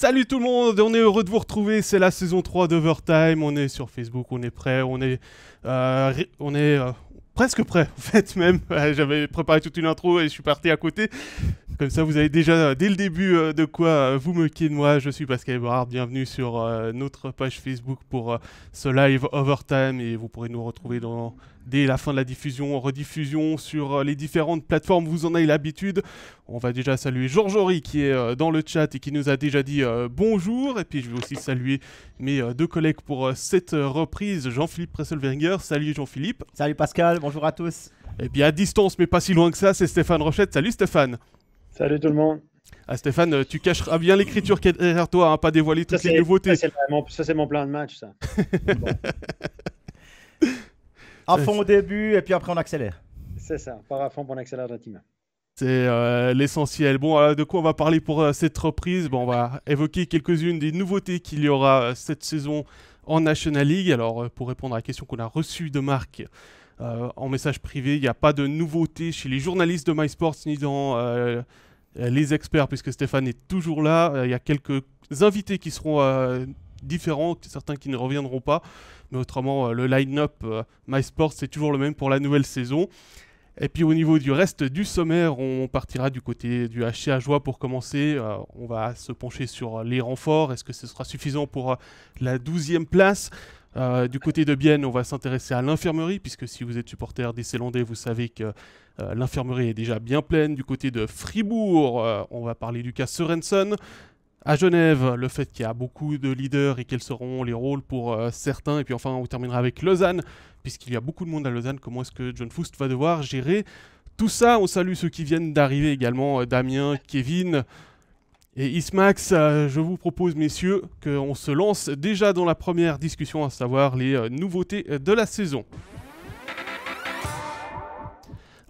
Salut tout le monde, on est heureux de vous retrouver, c'est la saison 3 d'Overtime, on est sur Facebook, on est prêt, on est... Euh, on est euh, presque prêt, en fait même, j'avais préparé toute une intro et je suis parti à côté. Comme ça, vous avez déjà, euh, dès le début, euh, de quoi euh, vous moquer de moi. Je suis Pascal Barard, bienvenue sur notre page Facebook pour ce live Overtime. Et vous pourrez nous retrouver dès la fin de la diffusion, rediffusion sur les différentes plateformes, vous en avez l'habitude. On va déjà saluer Georges Horry qui est dans le chat et qui nous a déjà dit bonjour. Et puis je vais aussi saluer mes deux collègues pour cette reprise, Jean-Philippe Presselwenger. Salut Jean-Philippe. Salut Pascal, bonjour à tous. Et bien, à distance, mais pas si loin que ça, c'est Stéphane Rochette. Salut Stéphane. Salut tout le monde. Ah, Stéphane, euh, tu cacheras bien l'écriture qui derrière toi, hein, pas dévoiler toutes ça, les nouveautés. Ça, c'est mon, plein de match, ça. À fond au début, et puis après, on accélère. C'est ça, par à fond, on accélère team. C'est euh, l'essentiel. Bon, euh, de quoi on va parler pour cette reprise bon, On va évoquer quelques-unes des nouveautés qu'il y aura cette saison en National League. Alors, pour répondre à la question qu'on a reçue de Marc, en message privé. Il n'y a pas de nouveautés chez les journalistes de MySports ni dans euh, les experts, puisque Stéphane est toujours là. Euh, il y a quelques invités qui seront euh, différents, certains qui ne reviendront pas. Mais autrement, le line-up MySports, c'est toujours le même pour la nouvelle saison. Et puis au niveau du reste du sommaire, on partira du côté du HC pour commencer. on va se pencher sur les renforts. Est-ce que ce sera suffisant pour la 12e place Du côté de Bienne, on va s'intéresser à l'infirmerie, puisque si vous êtes supporter des Célandais, vous savez que euh, l'infirmerie est déjà bien pleine. Du côté de Fribourg, euh, on va parler du cas Sorensen. À Genève, le fait qu'il y a beaucoup de leaders et quels seront les rôles pour euh, certains. Et puis enfin, on terminera avec Lausanne, puisqu'il y a beaucoup de monde à Lausanne. Comment est-ce que John Foust va devoir gérer tout ça On salue ceux qui viennent d'arriver également, Damien, Kevin. Et Ismax, je vous propose, messieurs, qu'on se lance déjà dans la première discussion, à savoir les nouveautés de la saison.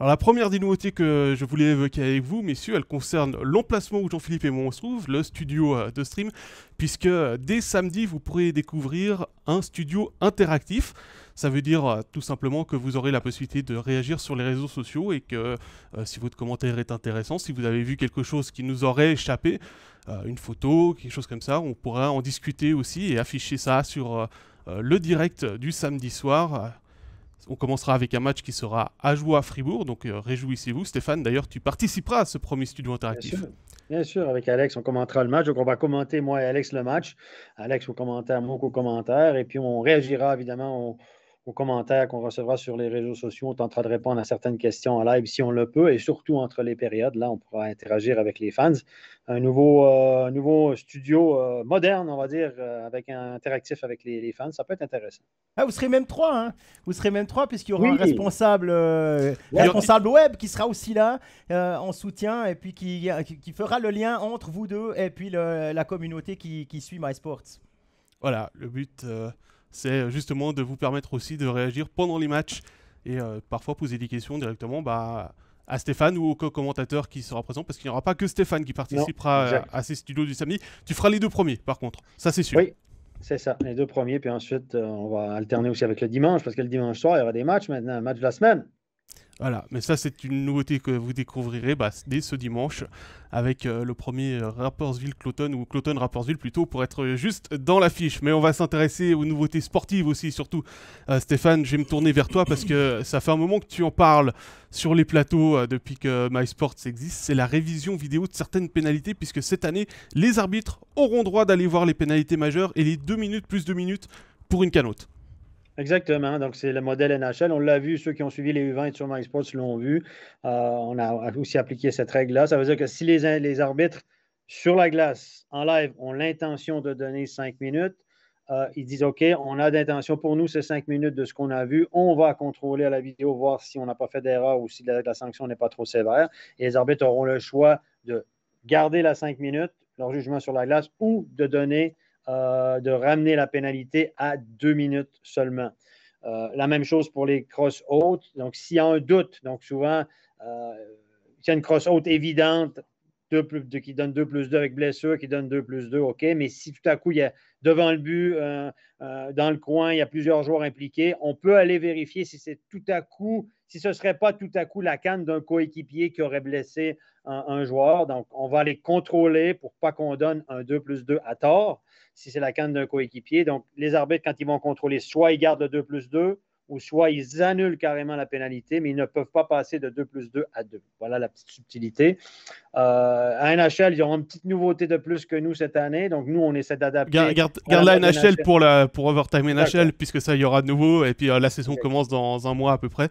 Alors la première des nouveautés que je voulais évoquer avec vous, messieurs, elle concerne l'emplacement où Jean-Philippe et moi on se trouve, le studio euh, de stream, puisque euh, dès samedi, vous pourrez découvrir un studio interactif. Ça veut dire euh, tout simplement que vous aurez la possibilité de réagir sur les réseaux sociaux et que si votre commentaire est intéressant, si vous avez vu quelque chose qui nous aurait échappé, une photo, quelque chose comme ça, on pourra en discuter aussi et afficher ça sur le direct du samedi soir on commencera avec un match qui sera à jouer à Fribourg. Donc euh, réjouissez-vous. Stéphane, d'ailleurs, tu participeras à ce premier studio interactif. Bien sûr. avec Alex, on commentera le match. Donc on va commenter, moi et Alex, le match. Alex au commentaires, moi au commentaire. Et puis on réagira, évidemment aux commentaires qu'on recevra sur les réseaux sociaux. On tentera de répondre à certaines questions en live si on le peut et surtout entre les périodes. Là, on pourra interagir avec les fans. Un nouveau, euh, nouveau studio euh, moderne, on va dire, euh, avec un interactif avec les, fans. Ça peut être intéressant. Ah, vous serez même trois. Hein vous serez même trois puisqu'il y aura un responsable, responsable web qui sera aussi là en soutien et puis qui, qui, fera le lien entre vous deux et puis la communauté qui, qui suit MySports. Voilà, le but c'est justement de vous permettre aussi de réagir pendant les matchs et euh, parfois poser des questions directement bah, à Stéphane ou au co-commentateur qui sera présent, parce qu'il n'y aura pas que Stéphane qui participera euh, à, ces studios du samedi. Tu feras les deux premiers, par contre, ça c'est sûr. Oui, c'est ça, les deux premiers, puis ensuite euh, on va alterner aussi avec le dimanche, parce que le dimanche soir, il y aura des matchs maintenant, un match de la semaine. Voilà, mais ça c'est une nouveauté que vous découvrirez bah, dès ce dimanche avec euh, le premier euh, Rappersville Cloton ou Cloton Rappersville plutôt pour être juste dans l'affiche. Mais on va s'intéresser aux nouveautés sportives aussi, surtout euh, Stéphane, je vais me tourner vers toi parce que ça fait un moment que tu en parles sur les plateaux depuis que MySports existe, c'est la révision vidéo de certaines pénalités puisque cette année les arbitres auront droit d'aller voir les pénalités majeures et les 2 minutes plus 2 minutes pour une canote. Exactement. Donc, c'est le modèle NHL. On l'a vu, ceux qui ont suivi les U20 sur sûrement l'ont vu. Euh, on a aussi appliqué cette règle-là. Ça veut dire que si les, arbitres sur la glace, en live, ont l'intention de donner cinq minutes, euh, ils disent OK, on a d'intention pour nous ces cinq minutes de ce qu'on a vu. On va contrôler à la vidéo, voir si on n'a pas fait d'erreur ou si la, la sanction n'est pas trop sévère. Et les arbitres auront le choix de garder la cinq minutes, leur jugement sur la glace, ou de donner euh, de ramener la pénalité à deux minutes seulement. Euh, la même chose pour les cross hautes. Donc, s'il y a un doute, donc souvent, euh, s'il y a une cross haute évidente, qui donne 2 plus 2 avec blessure, qui donne 2 plus 2, OK. Mais si tout à coup, il y a devant le but, euh, dans le coin, il y a plusieurs joueurs impliqués, on peut aller vérifier si c'est tout à coup, si ce ne serait pas tout à coup la canne d'un coéquipier qui aurait blessé un, joueur. Donc, on va les contrôler pour pas qu'on donne un 2 plus 2 à tort, si c'est la canne d'un coéquipier. Donc, les arbitres, quand ils vont contrôler, soit ils gardent le 2 plus 2 ou soit ils annulent carrément la pénalité, mais ils ne peuvent pas passer de 2 plus 2 à 2. Voilà la petite subtilité. Euh, à NHL, ils auront une petite nouveauté de plus que nous cette année, donc nous, on essaie d'adapter. Garde, la NHL, Pour, la, pour Overtime NHL, puisque ça, il y aura de nouveau, et puis euh, la saison commence dans un mois à peu près.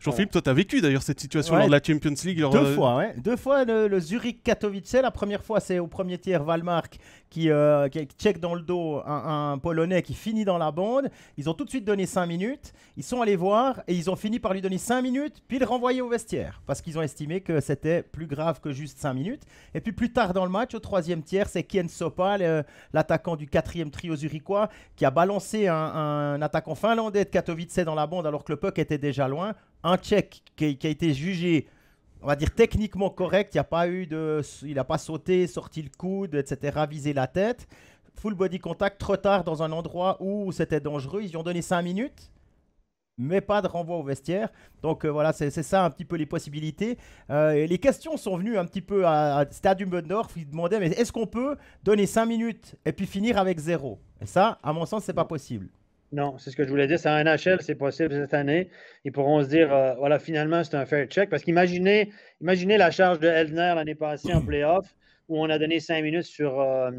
Jean-Philippe, toi, as vécu d'ailleurs cette situation lors de la Champions League. Deux euh, fois, ouais. Deux fois le, Zurich-Katowice. La première fois, c'est au premier tiers Valmark qui, euh, check dans le dos un, Polonais qui finit dans la bande. Ils ont tout de suite donné 5 minutes. Ils sont allés voir et ils ont fini par lui donner 5 minutes, puis le renvoyer au vestiaire parce qu'ils ont estimé que c'était plus grave que juste 5 minutes. Et puis plus tard dans le match, au troisième tiers, c'est Kien Sopal, euh, l'attaquant du quatrième trio zurichois, qui a balancé un, un attaquant finlandais de Katowice dans la bande alors que le puck était déjà loin un check qui, a été jugé, on va dire techniquement correct, il n'a pas, eu de, il a pas sauté, sorti le coude, etc., visé la tête. Full body contact, trop tard dans un endroit où c'était dangereux. Ils ont donné 5 minutes mais pas de renvoi au vestiaire. Donc euh, voilà, c'est ça un petit peu les possibilités. Euh, les questions sont venues un petit peu à, à Stadium Bundorf. Ils demandaient, mais est-ce qu'on peut donner 5 minutes et puis finir avec zéro Et ça, à mon sens, c'est pas possible. Non, c'est ce que je voulais dire. C'est en NHL, c'est possible cette année. Ils pourront se dire, euh, voilà, finalement, c'est un fair check. Parce qu'imaginez imaginez la charge de Elner l'année passée en playoff, où on a donné cinq minutes sur euh,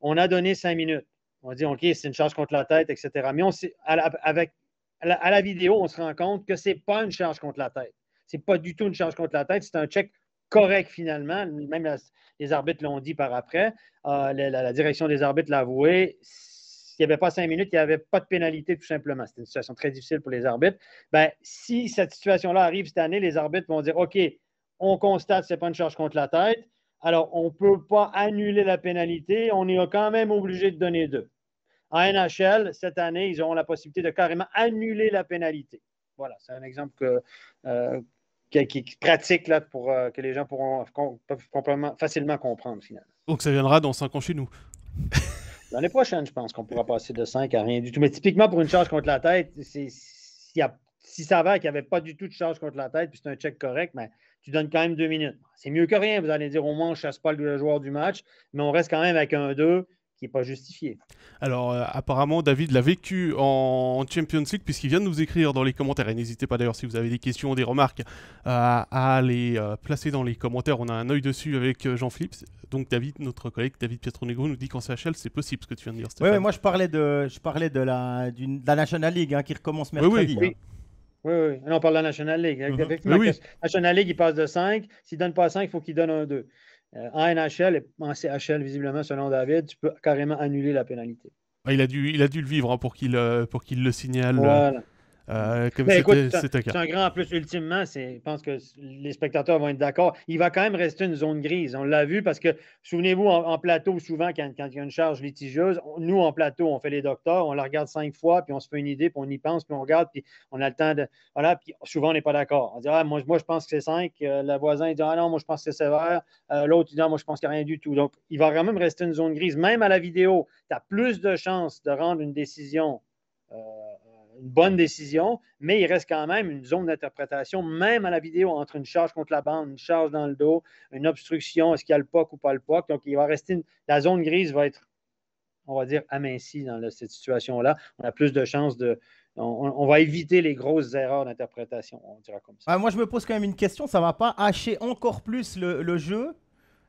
On a donné cinq minutes. On dit, OK, c'est une charge contre la tête, etc. Mais on à la, avec, la, vidéo, on se rend compte que ce n'est pas une charge contre la tête. Ce n'est pas du tout une charge contre la tête. C'est un check correct finalement. Même les arbitres l'ont dit par après. Euh, la, direction des arbitres l'a avoué. Il n'y avait pas cinq minutes, il n'y avait pas de pénalité, tout simplement. C'est une situation très difficile pour les arbitres. Ben, si cette situation-là arrive cette année, les arbitres vont dire OK, on constate que ce n'est pas une charge contre la tête. Alors, on ne peut pas annuler la pénalité. On est quand même obligé de donner deux. En NHL, cette année, ils auront la possibilité de carrément annuler la pénalité. Voilà, c'est un exemple euh, qui, est pratique euh, que les gens pourront facilement comprendre finalement. Donc ça viendra dans 5 ans chez nous. L'année prochaine, je pense qu'on pourra passer de 5 à rien du tout. Mais typiquement, pour une charge contre la tête, s'il, si ça qu'il n'y avait pas du tout de charge contre la tête, puis c'est un check correct, mais tu donnes quand même deux minutes. C'est mieux que rien. Vous allez dire au moins, on ne chasse pas le joueur du match, mais on reste quand même avec un 2 qui n'est pas justifié. Alors, euh, apparemment, David l'a vécu en Champions League, puisqu'il vient de nous écrire dans les commentaires. Et n'hésitez pas d'ailleurs, si vous avez des questions, des remarques, euh, à les euh, placer dans les commentaires. On a un œil dessus avec Jean-Philippe. Donc, David, notre collègue David Pietronegro, nous dit qu'en CHL, c'est possible ce que tu viens de dire, Oui, moi, je parlais de, je parlais de, la, de la National League hein, qui recommence mercredi. Oui, oui. Oui, ah, on parle de la National League. Mhm. Avec, National League, il passe de 5. S'il ne donne pas 5, il faut qu'il donne un 2. Euh, en NHL et en CHL, visiblement, selon David, tu peux carrément annuler la pénalité. Ah, il, a dû, il a dû le vivre hein, qu'il, euh, pour qu'il le signale. Voilà. Euh, ben, c'est un, grand plus. Ultimement, je pense que les spectateurs vont être d'accord. Il va quand même rester une zone grise. On l'a vu parce que, souvenez-vous, en, plateau, souvent, quand, il y a une charge litigieuse, nous, en plateau, on fait les docteurs, on la regarde cinq fois, puis on se fait une idée, puis on y pense, puis on regarde, puis on a le temps de. Voilà, puis souvent, on n'est pas d'accord. On dit ah, moi, je pense que c'est cinq. Euh, le voisin, il dit Ah non, moi, je pense que c'est sévère. Euh, l'autre, dit ah, moi, je pense qu'il n'y a rien du tout. Donc, il va quand même rester une zone grise. Même à la vidéo, tu as plus de chances de rendre une décision une bonne décision, mais il reste quand même une zone d'interprétation, même à la vidéo, entre une charge contre la bande, une charge dans le dos, une obstruction, est-ce qu'il y a le POC ou pas le POC. Donc, il va rester la zone grise va être, on va dire, amincie dans cette situation-là. On a plus de chances de. On, va éviter les grosses erreurs d'interprétation, on dira comme ça. Ah, moi, je me pose quand même une question. Ça ne va pas hacher encore plus le jeu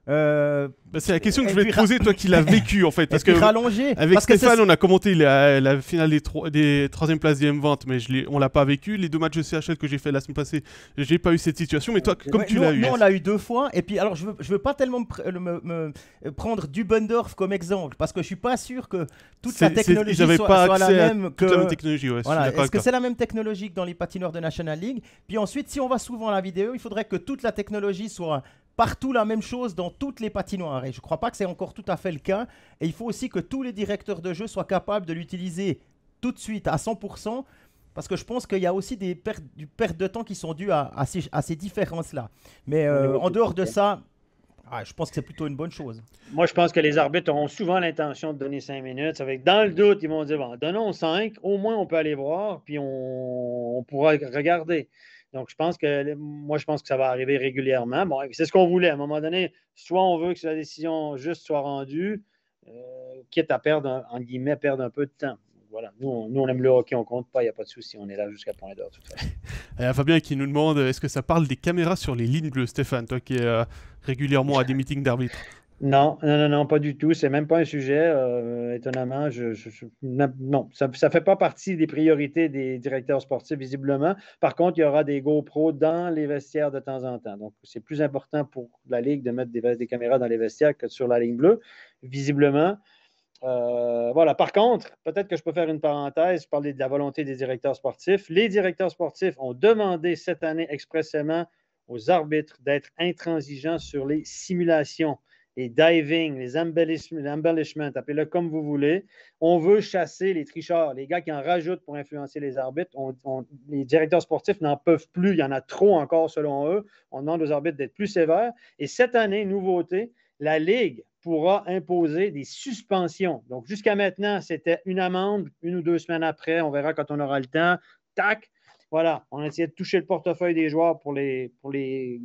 euh, c'est la question que je vais te poser, toi qui l'as vécu en fait. Parce que Avec parce Stéphane, on a commenté la, finale des, tro des places des M20, mais je on l'a pas vécu. Les deux matchs de CHL que j'ai fait la semaine passée, j'ai pas eu cette situation. Mais toi, comme tu l'as eu. Hein. on l'a eu deux fois. Et puis, alors, je veux, veux pas tellement me, prendre Dubendorf comme exemple, parce que je suis pas sûr que toute la technologie soit, soit la même que. Est-ce que c'est la même technologie que dans les patineurs de National League Puis ensuite, si on va souvent à la vidéo, il faudrait que toute la technologie soit partout la même chose dans toutes les patinoires. Et je ne crois pas que c'est encore tout à fait le cas. Et il faut aussi que tous les directeurs de jeu soient capables de l'utiliser tout de suite à 100%, parce que je pense qu'il y a aussi des pertes, du de temps qui sont dues à, à ces, différences-là. Mais euh, en dehors de ça, ah, je pense que c'est plutôt une bonne chose. Moi, je pense que les arbitres auront souvent l'intention de donner cinq minutes. Avec dans le doute, ils vont dire bon, donnons 5, au moins on peut aller voir, puis on, on pourra regarder. Donc, je pense que moi, je pense que ça va arriver régulièrement. Bon, c'est ce qu'on voulait. À un moment donné, soit on veut que la décision juste soit rendue, euh, quitte à perdre, un, en guillemets, perdre un peu de temps. Voilà. Nous, on, nous, on aime le hockey, on compte pas, il n'y a pas de souci, on est là jusqu'à point d'heure, de eh, Fabien qui nous demande est-ce que ça parle des caméras sur les lignes bleues, Stéphane, toi qui es euh, régulièrement à des meetings d'arbitres non, non, non, non, pas du tout. C'est même pas un sujet, euh, étonnamment. non, ça ne fait pas partie des priorités des directeurs sportifs, visiblement. Par contre, il y aura des GoPros dans les vestiaires de temps en temps. Donc, c'est plus important pour la Ligue de mettre des, caméras dans les vestiaires que sur la ligne bleue, visiblement. Euh, voilà. Par contre, peut-être que je peux faire une parenthèse, parler de la volonté des directeurs sportifs. Les directeurs sportifs ont demandé cette année expressément aux arbitres d'être intransigeants sur les simulations les diving, les embellishments, appelez-le comme vous voulez. On veut chasser les tricheurs, les gars qui en rajoutent pour influencer les arbitres. les directeurs sportifs n'en peuvent plus, il y en a trop encore selon eux. On demande aux arbitres d'être plus sévères. Et cette année, nouveauté, la Ligue pourra imposer des suspensions. Donc, jusqu'à maintenant, c'était une amende, une ou deux semaines après, on verra quand on aura le temps. Tac, voilà, on a essayé de toucher le portefeuille des joueurs pour les, pour les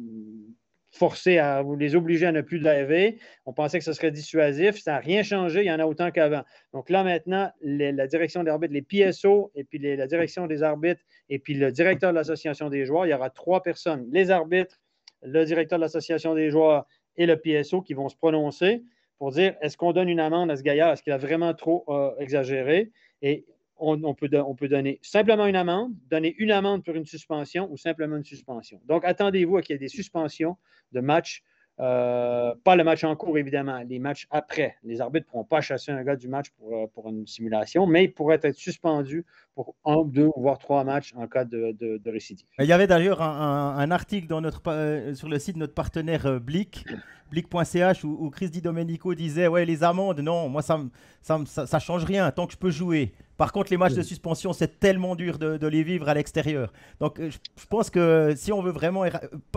forcer à vous les obliger à ne plus laver. On pensait que ce serait dissuasif. Ça n'a rien changé. Il y en a autant qu'avant. Donc là, maintenant, la direction des arbitres, les PSO, et puis la direction des arbitres, et puis le directeur de l'association des joueurs, il y aura trois personnes les arbitres, le directeur de l'association des joueurs et le PSO qui vont se prononcer pour dire est-ce qu'on donne une amende à ce gaillard Est-ce qu'il a vraiment trop euh, exagéré Et on, peut, on, peut, donner simplement une amende, donner une amende pour une suspension ou simplement une suspension. Donc, attendez-vous à qu'il y ait des suspensions de matchs, euh, pas le match en cours, évidemment, les matchs après. Les arbitres ne pourront pas chasser un gars du match pour, euh, une simulation, mais il pourrait être suspendus pour un, deux, voire trois matchs en cas de, de, récidive. Il y avait d'ailleurs un, article euh, sur le site de notre partenaire euh, Blick, blick.ch, où, Chris Di Domenico disait Ouais, les amendes, non, moi, ça ne change rien tant que je peux jouer. Par contre, les matchs de suspension, c'est tellement dur de, les vivre à l'extérieur. Donc, euh, je, pense que si on veut vraiment. Euh,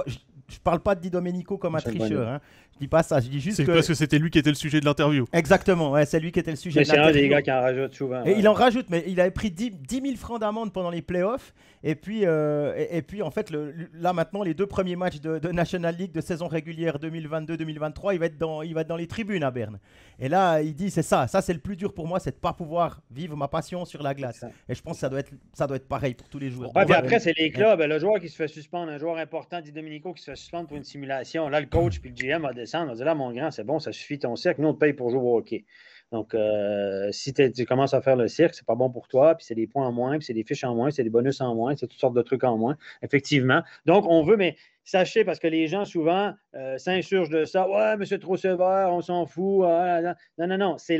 je, ne parle pas de Di Domenico comme un tricheur. Hein dis pas ça, je dis juste. C'est que... parce que c'était lui qui était le sujet de l'interview. Exactement, c'est lui qui était le sujet C'est un des gars qui en rajoute souvent. Et il en rajoute, mais il avait pris 10, 000 francs d'amende pendant les playoffs. Et puis, euh, et, puis en fait, le, là maintenant, les deux premiers matchs de, National League de saison régulière 2022-2023, il, va être dans, il va être dans les tribunes à Berne. Et là, il dit c'est ça, ça c'est le plus dur pour moi, c'est de pas pouvoir vivre ma passion sur la glace. Et je pense que ça doit être, ça doit être pareil pour tous les joueurs. après, c'est les clubs, le joueur qui se fait suspendre, un joueur important, dit Domenico, qui se fait suspendre pour une simulation. Là, le coach puis le GM a décidé on On dit là, mon grand, c'est bon, ça suffit ton cirque. Nous, on te paye pour jouer au hockey. Donc, euh, si tu commences à faire le cirque, c'est pas bon pour toi, puis c'est des points en moins, puis c'est des fiches en moins, c'est des bonus en moins, c'est toutes sortes de trucs en moins, effectivement. Donc, on veut, mais sachez, parce que les gens souvent euh, s'insurgent de ça, ouais, monsieur trop sévère, on s'en fout. Ah, non, non, non, c'est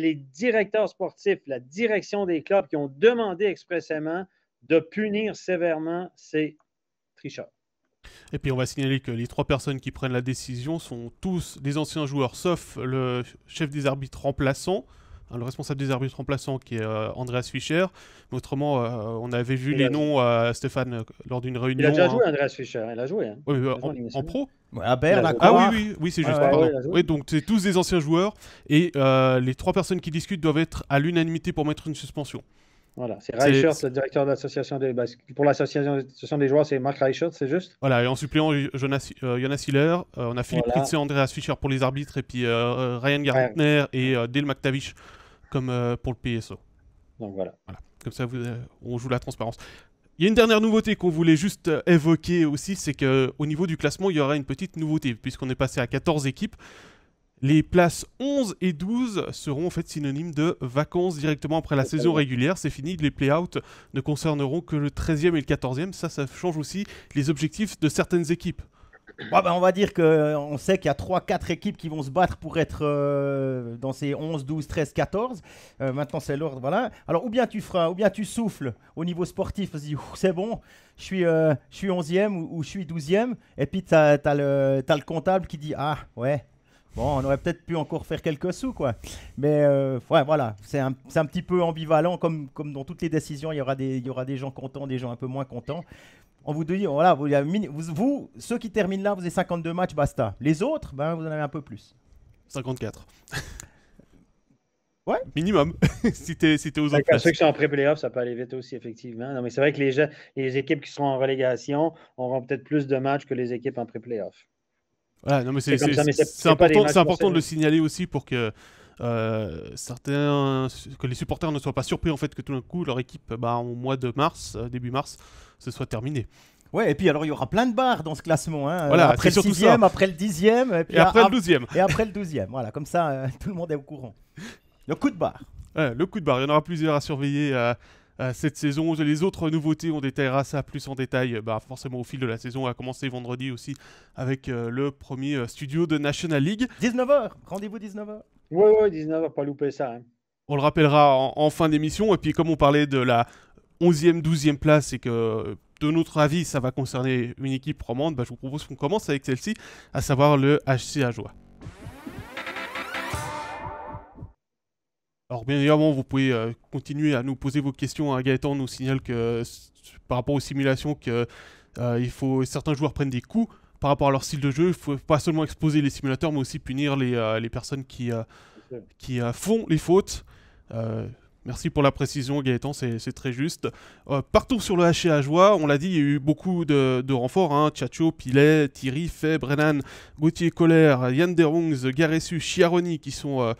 les directeurs sportifs, la direction des clubs qui ont demandé expressément de punir sévèrement ces tricheurs. Et puis on va signaler que les trois personnes qui prennent la décision sont tous des anciens joueurs, sauf le chef des arbitres remplaçant, hein, le responsable des arbitres remplaçants qui est euh, Andreas Fischer. autrement, euh, on avait vu les noms à euh, Stéphane lors d'une réunion. Il a déjà hein. joué Andreas Fischer, il a joué. Hein. en, pro Ah oui, oui, oui c'est juste. donc c'est tous des anciens joueurs et les trois personnes qui discutent doivent être à l'unanimité pour mettre une suspension. Voilà, c'est Reichert, le directeur de l'association des. pour l'association des joueurs, c'est Marc Reichert, c'est juste Voilà, et en suppléant euh, Jonas, Hiller, euh, on a Philippe voilà. Andreas Fischer pour les arbitres, et puis euh, Ryan Gardner et Dale McTavish comme pour le PSO. Donc voilà. voilà. Comme ça, vous, on joue la transparence. Il y a une dernière nouveauté qu'on voulait juste évoquer aussi, c'est qu'au niveau du classement, il y aura une petite nouveauté, puisqu'on est passé à 14 équipes. Les places 11 et 12 seront en fait synonymes de vacances directement après la saison régulière. C'est fini, les play-outs ne concerneront que le 13e et le 14e. Ça, ça change aussi les objectifs de certaines équipes. Ben, on va dire qu'on euh, sait qu'il y a 3-4 équipes qui vont se battre pour être euh, dans ces 11, 12, 13, 14. maintenant, c'est l'ordre. Voilà. Alors, ou bien tu freins, ou bien tu souffles au niveau sportif. C'est bon, je suis, euh, je suis 11e ou, je suis 12e. Et puis, tu as, le comptable qui dit Ah, ouais, Bon, on aurait peut-être pu encore faire quelques sous, quoi. Mais euh, ouais, voilà, c'est un, petit peu ambivalent, comme, comme dans toutes les décisions, il y, aura des, y aura des gens contents, des gens un peu moins contents. On vous dit, voilà, vous, vous, ceux qui terminent là, vous avez 52 matchs, basta. Les autres, ben, vous en avez un peu plus. 54. Ouais. Minimum. si t'es si aux autres. ceux qui sont en pré-playoff, ça peut aller vite aussi, effectivement. Non, mais c'est vrai que les, les équipes qui sont en relégation auront peut-être plus de matchs que les équipes en pré-playoff. Voilà, non, mais c'est important, important de le signaler aussi pour que euh, certains, que les supporters ne soient pas surpris en fait que tout d'un coup leur équipe, bah, au mois de mars, euh, début mars, se soit terminée. Ouais, et puis alors il y aura plein de barres dans ce classement. Hein. Voilà, après le 6 après le 10 et, et, après le 12 Et après le 12 voilà, comme ça euh, tout le monde est au courant. Le coup de barre. le coup de barre, il y en aura plusieurs à surveiller cette saison. Les autres nouveautés, on détaillera ça plus en détail bah, forcément au fil de la saison. On va commencer vendredi aussi avec euh, le premier euh, studio de National League. 19h, rendez-vous 19h. Ouais, ouais, 19h, pas louper ça. Hein. On le rappellera en, fin d'émission. Et puis comme on parlait de la 11e, 12e place et que de notre avis ça va concerner une équipe romande, bah, je vous propose qu'on commence avec celle-ci, à savoir le HC Ajoie. Alors bien évidemment, vous pouvez euh, continuer à nous poser vos questions. Hein. Gaëtan nous signale que euh, par rapport aux simulations, que euh, il faut certains joueurs prennent des coups par rapport à leur style de jeu. Il faut pas seulement exposer les simulateurs, mais aussi punir les, personnes qui, qui font les fautes. Merci pour la précision, Gaëtan, c'est très juste. partout partons sur le haché à joie. On l'a dit, il y a eu beaucoup de, de renforts. Hein. Chacho, Pilet, Thierry, Fay, Brennan, Gauthier Colère, Yann Derungs, Garessu, Chiaroni qui sont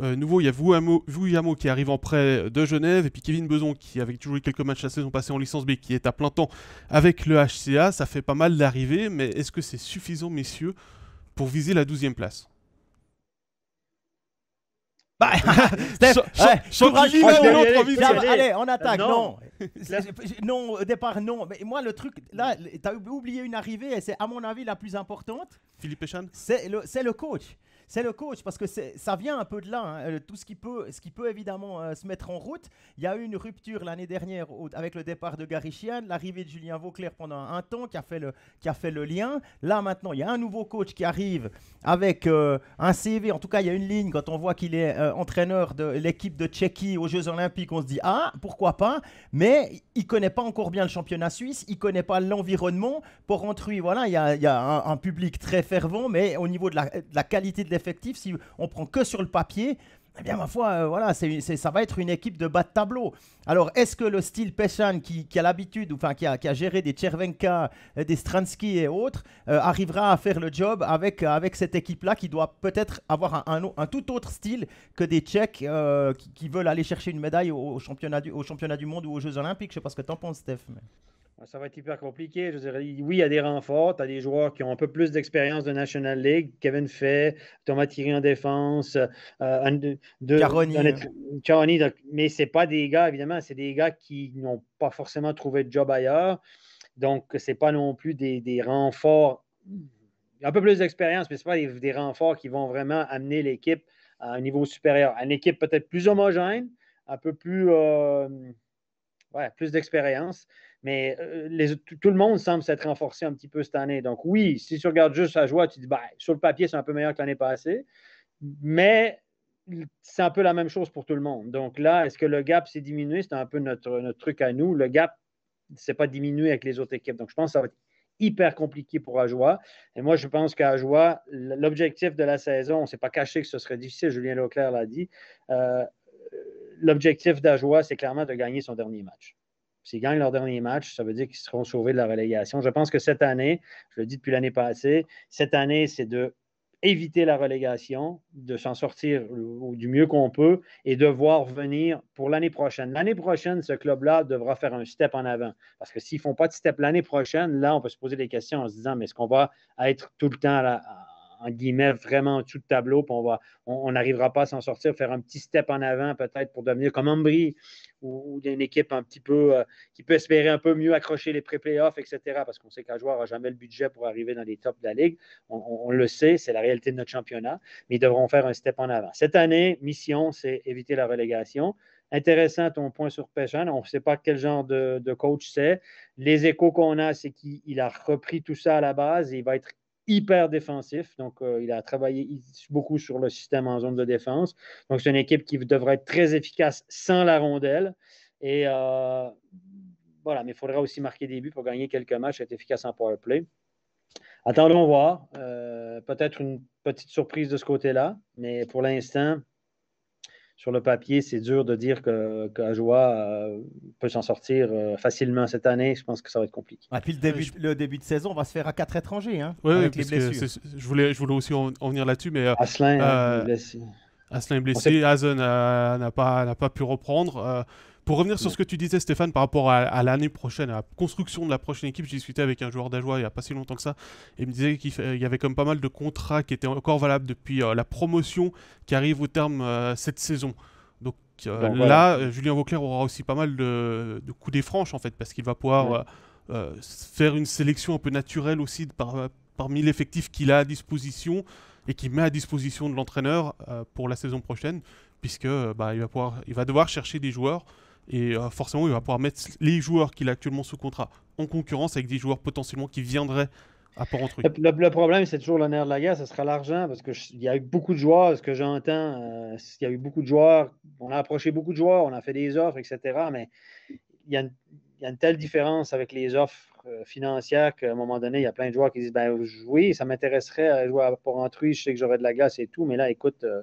euh, nouveau, il y a Vuyamo qui arrive en prêt de Genève, et puis Kevin Beson qui, avec toujours eu quelques matchs la saison passée en licence B, qui est à plein temps avec le HCA. Ça fait pas mal d'arrivées, mais est-ce que c'est suffisant, messieurs, pour viser la 12e place bah, allez, on attaque. non. Non. au départ, non. Mais moi, le truc, là, t'as oublié une arrivée, et c'est à mon avis la plus importante. Philippe Echan C'est le, le coach c'est le coach, parce que ça vient un peu de là, hein, euh, tout ce qui peut, ce qui peut évidemment euh, se mettre en route. Il y a eu une rupture l'année dernière avec le départ de Gary l'arrivée de Julien Vauclair pendant un temps qui a fait le, qui a fait le lien. Là maintenant, il y a un nouveau coach qui arrive avec euh, un CV, en tout cas il y a une ligne quand on voit qu'il est entraîneur de l'équipe de Tchéquie aux Jeux Olympiques, on se dit ah, pourquoi pas, mais il connaît pas encore bien le championnat suisse, il connaît pas l'environnement. Pour entrer. voilà, il y a, un, public très fervent, mais au niveau de la, de la qualité de effectif si on prend que sur le papier, eh bien, ma foi, euh, voilà, c'est, ça va être une équipe de bas de tableau. Alors, est-ce que le style Pechan qui, a l'habitude, enfin, qui a, qui a, géré des Chervenka euh, des Stransky et autres, euh, arrivera à faire le job avec, avec cette équipe-là qui doit peut-être avoir un, tout autre style que des Tchèques qui, veulent aller chercher une médaille au, championnat du, au championnat du monde ou aux Jeux Olympiques Je sais pas ce que t'en penses, Steph. Ah, ça va être hyper compliqué. Je oui, il y a des renforts. Tu as des joueurs qui ont un peu plus d'expérience de National League. Kevin Fay, Thomas Thierry en défense, mais ce pas des gars, évidemment, c'est des gars qui n'ont pas forcément trouvé de job ailleurs. Donc, ce n'est pas non plus des, des renforts. Un peu plus d'expérience, mais ce pas des, renforts qui vont vraiment amener l'équipe à un niveau supérieur. Une équipe peut-être plus homogène, un peu plus. Euh, plus d'expérience. Mais euh, tout le monde semble s'être renforcé un petit peu cette année. Donc, oui, si tu regardes juste Ajoie, joie, tu dis, bah, sur le papier, c'est un peu meilleur que l'année passée. Mais c'est un peu la même chose pour tout le monde. Donc là, est-ce que le gap s'est diminué? C'est un peu notre, truc à nous. Le gap ne s'est pas diminué avec les autres équipes. Donc, je pense que ça va être hyper compliqué pour Ajoie. Et moi, je pense qu'à qu'Ajoie, l'objectif de la saison, on ne s'est pas caché que ce serait difficile, Julien Leclerc l'a dit. Euh, l'objectif d'Ajoie, c'est clairement de gagner son dernier match. S'ils gagnent leur dernier match, ça veut dire qu'ils seront sauvés de la relégation. Je pense que cette année, je le dis depuis l'année passée, cette année, c'est de éviter la relégation, de s'en sortir du mieux qu'on peut et de voir venir pour l'année prochaine. L'année prochaine, ce club-là devra faire un step en avant. Parce que s'ils ne font pas de step l'année prochaine, là, on peut se poser des questions en se disant, mais est-ce qu'on va être tout le temps à la, en guillemets, vraiment en dessous de tableau, puis on n'arrivera pas à s'en sortir, faire un petit step en avant peut-être pour devenir comme Ambry ou, ou une équipe un petit peu euh, qui peut espérer un peu mieux accrocher les pré-playoffs, etc. Parce qu'on sait qu'un joueur n'a jamais le budget pour arriver dans les tops de la Ligue. On, le sait, c'est la réalité de notre championnat, mais ils devront faire un step en avant. Cette année, mission, c'est éviter la relégation. Intéressant ton point sur Péchane, On ne sait pas quel genre de coach c'est. Les échos qu'on a, c'est qu'il a repris tout ça à la base et il va être hyper défensif. Donc, euh, il a travaillé beaucoup sur le système en zone de défense. Donc, c'est une équipe qui devrait être très efficace sans la rondelle. Et euh, voilà, mais il faudra aussi marquer des buts pour gagner quelques matchs, être efficace en power play. Attendons voir. Euh, peut-être une petite surprise de ce côté-là, mais pour l'instant, sur le papier, c'est dur de dire que, que euh, peut s'en sortir euh, facilement cette année. Je pense que ça va être compliqué. Ah, le début, le début de saison, on va se faire à quatre étrangers. Hein, oui, avec oui, les Je voulais, je voulais aussi en, venir là-dessus, mais. Euh, Asselin, hein, est blessé. Asselin est blessé. Hazen n'a pas, pu reprendre. Pour revenir sur ce que tu disais, Stéphane, par rapport à, l'année prochaine, à la construction de la prochaine équipe, j'ai discuté avec un joueur d'Ajoie il n'y a pas si longtemps que ça, et il me disait qu'il y avait comme pas mal de contrats qui étaient encore valables depuis euh, la promotion qui arrive au terme euh, cette saison. Donc euh, là, Julien Vauclair aura aussi pas mal de, coups des franches, en fait, parce qu'il va pouvoir faire une sélection un peu naturelle aussi parmi l'effectif qu'il a à disposition et qu'il met à disposition de l'entraîneur pour la saison prochaine, puisque bah, il, va pouvoir, il va devoir chercher des joueurs et euh, forcément, il va pouvoir mettre les joueurs qu'il a actuellement sous contrat en concurrence avec des joueurs potentiellement qui viendraient à port le, le, le, problème, c'est toujours l'honneur de la guerre, ce sera l'argent, parce qu'il y a eu beaucoup de joueurs, ce que j'entends, euh, il y a eu beaucoup de joueurs, on a approché beaucoup de joueurs, on a fait des offres, etc. Mais il y a une, telle différence avec les offres euh, financières qu'à un moment donné, il y a plein de joueurs qui disent ben, Oui, ça m'intéresserait à jouer pour Entrui, je sais que j'aurais de la glace et tout, mais là, écoute, euh,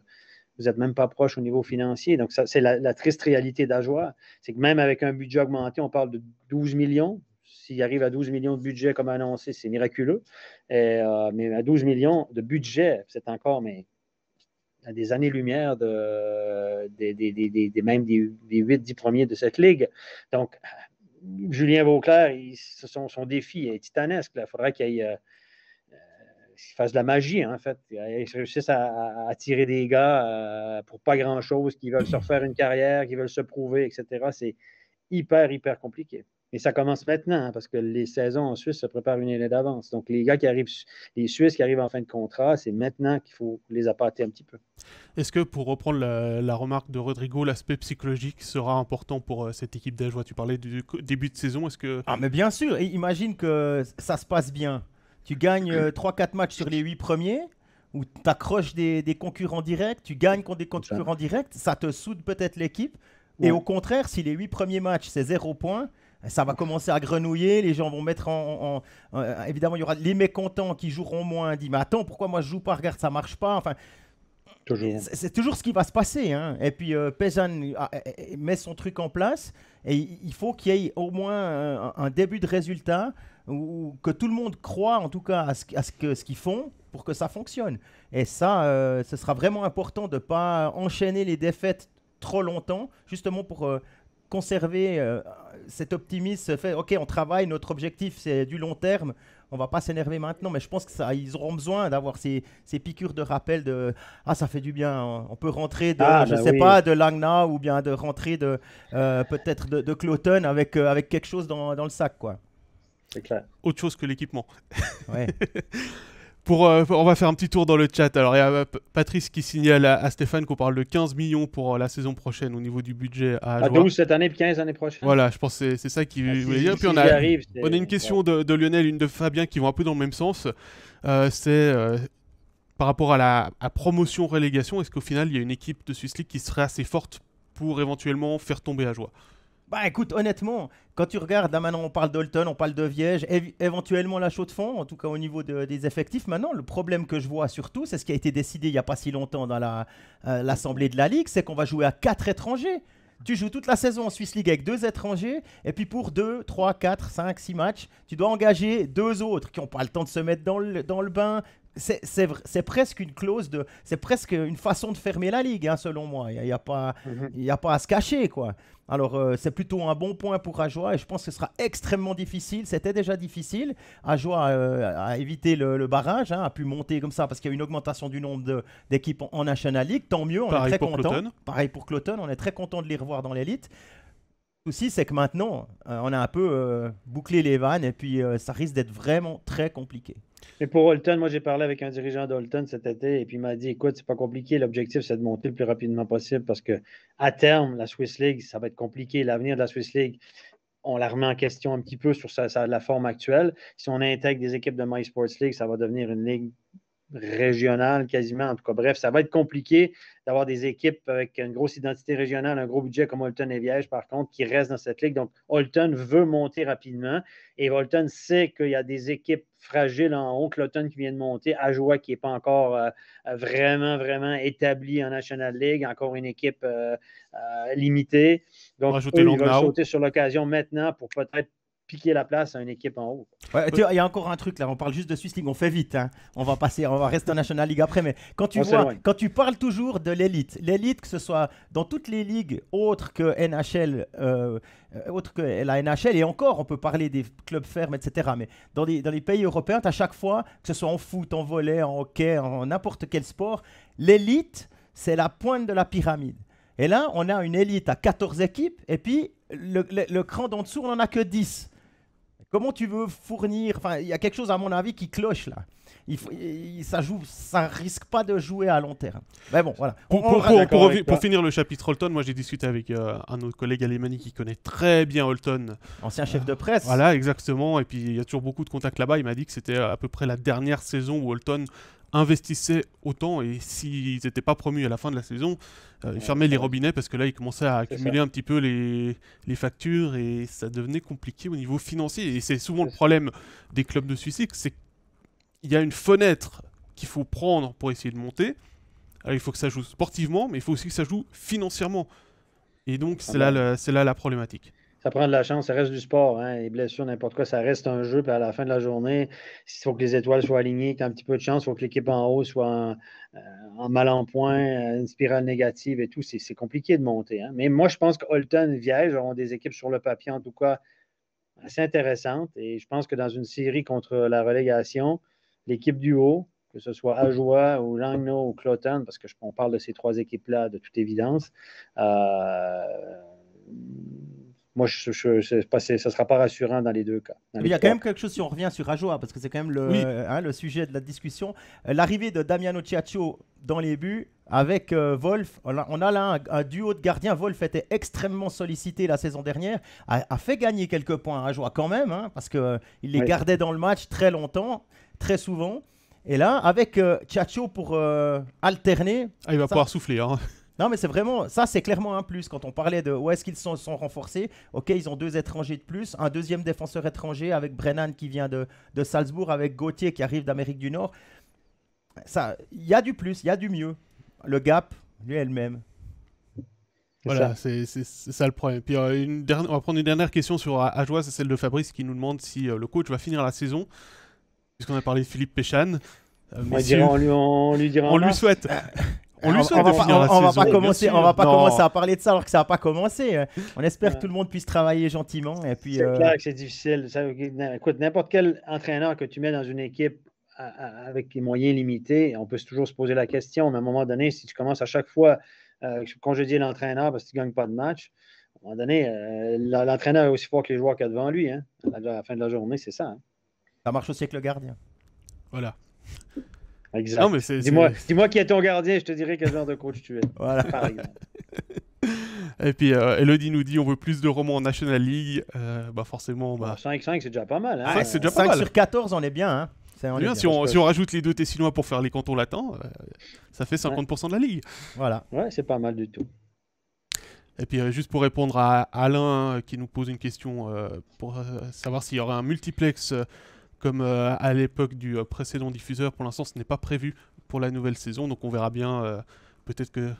vous n'êtes même pas proche au niveau financier. Donc, ça, c'est la, triste réalité d'Ajoie. C'est que même avec un budget augmenté, on parle de 12 millions. S'il arrive à 12 millions de budget comme annoncé, c'est miraculeux. Euh, mais à 12 millions de budget, c'est encore des années-lumière des, des, même des, 8-10 premiers de cette ligue. Donc, Julien Vauclair, son, défi est titanesque. il faudrait qu'il y ait euh, qu'ils fassent de la magie, hein, en fait. Ils euh, réussissent à, attirer tirer des gars euh, pour pas grand-chose, qui veulent se mm-hmm. refaire une carrière, qui veulent se prouver, etc. C'est hyper, hyper compliqué. Mais ça commence maintenant, hein, parce que les saisons en Suisse se préparent une année d'avance. Donc, les gars qui arrivent, les Suisses qui arrivent en fin de contrat, c'est maintenant qu'il faut les appâter un petit peu. Est-ce que, pour reprendre la, remarque de Rodrigo, l'aspect psychologique sera important pour euh, cette équipe d'Ajoie Tu parlais du début de saison, est-ce que... Ah, mais bien sûr, imagine que ça se passe bien tu gagnes 3-4 euh, matchs sur les 8 premiers, ou tu accroches des, concurrents directs, tu gagnes contre des concurrents directs, ça te soude peut-être l'équipe. Et au contraire, si les 8 premiers matchs, c'est zéro point, ça va commencer à grenouiller, les gens vont mettre en... Euh, évidemment, il y aura les mécontents qui joueront moins, dit, mais attends, pourquoi moi je joue pas, regarde, ça marche pas. Enfin, c'est toujours ce qui va se passer. Hein. Et puis euh, ah, eh, eh, met son truc en place et il faut qu'il y ait au moins un, début de résultat que tout le monde croit en tout cas à ce, qu'ils font pour que ça fonctionne. Et ça, euh, ce sera vraiment important de ne pas enchaîner les défaites trop longtemps, justement pour euh, conserver euh, cet optimisme, fait, ok, on travaille, notre objectif c'est du long terme, on va pas s'énerver maintenant, mais je pense qu'ils auront besoin d'avoir ces, piqûres de rappel de ah ça fait du bien, on peut rentrer de ah, je ben sais pas de Langna ou bien de rentrer de peut-être de, de Cloton avec quelque chose dans, dans le sac quoi clair. Autre chose que l'équipement. Pour, euh, on va faire un petit tour dans le chat. Alors, il y a euh, Patrice qui signale à, Stéphane qu'on parle de 15 millions pour euh, la saison prochaine au niveau du budget. À, à ah, 12 cette année, 15 l'année prochaine. Voilà, je pense que c'est ça qui ah, dire. puis on, a, on a une question de, Lionel, une de Fabien qui vont un peu dans le même sens. c'est par rapport à la promotion-relégation, est-ce qu'au final, il y a une équipe de Swiss League qui serait assez forte pour éventuellement faire tomber à joie bah écoute, honnêtement, quand tu regardes, là, maintenant on parle d'Holton, on parle de Viège, éventuellement la chaux de fond, en tout cas au niveau des effectifs. Maintenant, le problème que je vois surtout, c'est ce qui a été décidé il n'y a pas si longtemps dans euh, l'Assemblée la, de la Ligue, c'est qu'on va jouer à quatre étrangers. Tu joues toute la saison en Suisse League avec deux étrangers, et puis pour deux, trois, quatre, cinq, six matchs, tu dois engager deux autres qui n'ont pas le temps de se mettre dans dans le bain, c'est presque une clause de. C'est presque une façon de fermer la ligue, hein, selon moi. Il n'y a, pas, mhm. a pas à se cacher, quoi. Alors, euh, c'est plutôt un bon point pour Ajoa et je pense que ce sera extrêmement difficile. C'était déjà difficile. Ajoa euh, a évité le, barrage, hein, a pu monter comme ça parce qu'il y a une augmentation du nombre d'équipes en, National League. Tant mieux, on Pareil est très content. Pareil pour Cloton, on est très content de les revoir dans l'élite. Aussi, c'est que maintenant, euh, on a un peu bouclé les vannes et puis ça risque d'être vraiment très compliqué. Mais pour Holton, moi j'ai parlé avec un dirigeant d'Holton cet été et puis il m'a dit écoute, c'est pas compliqué, l'objectif c'est de monter le plus rapidement possible parce que à terme, la Swiss League, ça va être compliqué. L'avenir de la Swiss League, on la remet en question un petit peu sur sa, la forme actuelle. Si on intègre des équipes de My League, ça va devenir une ligue régional quasiment. En tout cas, bref, ça va être compliqué d'avoir des équipes avec une grosse identité régionale, un gros budget comme Holton et Viège, par contre, qui restent dans cette ligue. Donc, Holton veut monter rapidement et Holton sait qu'il y a des équipes fragiles en haut, l'automne qui vient de monter, Ajoie qui n'est pas encore euh, vraiment, vraiment établie en National League, encore une équipe euh, euh, limitée. Donc, on va sauter sur l'occasion maintenant pour peut-être piquer la place à une équipe en haut. il y a encore un truc là, on parle juste de Swiss League, on fait vite, hein. on va passer, on va rester en National League après, mais quand tu quand tu parles toujours de l'élite, l'élite que ce soit dans toutes les ligues autres que NHL, euh, que la NHL, et encore on peut parler des clubs fermes, etc. Mais dans les, dans les pays européens, à chaque fois, que ce soit en foot, en volet, en hockey, en n'importe quel sport, l'élite, c'est la pointe de la pyramide. Et là, on a une élite à 14 équipes, et puis le, le, le cran d'en dessous, on n'en a que 10. Comment tu veux fournir Enfin, il y a quelque chose à mon avis qui cloche là. Il il, ça joue, ça risque pas de jouer à long terme. Mais bon, voilà. Pour, finir le chapitre Holton, moi j'ai discuté avec euh, un autre collègue allemand qui connaît très bien Holton. Ancien chef de presse. voilà, exactement. Et puis il y a toujours beaucoup de contacts là-bas. Il m'a dit que c'était euh, à peu près la dernière saison où Holton investissaient autant et s'ils n'étaient pas promus à la fin de la saison, euh, ils fermaient les robinets parce que là, ils commençaient à accumuler un petit peu les, factures et ça devenait compliqué au niveau financier. Et c'est souvent le problème des clubs de Suisse, c'est qu'il y a une fenêtre qu'il faut prendre pour essayer de monter. Alors, il faut que ça joue sportivement, mais il faut aussi que ça joue financièrement. Et donc, ah c'est là, bah. là la problématique ça prend de la chance, ça reste du sport. Hein. Les blessures, n'importe quoi, ça reste un jeu. Puis à la fin de la journée, il faut que les étoiles soient alignées, y ait un petit peu de chance, il faut que l'équipe en haut soit en, euh, mal en point, euh, une spirale négative et tout. C'est compliqué de monter. Hein. Mais moi, je pense que Holton, Viège auront des équipes sur le papier, en tout cas, assez intéressantes. Et je pense que dans une série contre la relégation, l'équipe du haut, que ce soit Ajoa ou Langna ou Cloton, parce qu'on parle de ces trois équipes-là de toute évidence, euh, moi, ça ne sera pas rassurant dans les deux cas. il y a quand même quelque chose, si on revient sur Ajoa, parce que c'est quand même le, hein, sujet de la discussion. Euh, l'arrivée de Damiano Ciaccio dans les buts avec euh, Wolf. On a, là un, duo de gardiens. Wolf était extrêmement sollicité la saison dernière, a, fait gagner quelques points à Ajoa quand même, hein, parce qu'il euh, il les gardait dans le match très longtemps, très souvent. Et là, avec euh, pour alterner. Ah, il va pouvoir souffler. Hein. Non, mais c'est vraiment, ça c'est clairement un plus. Quand on parlait de où est-ce qu'ils sont, sont, renforcés, ok, ils ont deux étrangers de plus, un deuxième défenseur étranger avec Brennan qui vient de, de Salzbourg, avec Gauthier qui arrive d'Amérique du Nord. Ça, il y a du plus, il y a du mieux. Le gap, lui, elle même. Voilà, c'est ça le problème. Puis euh, une dernière, on va prendre une dernière question sur Ajoie, c'est celle de Fabrice qui nous demande si euh, le coach va finir la saison, puisqu'on a parlé de Philippe Péchan. Euh, lui, on, lui, on lui souhaite. On, ne va pas, commencer, on va pas commencer à parler de ça alors que ça n'a pas commencé. Hein. On espère que tout le monde puisse travailler gentiment. c'est euh, clair que c'est difficile. écoute, n'importe quel entraîneur que tu mets dans une équipe avec des moyens limités, on peut toujours se poser la question. Mais à un moment donné, si tu commences à chaque fois euh, congédier l'entraîneur parce que tu ne gagnes pas de match, à un moment donné, euh, l'entraîneur est aussi fort que les joueurs qu'il y a devant lui. Hein. À la fin de la journée, c'est ça. Hein. Ça marche aussi avec le gardien. Voilà. Non, mais dis-moi, dis-moi qui est ton gardien, je te dirai quel genre de coach tu es. Voilà. Et puis euh, Elodie nous dit on veut plus de romans en National League. Euh, bah forcément. 5-5, bah. c'est déjà pas mal. 5, hein. sur 14, on est bien. Hein? Si, on, si, on, rajoute les deux Tessinois pour faire les cantons latins, euh, ça fait 50% de la ligue. Voilà. Ouais, c'est pas mal du tout. Et puis juste pour répondre à Alain qui nous pose une question pour savoir s'il y aurait un multiplex comme euh, à l'époque du euh, précédent diffuseur, pour l'instant ce n'est pas prévu pour la nouvelle saison, donc on verra bien euh, peut-être que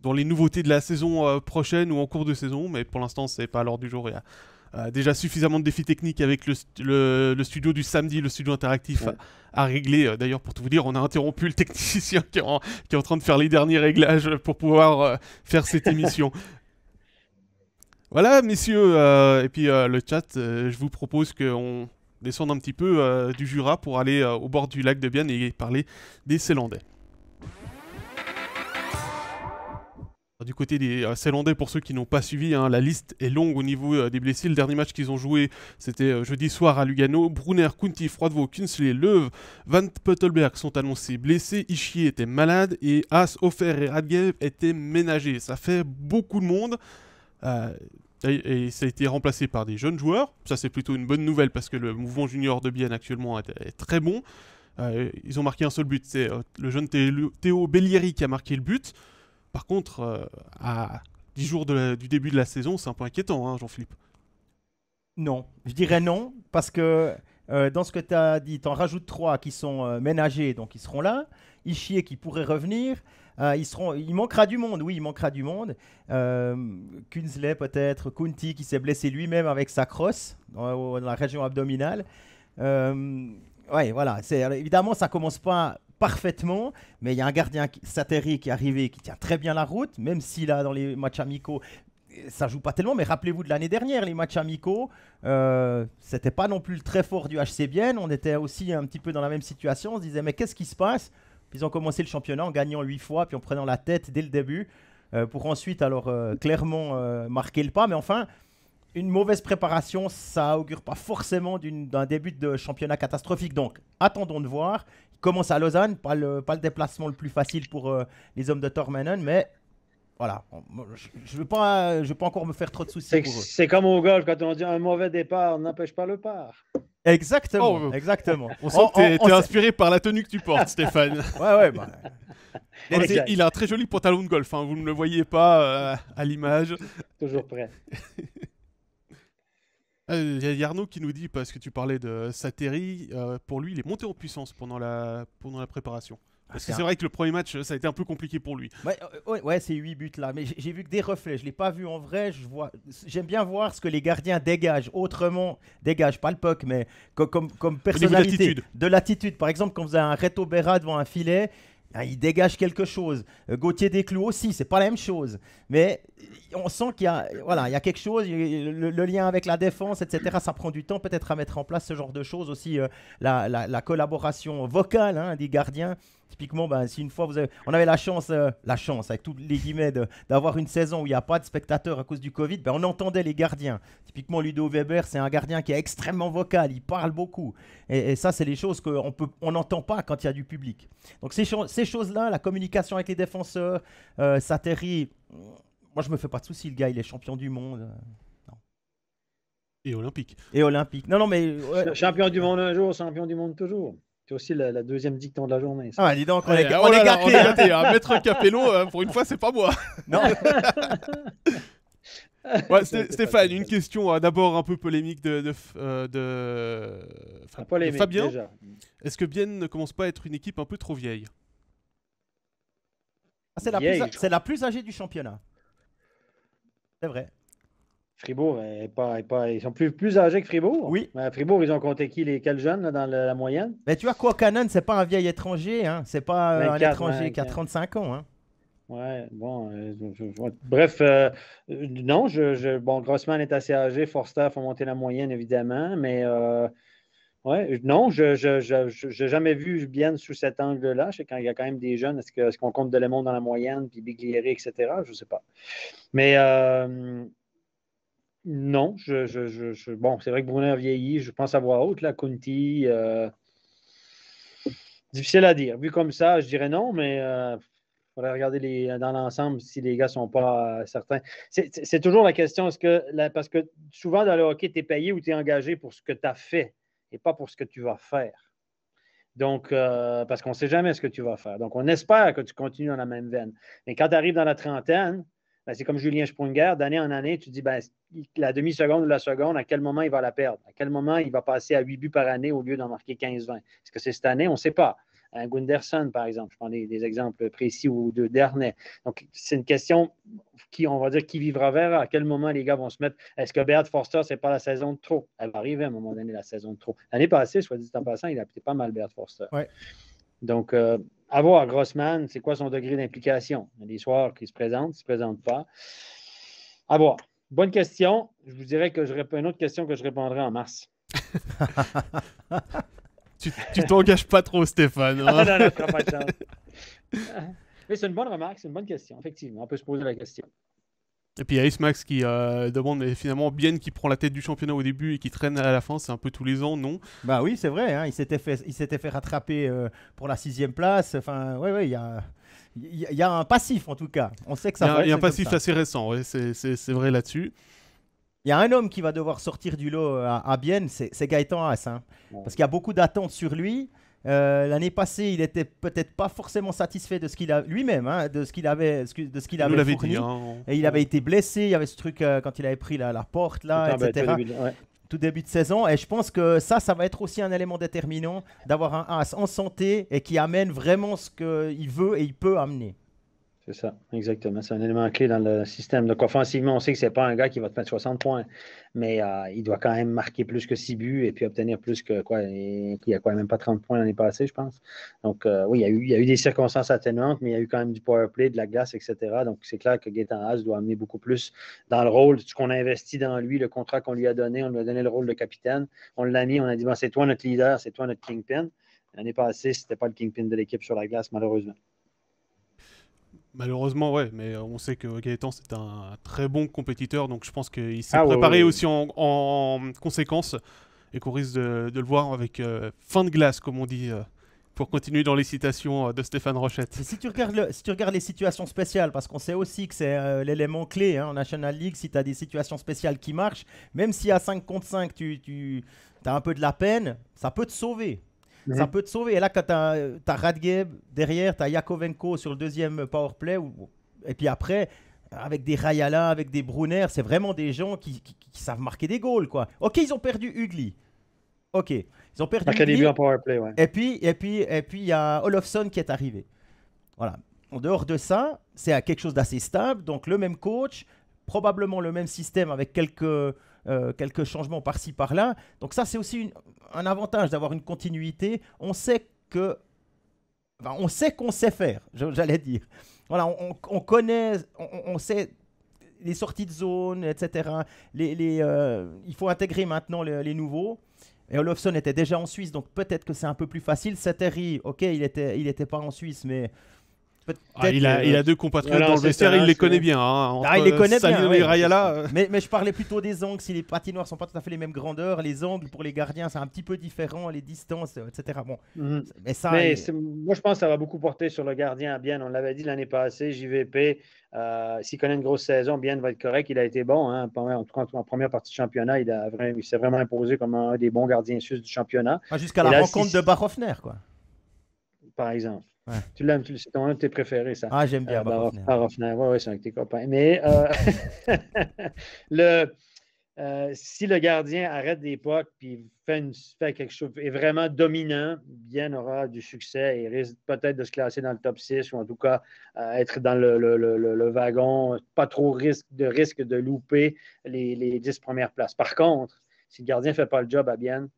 dans les nouveautés de la saison prochaine ou en cours de saison, mais pour l'instant c'est pas à l'ordre du jour. Il y a déjà suffisamment de défis techniques avec le, studio du samedi, le studio interactif à, régler. D'ailleurs, pour tout vous dire, on a interrompu le technicien qui est, en, train de faire les derniers réglages pour pouvoir faire cette émission. Voilà, messieurs, et puis le chat, je vous propose qu'on descendre un petit peu euh, du Jura pour aller euh, au bord du lac de Bienne et parler des Célandais. Du côté des Célandais, euh, pour ceux qui n'ont pas suivi, hein, la liste est longue au niveau des blessés. Le dernier match qu'ils ont joué, c'était jeudi soir à Lugano. Brunner, Kunti, Froidevaux, Kinsley, Leuve, Van Puttelberg sont annoncés blessés. Ischier était malade et As, Offer et Radgev étaient ménagés. Ça fait beaucoup de monde et, ça a été remplacé par des jeunes joueurs. Ça, c'est plutôt une bonne nouvelle parce que le mouvement junior de Bienne actuellement est, très bon. Euh, ils ont marqué un seul but, c'est euh, le jeune Théo Bellieri qui a marqué le but. Par contre, euh, à 10 jours du début de la saison, c'est un peu inquiétant, hein, Jean-Philippe. Non, je dirais non, parce que dans ce que tu as dit, tu en rajoutes trois qui sont ménagés, donc ils seront là. Ishier qui pourrait revenir. Euh, il manquera du monde, oui, il manquera du monde. Euh, Kunsley peut-être, Kunti qui s'est blessé lui-même avec sa crosse dans, la région abdominale. Oui, euh, ouais, voilà. Évidemment, ça commence pas parfaitement, mais il y a un gardien Sateri qui est arrivé, qui tient très bien la route, même s'il a dans les matchs amicaux, ça joue pas tellement, mais rappelez-vous de l'année dernière, les matchs amicaux, euh, c'était pas non plus le très fort du HC Bienne. On était aussi un petit peu dans la même situation. On se disait, mais qu'est-ce qui se passe ils ont commencé le championnat en gagnant 8 fois, puis en prenant la tête dès le début, euh, pour ensuite, alors, euh, clairement euh, marquer le pas. Mais enfin, une mauvaise préparation, ça augure pas forcément d'un début de championnat catastrophique. Donc, attendons de voir. Il commence à Lausanne, pas le, pas le déplacement le plus facile pour les hommes de Tormenon, mais voilà, je ne veux, pas, encore me faire trop de soucis. C'est comme au golf, quand on dit un mauvais départ n'empêche pas le part. Exactement, oh, oh, exactement. Oh, on sent que t'es inspiré par la tenue que tu portes, Stéphane. ouais, ouais. Bah. Il, a un très joli pantalon de golf, hein, vous ne le voyez pas euh, à l'image. Toujours prêt. Euh, il y a Yarno qui nous dit, parce que tu parlais de Sateri, euh, pour lui, il est monté en puissance pendant la, pendant la préparation. Parce que c'est vrai que le premier match, ça a été un peu compliqué pour lui. Ouais, euh, ouais, ces 8 buts là. Mais j'ai vu que des reflets. Je ne l'ai pas vu en vrai. Je vois... J'aime bien voir ce que les gardiens dégagent. Autrement, dégagent pas le puck, mais comme, comme, personnalité. De l'attitude. Par exemple, quand vous avez un Reto Berra devant un filet, hein, il dégage quelque chose. Euh, Gauthier Desclous aussi, c'est pas la même chose. Mais on sent qu'il y a, voilà, il y a quelque chose, le, lien avec la défense, etc. Ça prend du temps peut-être à mettre en place ce genre de choses aussi, euh, la, collaboration vocale hein, des gardiens Typiquement, ben, si une fois vous on avait la chance, euh, la chance avec tous les guillemets, d'avoir une saison où il n'y a pas de spectateurs à cause du Covid, ben, on entendait les gardiens. Typiquement, Ludo Weber, c'est un gardien qui est extrêmement vocal, il parle beaucoup. Et, ça, c'est les choses qu'on on n'entend pas quand il y a du public. Donc ces, choses-là, la communication avec les défenseurs, euh, ça moi je me fais pas de soucis, le gars, il est champion du monde. Euh, et olympique. Et olympique. Non, non, mais. Champion du monde un jour, champion du monde toujours. C'est aussi la, deuxième dicton de la journée. Ah, dis donc, on est, ben on est gâtés. Hein, hein. Maître Capello, euh, pour une fois, c'est pas moi. Non. Stéphane, une question hein, d'abord un peu polémique de, de, euh, de... Fabien. Est-ce que Bienne ne commence pas à être une équipe un peu trop vieille ah, C'est la, la plus âgée du championnat. C'est vrai. Fribourg ils sont plus, plus âgés que Fribourg. Oui. Mais euh, à Fribourg, ils ont compté qui les quels jeunes dans la, moyenne Mais ben, tu vois, quoi, Canon, c'est pas un vieil étranger, hein. C'est pas euh, un étranger qui a 35 ans, hein. Ouais, bon, euh, bref, non, je, bon, Grossman est assez âgé, Forster faut monter la moyenne, évidemment, mais ouais, non, je n'ai jamais vu bien sous cet angle-là. Je sais quand il y a quand même des jeunes, est-ce qu'on est compte de monde dans la moyenne, puis Biglieri, etc., je ne sais pas. Mais non, je, bon, c'est vrai que Brunner vieillit, je pense avoir voix haute, la Conti. Euh, difficile à dire. Vu comme ça, je dirais non, mais euh, il regarder les, dans l'ensemble si les gars ne sont pas euh, certains. C'est toujours la question, que parce que souvent dans le hockey, tu es payé ou tu es engagé pour ce que tu as fait et pas pour ce que tu vas faire. Donc, parce qu'on ne sait jamais ce que tu vas faire. Donc, on espère que tu continues dans la même veine. Mais quand tu arrives dans la trentaine, ben, c'est comme Julien Sprunger, d'année en année, tu dis ben, la demi-seconde ou la seconde, à quel moment il va la perdre, à quel moment il va passer à 8 buts par année au lieu d'en marquer 15-20. Est-ce que c'est cette année? On ne sait pas. Euh, Gunderson, par exemple, je prends des, exemples précis ou de derniers. Donc, c'est une question qui, on va dire, qui vivra vers À quel moment les gars vont se mettre Est-ce que Bert Forster, ce n'est pas la saison de trop Elle va arriver à un moment donné, la saison de trop. L'année passée, soit dit en passant, il a pas mal Bert Forster. Donc, euh, à voir, Grossman, c'est quoi son degré d'implication? Il y a des soirs qui se présentent, qui ne se présentent pas. À voir. Bonne question. Je vous dirais que je réponds une autre question que je répondrai en mars. tu, tu t'engages pas trop, Stéphane. Hein? Non, non, pas de chance. Mais c'est une bonne remarque, c'est une bonne question, effectivement. On peut se poser la question. Et puis il y a Max qui euh, demande, mais finalement, bien qui prend la tête du championnat au début et qui traîne à la fin, c'est un peu tous les ans, non Bah oui, c'est vrai, hein. il s'était fait, il s'était fait rattraper euh, pour la sixième place. Enfin, ouais, ouais, il y a, y a un passif en tout cas. On sait que ça. Il y a, un passif assez récent, ouais, c'est vrai là-dessus. Il y a un homme qui va devoir sortir du lot euh, à, Bienne, c'est Gaëtan Haas, hein. parce qu'il y a beaucoup d'attentes sur lui. Euh, l'année passée, il était peut-être pas forcément satisfait de ce qu'il a lui-même, hein, de ce qu'il avait, de ce qu'il avait fourni. Hein. et il avait été blessé. Il y avait ce truc euh, quand il avait pris la, porte là, bah, Tout début de saison. Et je pense que ça, ça va être aussi un élément déterminant d'avoir un as en santé et qui amène vraiment ce qu'il veut et il peut amener. C'est ça, exactement. C'est un élément clé dans le système. Donc, offensivement, on sait que ce n'est pas un gars qui va te mettre 60 points, mais euh, il doit quand même marquer plus que 6 buts et puis obtenir plus que quoi Il n'y a quand même pas 30 points l'année passée, je pense. Donc, euh, oui, il y, a eu, des circonstances atténuantes, mais il y a eu quand même du power play, de la glace, etc. Donc, c'est clair que Gaetan Haas doit amener beaucoup plus dans le rôle, ce qu'on a investi dans lui, le contrat qu'on lui a donné. On lui a donné le rôle de capitaine. On l'a mis, on a dit c'est toi notre leader, c'est toi notre kingpin. L'année passée, ce n'était pas le kingpin de l'équipe sur la glace, malheureusement. Malheureusement, ouais, mais on sait que Gaëtan, c'est un très bon compétiteur, donc je pense qu'il s'est ah, préparé aussi en, conséquence et qu'on risque de, le voir avec euh, fin de glace, comme on dit, euh, pour continuer dans les citations euh, de Stéphane Rochette. si tu, regardes si tu regardes les situations spéciales, parce qu'on sait aussi que c'est l'élément clé hein, en National League, si tu as des situations spéciales qui marchent, même si à 5 contre 5, tu, tu as un peu de la peine, ça peut te sauver. Ça peut te sauver. Et là, quand tu as, Radgeb derrière, tu as Yakovenko sur le deuxième powerplay. Et puis après, avec des Rayala, avec des Brunner, c'est vraiment des gens qui, savent marquer des goals. Quoi. Ok, ils ont perdu Ugly. Ok, ils ont perdu. Ugly. Et puis, et puis, et puis, il y a Olofsson qui est arrivé. Voilà. En dehors de ça, c'est quelque chose d'assez stable. Donc le même coach, probablement le même système avec quelques euh, quelques changements par-ci par-là. Donc ça, c'est aussi un avantage d'avoir une continuité. On sait que, on sait qu'on sait faire, j'allais dire. Voilà, on, connaît, on, sait les sorties de zone, etc. Les, euh, il faut intégrer maintenant les, nouveaux. Et Olofsson était déjà en Suisse, donc peut-être que c'est un peu plus facile. Sateri, ok, il n'était il était pas en Suisse, mais ah, il, a, deux compatriotes dans le vestiaire, il les connaît bien. Hein, ah, il les connaît euh, bien. Mais, je parlais plutôt des angles. Si les patinoires sont pas tout à fait les mêmes grandeurs, les angles pour les gardiens, c'est un petit peu différent, les distances, euh, etc. Bon, mhm. mais ça. Moi, je pense que ça va beaucoup porter sur le gardien. Bien, on l'avait dit l'année passée, JVP. Euh, s'il connaît une grosse saison, Bien va être correct. Il a été bon. Hein, en, cas, en, première partie de championnat, il, il s'est vraiment imposé comme un des bons gardiens sus du championnat. Jusqu'à la rencontre de Barhoffner, quoi. Par exemple. Tu l'aimes, c'est ton un de tes préférés, ça. Ah, j'aime bien. Euh, Oui, c'est un de tes copains. Mais euh, le, euh, si le gardien arrête des pocs puis fait, quelque chose, est vraiment dominant, bien aura du succès et risque peut-être de se classer dans le top 6 ou en tout cas euh, être dans le, wagon, pas trop risque, de risque de louper les, les 10 premières places. Par contre, si le gardien ne fait pas le job à bien,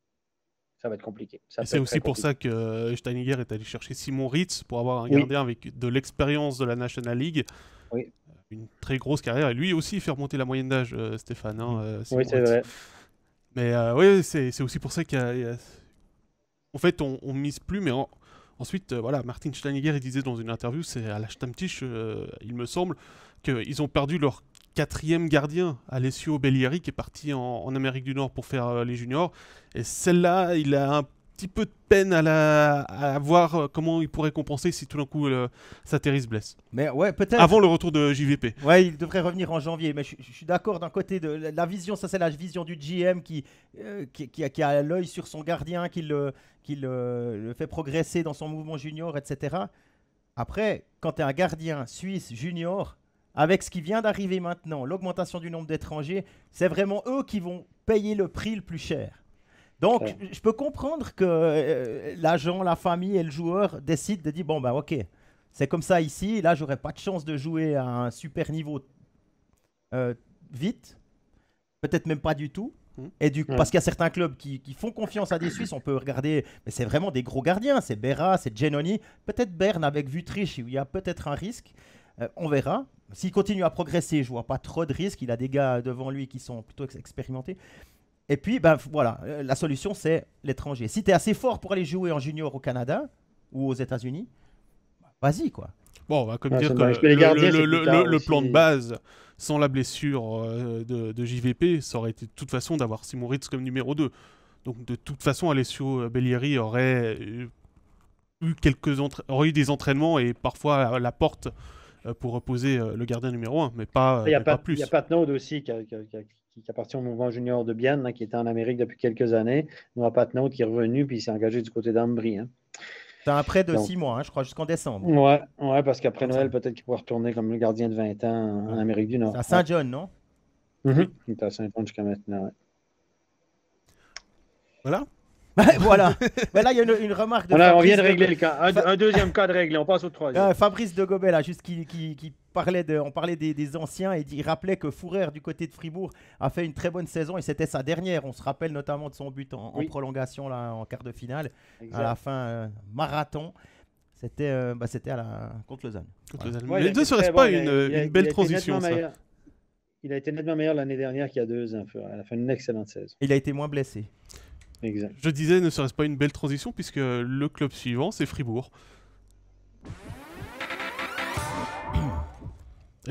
va être compliqué. C'est aussi pour ça que Steiniger est allé chercher Simon Ritz pour avoir un gardien avec de l'expérience de la National League. Oui. Euh, une très grosse carrière. Et lui aussi faire remonter la moyenne d'âge, euh, Stéphane. Hein, euh, oui, c'est vrai. Mais oui, c'est aussi pour ça qu'en En fait, on, mise plus, mais ensuite, voilà, Martin Steiniger il disait dans une interview, c'est à la Stammtisch, il me semble, qu'ils ont perdu leur quatrième gardien, Alessio Bellieri, qui est parti en, Amérique du Nord pour faire euh, les juniors. Et celle-là, il a un petit peu de peine à, la, voir euh, comment il pourrait compenser si tout d'un coup ça euh, sa se blesse. Mais ouais, peut-être. Avant le retour de JVP. Ouais, il devrait revenir en janvier. Mais je, suis d'accord d'un côté de la, vision, ça c'est la vision du GM qui, qui, qui, a, l'œil sur son gardien, qui, le, qui le, le fait progresser dans son mouvement junior, etc. Après, quand tu es un gardien suisse junior, avec ce qui vient d'arriver maintenant, l'augmentation du nombre d'étrangers, c'est vraiment eux qui vont payer le prix le plus cher. Donc, je peux comprendre que euh, l'agent, la famille et le joueur décident de dire bon, ben ok, c'est comme ça ici, là, j'aurais pas de chance de jouer à un super niveau euh, vite, peut-être même pas du tout. Hmm. Et du Parce qu'il y a certains clubs qui, font confiance à des Suisses, on peut regarder, mais c'est vraiment des gros gardiens, c'est Berra, c'est Genoni, peut-être Berne avec Vutriche, il y a peut-être un risque, euh, on verra. S'il continue à progresser, je vois pas trop de risques. Il a des gars devant lui qui sont plutôt expérimentés. Et puis, ben voilà, euh, la solution, c'est l'étranger. Si tu es assez fort pour aller jouer en junior au Canada ou aux États-Unis, vas-y, quoi. Bon, on va comme dire que le, plan de base, sans la blessure euh, de, JVP, ça aurait été de toute façon d'avoir Simon Ritz comme numéro 2. Donc, de toute façon, Alessio euh, Bellieri aurait eu, quelques aurait eu des entraînements et parfois la porte euh, pour reposer euh, le gardien numéro 1, mais pas, euh, Il y a pas, plus. Il y a Patnaud aussi qui, qui, appartient au mouvement junior de Bienne, hein, qui était en Amérique depuis quelques années. Noah a Patnaud qui est revenu puis s'est engagé du côté d'Ambry. Hein. C'est un prêt de six mois, hein, je crois, jusqu'en décembre. Ouais, ouais parce qu'après Noël, peut-être qu'il pourra retourner comme le gardien de 20 ans en Amérique du Nord. C'est à Saint-John, non? Mm Il est à Saint-John jusqu'à maintenant, Voilà. voilà. Mais là, il y a une, remarque. De on, on, vient de régler le cas. Un, deuxième cas de réglé. On passe au troisième. Euh, Fabrice de Gobel, a juste qui, parlait de, on parlait des, anciens et il rappelait que Fourrer du côté de Fribourg a fait une très bonne saison et c'était sa dernière. On se rappelle notamment de son but en, prolongation là, en quart de finale à la fin euh, marathon. C'était, euh, bah, c'était à la contre Lausanne. les deux pas une, belle transition Il a été nettement meilleur l'année dernière qu'il y a deux ans. Il a fait une excellente saison. Il a été moins blessé. Je disais, ne serait-ce pas une belle transition, puisque le club suivant, c'est Fribourg.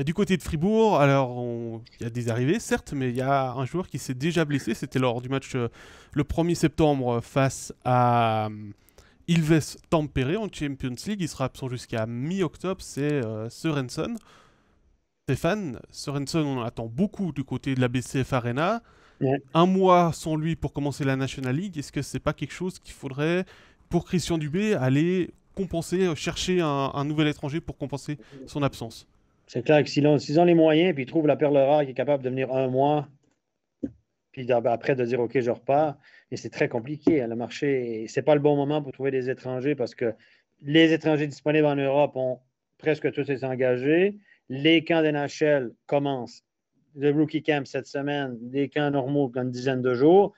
du côté de Fribourg, alors il y a des arrivées, certes, mais il y a un joueur qui s'est déjà blessé. C'était lors du match euh, le 1er septembre face à euh, Ilves Tampere en Champions League. Il sera absent jusqu'à mi-octobre. C'est euh, Sørensen. Sorensen. Stéphane, Sorensen, on attend beaucoup du côté de la BCF Arena un mois sans lui pour commencer la National League, est-ce que c'est pas quelque chose qu'il faudrait, pour Christian Dubé, aller compenser, euh, chercher un, nouvel étranger pour compenser son absence C'est clair que s'ils ont, les moyens puis ils trouvent la perle rare qui est capable de venir un mois, puis bah, après de dire OK, je repars, et c'est très compliqué. Hein, le marché, c'est pas le bon moment pour trouver des étrangers parce que les étrangers disponibles en Europe ont presque tous été engagés. Les camps NHL commencent le rookie camp cette semaine, des camps normaux une dizaine de jours.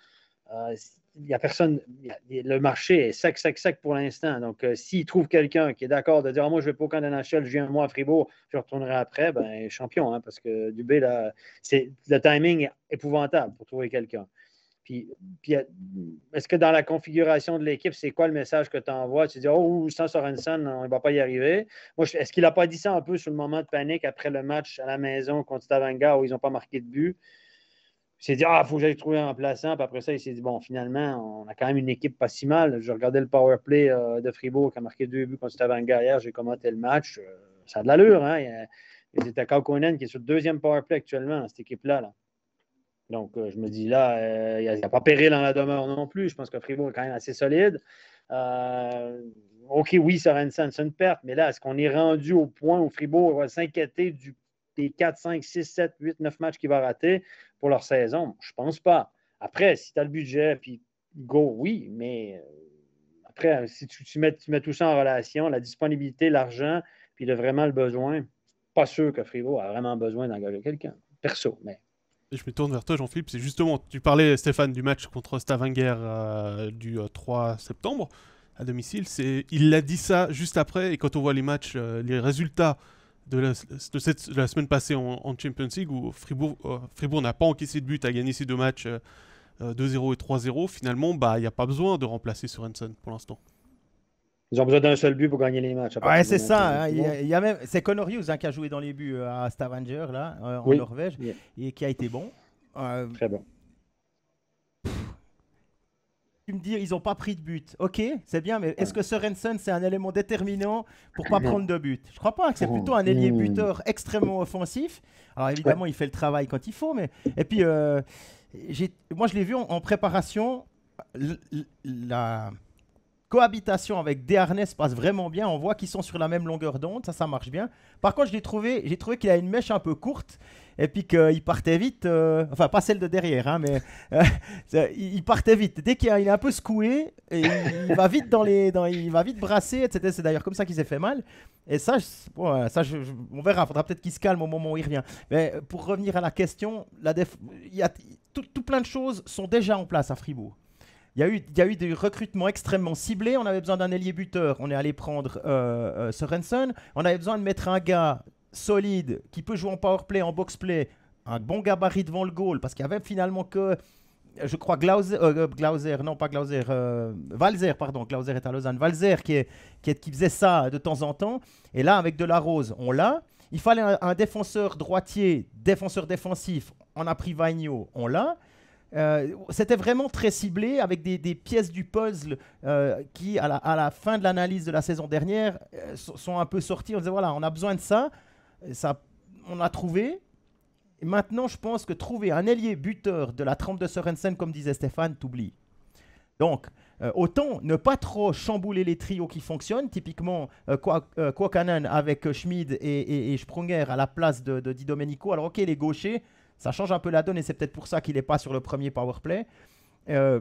Euh, a personne, le marché est sec, sec, sec pour l'instant. Donc, euh, s'il trouve quelqu'un qui est d'accord de dire ah, Moi, je ne vais pas au camp de NHL, je viens un mois à Fribourg, je retournerai après, ben champion, hein, parce que Dubé, là, le timing est épouvantable pour trouver quelqu'un. Puis, est-ce que dans la configuration de l'équipe, c'est quoi le message que tu envoies? Tu dis, oh, sans Sorensen, on ne va pas y arriver. Moi, est-ce qu'il n'a pas dit ça un peu sur le moment de panique après le match à la maison contre Stavanger où ils n'ont pas marqué de but? Il s'est dit, ah, il faut que j'aille trouver un remplaçant. Puis après ça, il s'est dit, bon, finalement, on a quand même une équipe pas si mal. Je regardais le power play euh, de Fribourg qui a marqué deux buts contre Stavanger hier. J'ai commenté le match. Euh, ça a de l'allure. Hein? Il y a, qui est sur le deuxième power play actuellement, cette équipe-là. là. Donc, euh, je me dis là, il euh, n'y a, pas péril dans la demeure non plus. Je pense que Fribourg est quand même assez solide. Euh, OK, oui, ça c'est une perte, mais là, est-ce qu'on est rendu au point où Fribourg va s'inquiéter du, des 4, 5, 6, 7, 8, 9 matchs qu'il va rater pour leur saison? Je pense pas. Après, si tu as le budget, puis go, oui, mais après, si tu, mets, tout ça en relation, la disponibilité, l'argent, puis de vraiment le besoin, pas sûr que Fribourg a vraiment besoin d'engager quelqu'un, perso, mais je me tourne vers toi, Jean-Philippe. C'est justement, tu parlais, Stéphane, du match contre Stavanger euh, du 3 euh, septembre à domicile. Il l'a dit ça juste après. Et quand on voit les matchs, euh, les résultats de la, semaine passée en, Champions League, où Fribourg, n'a pas encaissé de but, a gagné ces deux matchs 2-0 et 3-0, finalement, bah, il n'y a pas besoin de remplacer Sorensen pour l'instant. Ils ont besoin d'un seul but pour gagner les matchs. Ouais, c'est ça. Hein. il, y a, même, c'est Conor hein, qui a joué dans les buts euh, à Stavanger, là, euh, en Norvège, et qui a été bon. Euh, Très bon. tu me dis, ils n'ont pas pris de but. Ok, c'est bien, mais est-ce que Sorensen, c'est un élément déterminant pour pas mhm. prendre de but Je crois pas. C'est plutôt un mhm. ailier mhm. buteur extrêmement offensif. Alors évidemment, il fait le travail quand il faut, mais et puis moi, je l'ai vu en, préparation. la cohabitation avec Desharnais se passe vraiment bien. On voit qu'ils sont sur la même longueur d'onde, ça, ça marche bien. Par contre, je l'ai trouvé, j'ai trouvé qu'il a une mèche un peu courte et puis qu'il partait vite. Euh, enfin, pas celle de derrière, hein, mais euh, il partait vite. Dès qu'il est un peu secoué, et il, va vite dans les, il va vite brasser, etc. C'est d'ailleurs comme ça qu'il s'est fait mal. Et ça, euh, ça je, on verra. Il faudra peut-être qu'il se calme au moment où il revient. Mais pour revenir à la question, la il y a tout, tout plein de choses sont déjà en place à Fribourg. Il y, a eu, des recrutements extrêmement ciblés. On avait besoin d'un ailier buteur. On est allé prendre euh, euh, Sorensen. On avait besoin de mettre un gars solide qui peut jouer en power play, en box play, un bon gabarit devant le goal. Parce qu'il y avait finalement que, je crois, Glauser, euh, non pas Glauser, Valzer, pardon. Glauser est à Lausanne. Valzer qui, qui, faisait ça de temps en temps. Et là, avec de la rose, on l'a. Il fallait un, défenseur droitier, défenseur défensif. On a pris Vagno, on l'a. Euh, c'était vraiment très ciblé avec des, pièces du puzzle euh, qui, à la, fin de l'analyse de la saison dernière, euh, sont un peu sorties. On disait voilà, on a besoin de ça. ça on a trouvé. maintenant, je pense que trouver un ailier buteur de la trempe de Sorensen, comme disait Stéphane, t'oublie. Donc, autant ne pas trop chambouler les trios qui fonctionnent, typiquement Kwakanen avec Schmid et, et, Sprunger à la place de, de Di Domenico. Alors, ok, les gauchers, ça change un peu la donne et c'est peut-être pour ça qu'il n'est pas sur le premier powerplay. Euh,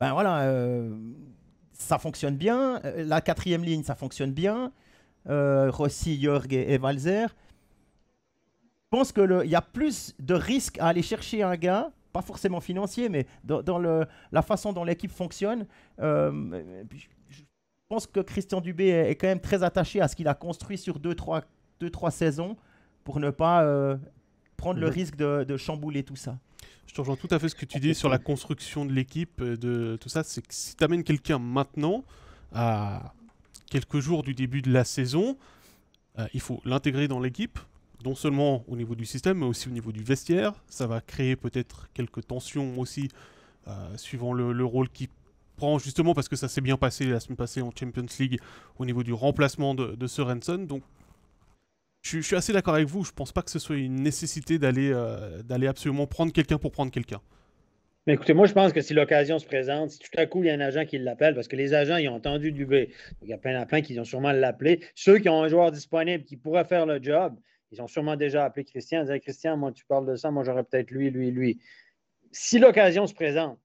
ben voilà, euh, ça fonctionne bien. Euh, la quatrième ligne, ça fonctionne bien. Rossi, Jörg et, Valzer. Je pense qu'il y a plus de risques à aller chercher un gars, pas forcément financier, mais dans, la façon dont l'équipe fonctionne. je pense que Christian Dubé est, quand même très attaché à ce qu'il a construit sur 2-3 saisons pour ne pas prendre le bah, risque de, chambouler tout ça. Je te rejoins tout à fait ce que tu dis sur la construction de l'équipe, euh, de tout ça. C'est que si tu amènes quelqu'un maintenant, à quelques jours du début de la saison, euh, il faut l'intégrer dans l'équipe, non seulement au niveau du système, mais aussi au niveau du vestiaire. Ça va créer peut-être quelques tensions aussi, euh, suivant le, rôle qu'il prend, justement parce que ça s'est bien passé la semaine passée en Champions League au niveau du remplacement de, de Sorensen. Donc je, suis assez d'accord avec vous. Je pense pas que ce soit une nécessité d'aller euh, d'aller absolument prendre quelqu'un pour prendre quelqu'un. Mais écoutez, moi, je pense que si l'occasion se présente, si tout à coup, il y a un agent qui l'appelle, parce que les agents, ils ont entendu Dubé. Il y a plein à plein qui ont sûrement l'appelé. Ceux qui ont un joueur disponible qui pourrait faire le job, ils ont sûrement déjà appelé Christian. Ils disaient, Christian, moi, tu parles de ça, moi, j'aurais peut-être lui, lui, lui. Si l'occasion se présente,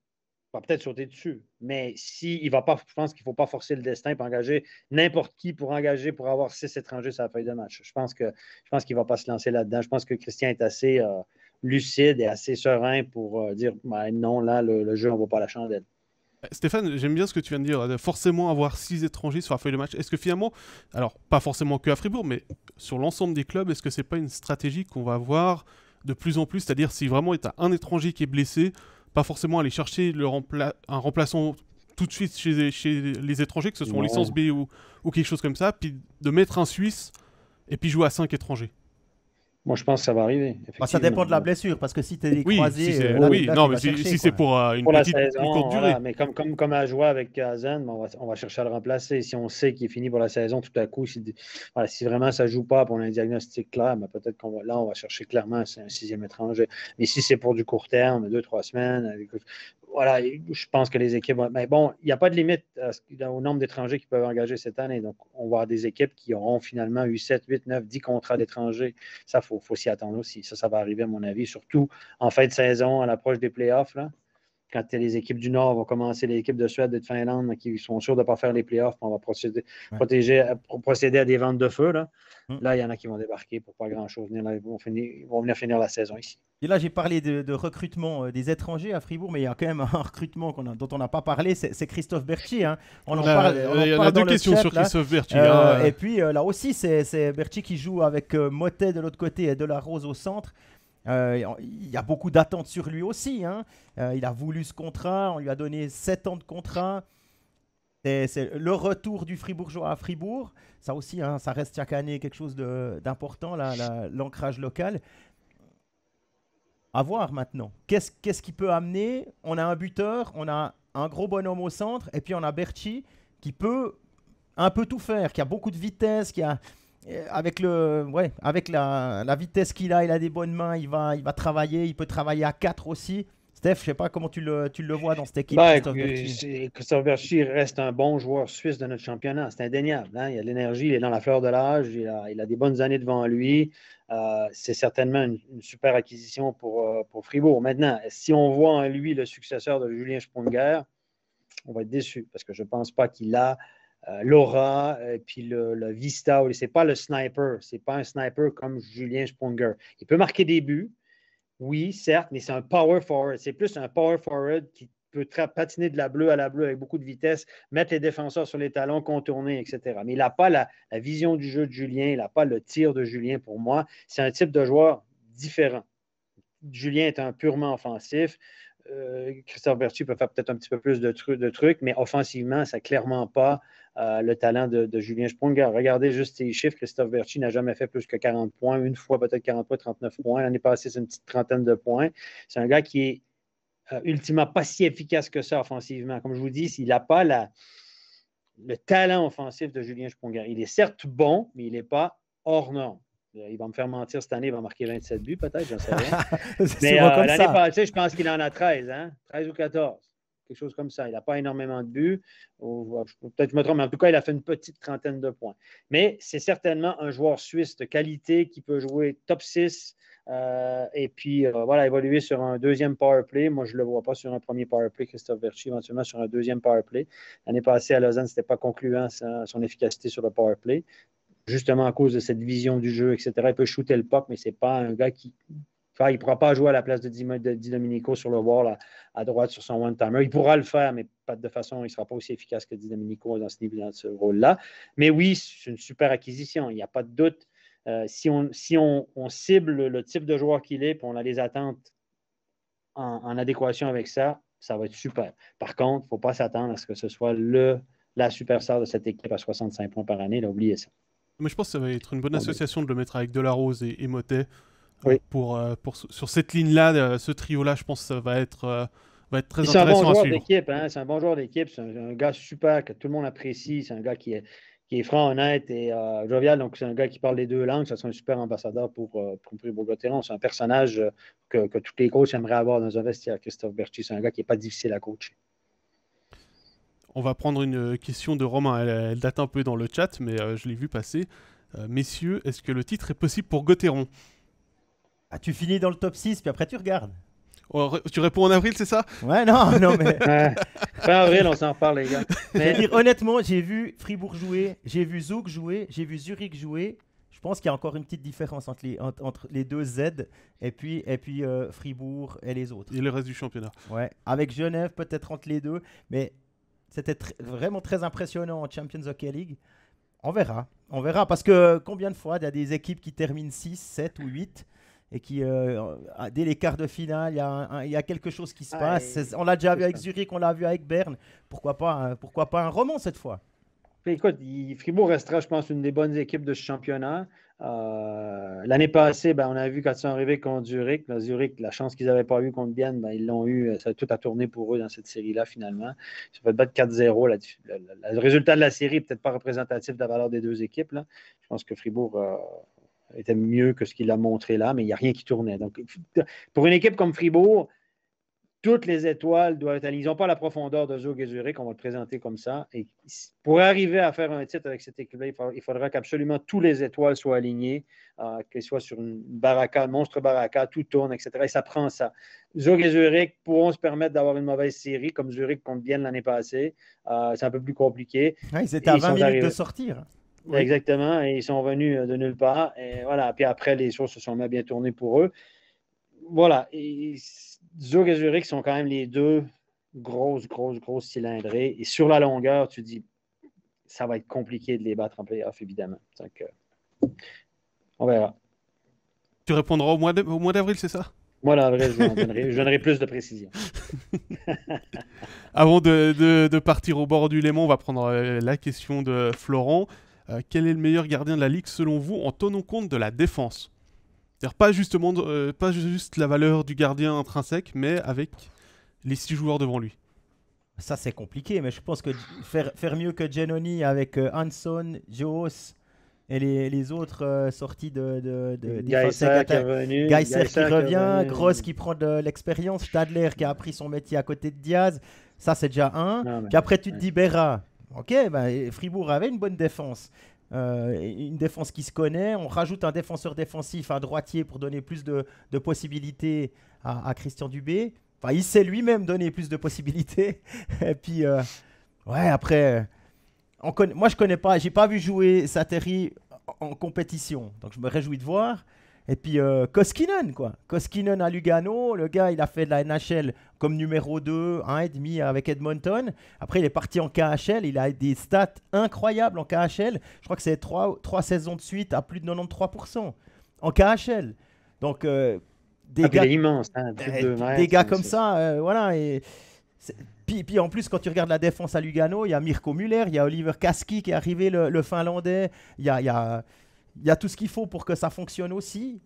peut-être sauter dessus. Mais si il va pas, je pense qu'il ne faut pas forcer le destin pour engager n'importe qui pour engager pour avoir six étrangers sur la feuille de match. Je pense que je pense qu'il ne va pas se lancer là-dedans. Je pense que Christian est assez euh, lucide et assez serein pour euh, dire ben, non, là, le, jeu, on ne va pas la chandelle. Euh, Stéphane, j'aime bien ce que tu viens de dire, forcément avoir six étrangers sur la feuille de match. Est-ce que finalement, alors pas forcément que à Fribourg, mais sur l'ensemble des clubs, est-ce que c'est pas une stratégie qu'on va avoir de plus en plus C'est-à-dire si vraiment tu as un étranger qui est blessé, pas forcément aller chercher le un remplaçant tout de suite chez, les étrangers, que ce soit en licence B ou, ou, quelque chose comme ça, puis de mettre un Suisse et puis jouer à 5 étrangers. Moi, je pense que ça va arriver. Bah, ça dépend de la blessure, parce que si tu es oui, si c'est euh, pour euh, une petite durée. mais comme, comme, comme à jouer avec Kazan, on va, chercher à le remplacer. Si on sait qu'il est fini pour la saison, tout à coup, si, vraiment ça ne joue pas, pour un diagnostic clair, ben, peut-être qu'on va, là, on va chercher clairement un sixième étranger. Mais si c'est pour du court terme, deux, trois semaines, voilà, je pense que les équipes Mais bon, il n'y a pas de limite au nombre d'étrangers qui peuvent engager cette année. Donc, on va avoir des équipes qui auront finalement eu 7, 8, 9, 10 contrats d'étrangers. Ça, il faut, faut s'y attendre aussi. Ça, ça va arriver, à mon avis, surtout en fin de saison, à l'approche des playoffs. Là quand les équipes du Nord vont commencer, les équipes de Suède et de Finlande qui sont sûres de ne pas faire les playoffs, on va procéder, protéger, euh, procéder à des ventes de feu. Là. Hum. là, il y en a qui vont débarquer pour pas grand-chose. Ils, vont venir finir la saison ici. Et là, j'ai parlé de, recrutement euh, des étrangers à Fribourg, mais il y a quand même un recrutement dont on n'a pas parlé, c'est Christophe Berti. Hein. On, en bah, parle. On il y en a deux questions sur Christophe Berti. Hein. Euh, et puis là aussi, c'est Berti qui joue avec Motet de l'autre côté et De La Rose au centre. Euh, il y a beaucoup d'attentes sur lui aussi. Hein. Euh, il a voulu ce contrat, on lui a donné 7 ans de contrat. C'est le retour du Fribourgeois à Fribourg. Ça aussi, hein, ça reste chaque année quelque chose d'important, l'ancrage local. À voir maintenant. Qu'est-ce qu'il peut amener On a un buteur, on a un gros bonhomme au centre, et puis on a Berti qui peut un peu tout faire, qui a beaucoup de vitesse, qui a, euh, avec, le, ouais, avec la, vitesse qu'il a, il a des bonnes mains, il va, il va travailler, il peut travailler à 4 aussi. Steph, je ne sais pas comment tu le, tu le vois dans cette équipe. Bah, Christophe reste un bon joueur suisse de notre championnat, c'est indéniable. Hein. Il a de l'énergie, il est dans la fleur de l'âge, il a, il a, des bonnes années devant lui. Euh, c'est certainement une, super acquisition pour, euh, pour Fribourg. Maintenant, si on voit en lui le successeur de Julien Sprunger, on va être déçu parce que je ne pense pas qu'il a euh, l'aura, et euh, puis le, vista. Ce pas le sniper. c'est pas un sniper comme Julien Sprunger. Il peut marquer des buts, oui, certes, mais c'est un power forward. C'est plus un power forward qui peut patiner de la bleue à la bleue avec beaucoup de vitesse, mettre les défenseurs sur les talons, contourner, etc. Mais il n'a pas la, la, vision du jeu de Julien, il n'a pas le tir de Julien pour moi. C'est un type de joueur différent. Julien est un purement offensif. Euh, Christophe Vertu peut faire peut-être un petit peu plus de, trucs, mais offensivement, ça n'a clairement pas euh, le talent de, Julien Sprunger. Regardez juste les chiffres. Christophe Vertu n'a jamais fait plus que 40 points. Une fois, peut-être 40 points, 39 points. L'année passée, c'est une petite trentaine de points. C'est un gars qui est euh, ultimement pas si efficace que ça offensivement. Comme je vous dis, il n'a pas le talent offensif de Julien Sprunger. Il est certes bon, mais il n'est pas hors norme. Euh, il va me faire mentir cette année, il va marquer 27 buts, peut-être, je sais rien. Mais euh, l'année passée, je pense qu'il en a 13, 13 hein. ou 14, quelque chose comme ça. Il n'a pas énormément de buts. Peut-être je me trompe, mais en tout cas, il a fait une petite trentaine de points. Mais c'est certainement un joueur suisse de qualité qui peut jouer top 6. Euh, et puis, voilà, évoluer sur un deuxième power play. Moi, je ne le vois pas sur un premier power play, Christophe Vertu, éventuellement sur un deuxième power play. L'année passée à Lausanne, ce n'était pas concluant son efficacité sur le power play justement à cause de cette vision du jeu, etc. Il peut shooter le pop, mais ce n'est pas un gars qui. Enfin, il ne pourra pas jouer à la place de Di, sur le wall à, droite sur son one-timer. Il pourra le faire, mais pas de façon, il ne sera pas aussi efficace que Di dans ce, ce rôle-là. Mais oui, c'est une super acquisition, il n'y a pas de doute. Euh, si, on, si on, cible le type de joueur qu'il est, puis on a les attentes en, adéquation avec ça, ça va être super. Par contre, il ne faut pas s'attendre à ce que ce soit le, la superstar de cette équipe à 65 points par année. Là, oubliez ça. Mais je pense que ça va être une bonne association de le mettre avec Delarose et, et Motet. Euh, pour, euh, sur cette ligne-là, euh, ce trio-là, je pense que ça va être, être très intéressant à hein. C'est un bon joueur d'équipe, c'est un, gars super que tout le monde apprécie, c'est un gars qui est, franc, honnête et jovial. Donc, c'est un gars qui parle les deux langues, ça sera un super ambassadeur pour, le pour C'est un personnage que, toutes les coachs aimeraient avoir dans un vestiaire, Christophe Berti. C'est un gars qui n'est pas difficile à coacher. On va prendre une euh, question de Romain. Elle, date un peu dans le chat, mais euh, je l'ai vu passer. Euh, messieurs, est-ce que le titre est possible pour gothéron? ah, Tu finis dans le top 6, puis après tu regardes. Oh, tu réponds en avril, c'est ça Ouais, non, non, mais. fin avril, on s'en reparle, les gars. honnêtement, j'ai vu Fribourg jouer, j'ai vu Zouk jouer, j'ai vu Zurich jouer. Je pense qu'il y a encore une petite différence entre les, deux Z et puis, Fribourg et les autres. Et le reste du championnat. Ouais, avec Genève peut-être entre les deux, mais c'était vraiment très impressionnant en Champions Hockey League. On verra. On verra. Parce que combien de fois il y a des équipes qui terminent 6, 7 ou 8 et qui, euh, dès les quarts de finale, il y, a, quelque chose qui se ah, passe. On l'a déjà vu avec Zurich, on l'a vu avec Berne. Pourquoi pas, un, pourquoi pas un roman cette fois Écoute, Fribourg restera, je pense, une des bonnes équipes de ce championnat. Euh, l'année passée, ben, on a vu quand ils sont arrivés contre Zurich. la ben, Zurich, la chance qu'ils n'avaient pas eu contre Vienne, ben, ils l'ont eu. Euh, ça a tout à pour eux dans cette série-là, finalement. Ça se fait battre 4-0. le résultat de la série n'est peut-être pas représentatif de la valeur des deux équipes. Je pense que Fribourg euh, était mieux que ce qu'il a montré là, mais il n'y a rien qui tournait. Donc, pour une équipe comme Fribourg, toutes les étoiles doivent être Ils n'ont pas la profondeur de et Zurich, on va le présenter comme ça. Et pour arriver à faire un titre avec cette équipe-là, il, faudra qu'absolument toutes les étoiles soient alignées, euh, qu'elles soient sur une baraka, un monstre baraka, tout tourne, etc. Et ça prend ça. Zug et Zurich pourront se permettre d'avoir une mauvaise série, comme Zurich compte bien l'année passée. Euh, c'est un peu plus compliqué. Ils étaient à 20 minutes de sortir. Exactement, ils sont venus euh, de nulle part. Et voilà, puis après, les choses se sont bien tournées pour eux. Voilà, et Zug et Zurich sont quand même les deux grosses, grosses, grosses cylindrées. Et sur la longueur, tu dis, ça va être compliqué de les battre en playoff, évidemment. Donc, on verra. Tu répondras au mois d'avril, c'est ça? Moi, d'avril, je, donnerai, plus de précisions. Avant de, partir au bord du Léman, on va prendre euh, la question de Florent. Euh, quel est le meilleur gardien de la Ligue selon vous en tenant compte de la défense c'est-à-dire pas, justement, euh, pas juste la valeur du gardien intrinsèque, mais avec les six joueurs devant lui. Ça, c'est compliqué, mais je pense que faire, faire mieux que Genoni avec euh, Hanson, Joos et les, les autres sortis euh, sorties de. de, de Geiser qui, qui revient, Gross qui prend de l'expérience, Stadler qui a appris son métier à côté de Diaz. Ça, c'est déjà un. Puis après, tu te dis Berra. Ok, bah, Fribourg avait une bonne défense. Euh, une défense qui se connaît. On rajoute un défenseur défensif, un droitier pour donner plus de, possibilités à, Christian Dubé. Enfin, il sait lui-même donner plus de possibilités. Et puis, euh, ouais, après, moi je connais pas, j'ai pas vu jouer Sateri en, compétition, donc je me réjouis de voir. Et puis euh, Koskinen, quoi. Koskinen à Lugano, le gars, il a fait de la NHL comme numéro 2, 1,5 avec Edmonton. Après, il est parti en KHL, il a des stats incroyables en KHL. Je crois que c'est 3, saisons de suite à plus de 93% en KHL. Donc, euh, des, ah, gars, immense, hein, eh, des gars comme ça, euh, voilà. Et puis, puis, en plus, quand tu regardes la défense à Lugano, il y a Mirko Muller, il y a Oliver Kaski qui est arrivé, le, le Finlandais, il y a, il y a il y a tout ce qu'il faut pour que ça fonctionne aussi.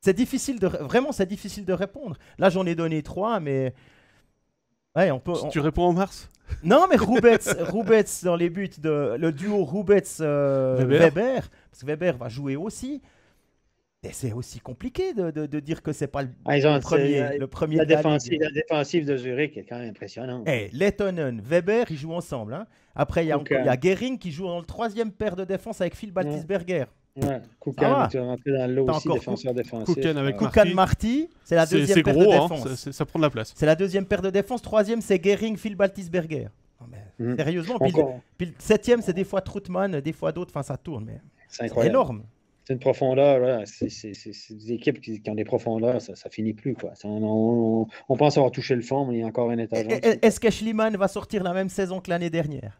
C'est difficile de vraiment, c'est difficile de répondre. Là, j'en ai donné trois, mais ouais, on peut. Tu réponds en mars Non, mais Roubets, dans les buts de le duo Roubets euh, Weber. parce que Weber va jouer aussi c'est aussi compliqué de, dire que c'est pas le, ah, premier. Le premier la, défensive, la, défensive, de Zurich est quand même impressionnante. Hey, eh, Lettonen, Weber, ils jouent ensemble. Hein. Après, il y, a, il Gehring qui joue dans le troisième paire de défense avec Phil Baltisberger. Ouais, Koukan, tu es rentré dans lot aussi, défenseur défensif. Koukan avec Koukan Marty, c'est la deuxième paire de hein. défense. ça, ça prend de la place. C'est la deuxième paire de défense. Troisième, c'est Gehring, Phil Baltisberger. Mm. Sérieusement, puis, le septième, c'est des fois Troutman, des fois d'autres. Enfin, ça tourne, mais c'est énorme c'est une profondeur. C'est des équipes qui, ont des profondeurs, ça, finit plus. Quoi. On, pense avoir touché le fond, mais il y a encore un étage. Est-ce que va sortir la même saison que l'année dernière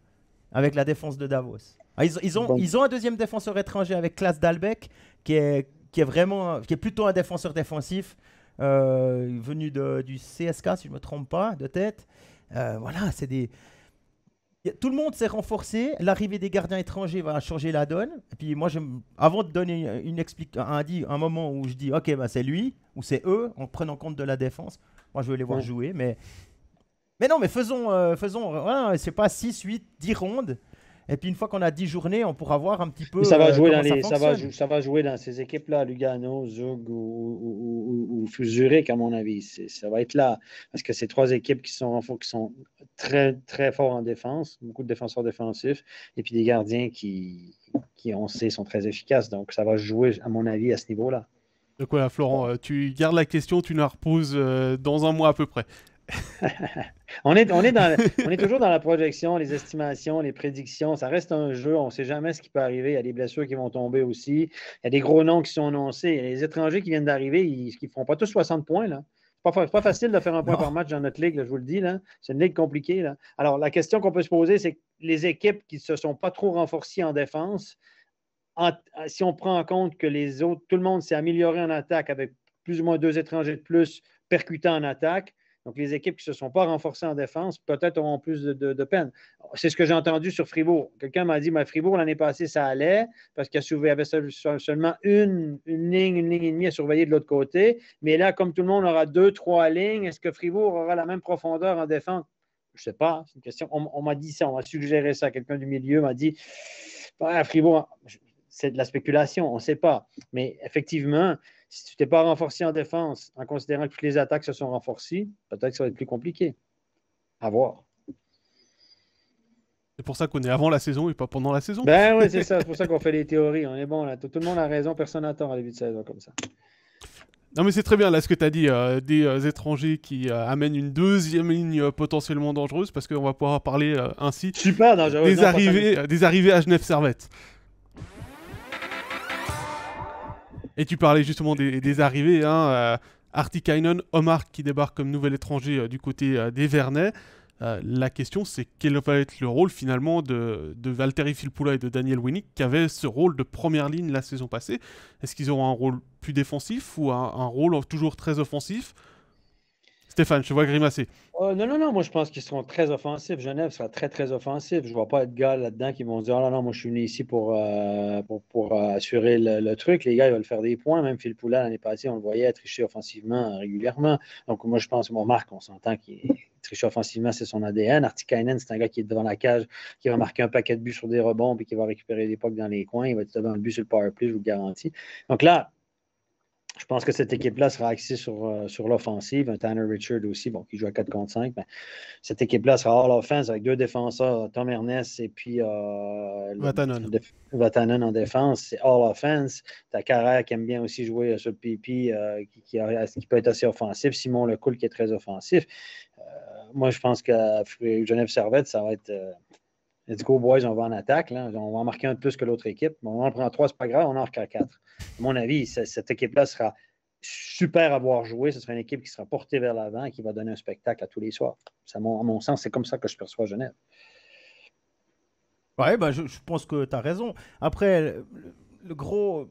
avec la défense de Davos ah, ils, ont, ils ont un deuxième défenseur étranger avec Klaas Dalbeck qui est, qui est, vraiment, qui est plutôt un défenseur défensif euh, venu du CSK, si je ne me trompe pas, de tête. Euh, voilà, c'est des tout le monde s'est renforcé. L'arrivée des gardiens étrangers va changer la donne. Et puis moi, avant de donner une un, un moment où je dis ok, bah, c'est lui ou c'est eux, en prenant compte de la défense, moi je veux les voir jouer. Mais, mais non, mais faisons, euh, faisons c'est pas 6, 8, 10 rondes. Et puis une fois qu'on a 10 journées, on pourra voir un petit peu. Ça va euh, jouer, dans, les, ça, va, ça va jouer dans ces équipes-là, Lugano, Zug ou, ou, Zurich, à mon avis. Ça va être là. Parce que ces trois équipes qui sont, qui sont très, très forts en défense, beaucoup de défenseurs défensifs, et puis des gardiens qui, qui, on sait, sont très efficaces. Donc ça va jouer, à mon avis, à ce niveau-là. Donc quoi, Florent, euh, tu gardes la question, tu la reposes euh, dans un mois à peu près. On est, toujours dans la projection, les estimations, les prédictions. Ça reste un jeu. On ne sait jamais ce qui peut arriver. Il y a des blessures qui vont tomber aussi. Il y a des gros noms qui sont annoncés. Il y a les étrangers qui viennent d'arriver. Ils ne feront pas tous 60 points. Là. Pas, pas facile de faire un point par match dans notre ligue, je vous le dis. C'est une ligue compliquée. Alors, la question qu'on peut se poser, c'est les équipes qui ne se sont pas trop renforcées en défense, si on prend en compte que les autres, tout le monde s'est amélioré en attaque avec plus ou moins deux étrangers de plus percutant en attaque, donc, les équipes qui ne se sont pas renforcées en défense, peut-être auront plus de, peine. C'est ce que j'ai entendu sur Fribourg. Quelqu'un m'a dit, mais Fribourg, l'année passée, ça allait parce qu'il y avait seulement une, ligne, une ligne et demie à surveiller de l'autre côté. Mais là, comme tout le monde aura deux, trois lignes, est-ce que Fribourg aura la même profondeur en défense? Je ne sais pas, c'est une question. On, m'a dit ça, on m'a suggéré ça. Quelqu'un du milieu m'a dit, bah, Fribourg, c'est de la spéculation, on ne sait pas. Mais effectivement, si tu t'es pas renforcé en défense, en considérant que toutes les attaques se sont renforcées, peut-être que ça va être plus compliqué. À voir. C'est pour ça qu'on est avant la saison et pas pendant la saison. Ben oui, c'est ça. C'est pour ça qu'on fait des théories. On est bon là. Tout, le monde a raison, personne n'attend tort à début de saison comme ça. Non mais c'est très bien là ce que tu as dit, euh, des euh, étrangers qui euh, amènent une deuxième ligne potentiellement dangereuse parce qu'on va pouvoir parler ainsi des, des arrivées à Genève Servette. Et tu parlais justement des, arrivées, hein, euh, Omar qui débarque comme nouvel étranger euh, du côté euh, des Vernets. la question, c'est quel va être le rôle finalement de, de Valtteri et de Daniel Winnick qui avaient ce rôle de première ligne la saison passée Est-ce qu'ils auront un rôle plus défensif ou un rôle toujours très offensif Stéphane, je vois grimacer. Euh, non, non, non, moi je pense qu'ils seront très offensifs. Genève sera très, très offensif. Je ne vois pas de gars là-dedans qui vont dire Ah non, non, moi je suis venu ici pour, euh, pour, euh, assurer le, truc. Les gars, ils veulent faire des points. Même Phil Poula l'année passée, on le voyait tricher offensivement régulièrement. Donc moi je pense, mon Marc, on s'entend qu'il triche offensivement, c'est son ADN. Artikainen, c'est un gars qui est devant la cage, qui va marquer un paquet de buts sur des rebonds, puis qui va récupérer des pocs dans les coins. Il va être devant le but sur le je vous le garantis. Donc là, je pense que cette équipe-là sera axée sur, euh, sur l'offensive. Tanner Richard aussi, bon, qui joue à 4 contre 5. Mais cette équipe-là sera all offense avec deux défenseurs, Tom Ernest et puis euh, Vatanen. en défense. C'est all offense. T'as Carrère qui aime bien aussi jouer sur le pipi, euh, qui, peut être assez offensif. Simon Lecoul qui est très offensif. moi, je pense que Genève Servette, ça va être du coup, boys, on va en attaque. On va en marquer un de plus que l'autre équipe. On en prend trois, c'est pas grave, on en marque à quatre. À mon avis, cette équipe-là sera super à voir jouer. Ce sera une équipe qui sera portée vers l'avant et qui va donner un spectacle à tous les soirs. À mon, sens, c'est comme ça que je perçois Genève. Oui, ben je, pense que tu as raison. Après, le gros,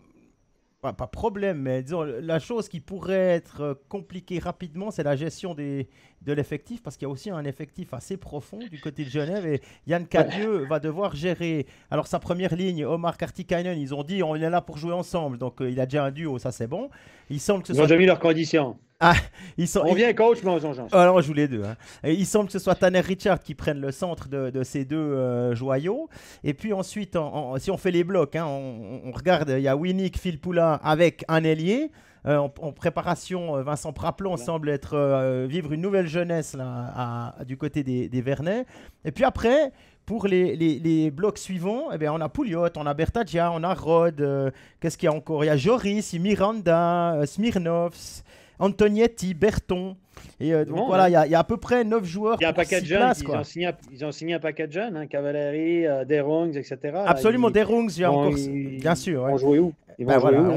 pas, problème, mais disons, la chose qui pourrait être euh, compliquée rapidement, c'est la gestion des, de l'effectif, parce qu'il y a aussi un effectif assez profond du côté de Genève, et Yann Cadieux va devoir gérer. Alors, sa première ligne, Omar Kartikainen, ils ont dit on est là pour jouer ensemble, donc euh, il a déjà un duo, ça c'est bon. Il semble que ce ils soit... ont déjà leurs conditions. Ah, ils sont, On vient, coach, mais on Alors, on joue les deux. Hein. Il semble que ce soit Tanner Richard qui prenne le centre de, ces deux euh, joyaux. Et puis ensuite, si on fait les blocs, hein, on, regarde, il y a Winnick, Phil Poulain avec un ailier. Euh, en, préparation, euh, Vincent Praplon semble être, vivre une nouvelle jeunesse là, à, du côté des, des Vernets. Et puis après, pour les, blocs suivants, eh on a Pouliot, on a Bertadja, on a Rod, qu'est-ce qu'il y a encore Il y a Joris, Miranda, Smirnovs, Antonietti, Berton. Et euh, donc voilà, hein. il y, a à peu près 9 joueurs. Il y ils, ont signé, ils, ont signé, un paquet de jeunes, hein, Cavalieri, euh, etc. Absolument, Derungs, encore. Bien sûr. Ils vont ben jouer où,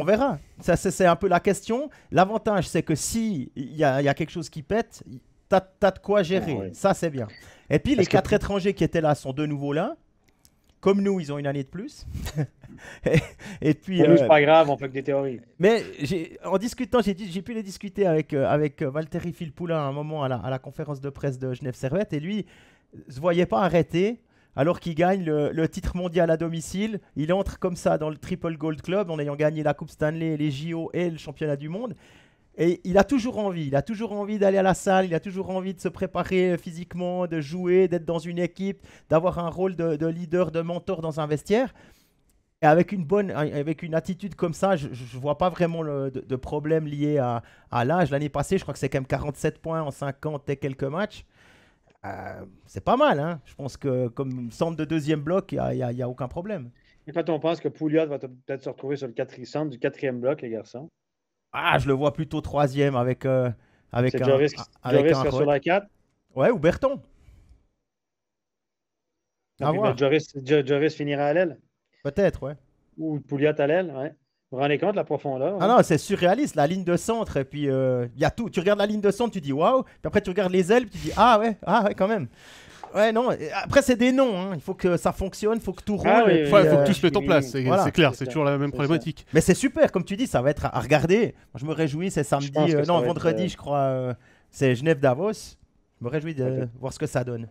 On verra. Ça, c'est un peu la question. L'avantage, c'est que si il y, a quelque chose qui pète, tu as de quoi gérer. Ça, c'est bien. Et puis, les quatre étrangers qui étaient là sont de nouveau là. Comme nous, ils ont une année de plus. et puis. Pour nous, euh, c'est pas grave, on fait que des théories. Mais en discutant, j'ai, pu les discuter avec, euh, avec euh, Valtteri Filpoula à un moment à la, conférence de presse de Genève Servette, et lui se voyait pas arrêter alors qu'il gagne le, titre mondial à domicile. Il entre comme ça dans le Triple Gold Club en ayant gagné la Coupe Stanley, les JO et le championnat du monde. Et il a toujours envie, il a toujours envie d'aller à la salle, il a toujours envie de se préparer physiquement, de jouer, d'être dans une équipe, d'avoir un rôle de, de leader, de mentor dans un vestiaire. Et avec une bonne, avec une attitude comme ça, je ne vois pas vraiment de, problème lié à, l'âge. L'année passée, je crois que c'est quand même 47 points en 50 et quelques matchs. Euh, c'est pas mal, hein Je pense que comme centre de deuxième bloc, il n'y a, aucun problème. Et quand on pense que Pouliot va peut-être se retrouver sur le quatrième centre du quatrième bloc, les garçons. Ah, je le vois plutôt troisième avec, euh, avec un. Joris, avec Joris sur la 4. Ouais, ou Berton. Ah Joris finira à l'aile. Peut-être, ouais. Ou Pouliot à l'aile, ouais. Vous vous rendez compte la profondeur? Ah hein? non, c'est surréaliste, la ligne de centre, Et puis euh, il y a tout. Tu regardes la ligne de centre, tu dis waouh, puis après tu regardes les ailes, tu dis ah ouais, ah ouais, quand même. Ouais, non, après c'est des noms, hein. il faut que ça fonctionne, il faut que tout ah roule. il faut que euh, tout se mette en place, c'est clair, c'est toujours la même problématique. Mais c'est super, comme tu dis, ça va être à, regarder. Moi, je me réjouis, c'est samedi, euh, non, vendredi, je crois, c'est Genève-Davos. Je me réjouis de voir ce que ça donne.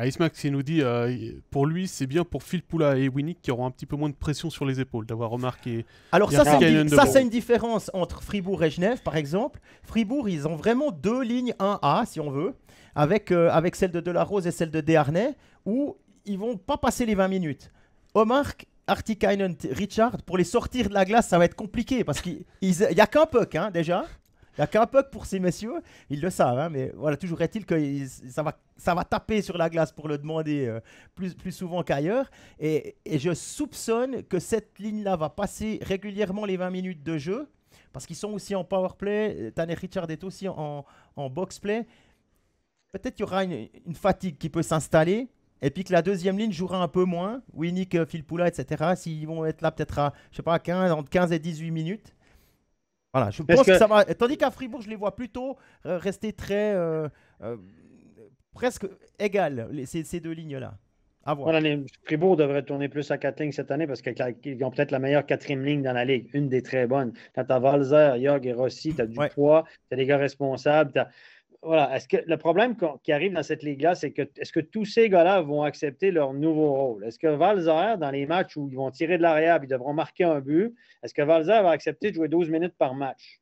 Ice Max nous dit euh, pour lui c'est bien pour Phil Poula et Winnick qui auront un petit peu moins de pression sur les épaules d'avoir remarqué. Alors ça c'est une, une différence entre Fribourg et Genève par exemple. Fribourg ils ont vraiment deux lignes 1A si on veut avec, euh, avec celle de Delarose et celle de Desharnais où ils vont pas passer les 20 minutes. Omar Artikainen, Richard pour les sortir de la glace ça va être compliqué parce qu'il y a qu'un puck hein, déjà. Il n'y a qu'un puck pour ces messieurs. Ils le savent, hein, mais voilà, toujours est-il que ça, va, taper sur la glace pour le demander euh, plus, souvent qu'ailleurs. Et, je soupçonne que cette ligne-là va passer régulièrement les 20 minutes de jeu, parce qu'ils sont aussi en power play. Euh, Tanner Richard est aussi en, box play. Peut-être qu'il y aura une, fatigue qui peut s'installer, et puis que la deuxième ligne jouera un peu moins, Winnick, euh, Phil Poula, etc. S'ils vont être là peut-être à, je sais pas, 15, entre 15 et 18 minutes, voilà, je pense que... ça va. Tandis qu'à Fribourg, je les vois plutôt euh, rester très. Euh, euh, presque égales, ces, deux lignes-là. À voir. Fribourg devrait tourner plus à quatre lignes cette année parce qu'ils ont peut-être la meilleure quatrième ligne dans la ligue, une des très bonnes. Quand tu as Valzer, Jörg et Rossi, tu as du T'as tu as des gars responsables, tu voilà, est-ce que le problème qui arrive dans cette ligue-là, c'est que est-ce que tous ces gars-là vont accepter leur nouveau rôle? Est-ce que Valzer, dans les matchs où ils vont tirer de l'arrière et ils devront marquer un but, est-ce que Valzer va accepter de jouer 12 minutes par match?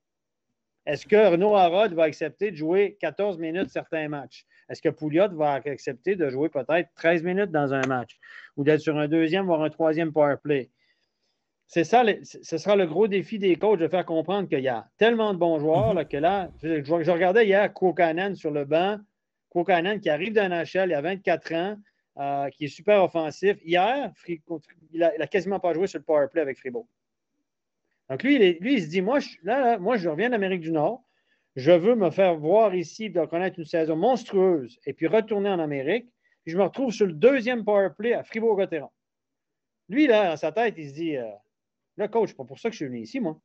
Est-ce que Renaud Harrod va accepter de jouer 14 minutes certains matchs? Est-ce que Pouliot va accepter de jouer peut-être 13 minutes dans un match ou d'être sur un deuxième, voire un troisième power play? c'est ça, ce sera le gros défi des coachs de faire comprendre qu'il y a tellement de bons joueurs mm-hmm. que là, je, regardais hier Koukanen sur le banc, Koukanen qui arrive d'un NHL il y a 24 ans, euh, qui est super offensif. Hier, il a quasiment pas joué sur le power play avec Fribourg. Donc lui, il, lui, se dit, moi je, là, moi, je reviens d'Amérique du Nord, je veux me faire voir ici, de connaître une saison monstrueuse, et puis retourner en Amérique, je me retrouve sur le deuxième power play à Fribourg-Gotteron. Lui, là, dans sa tête, il se dit... Euh, le coach, pas pour ça que je suis venu ici, moi.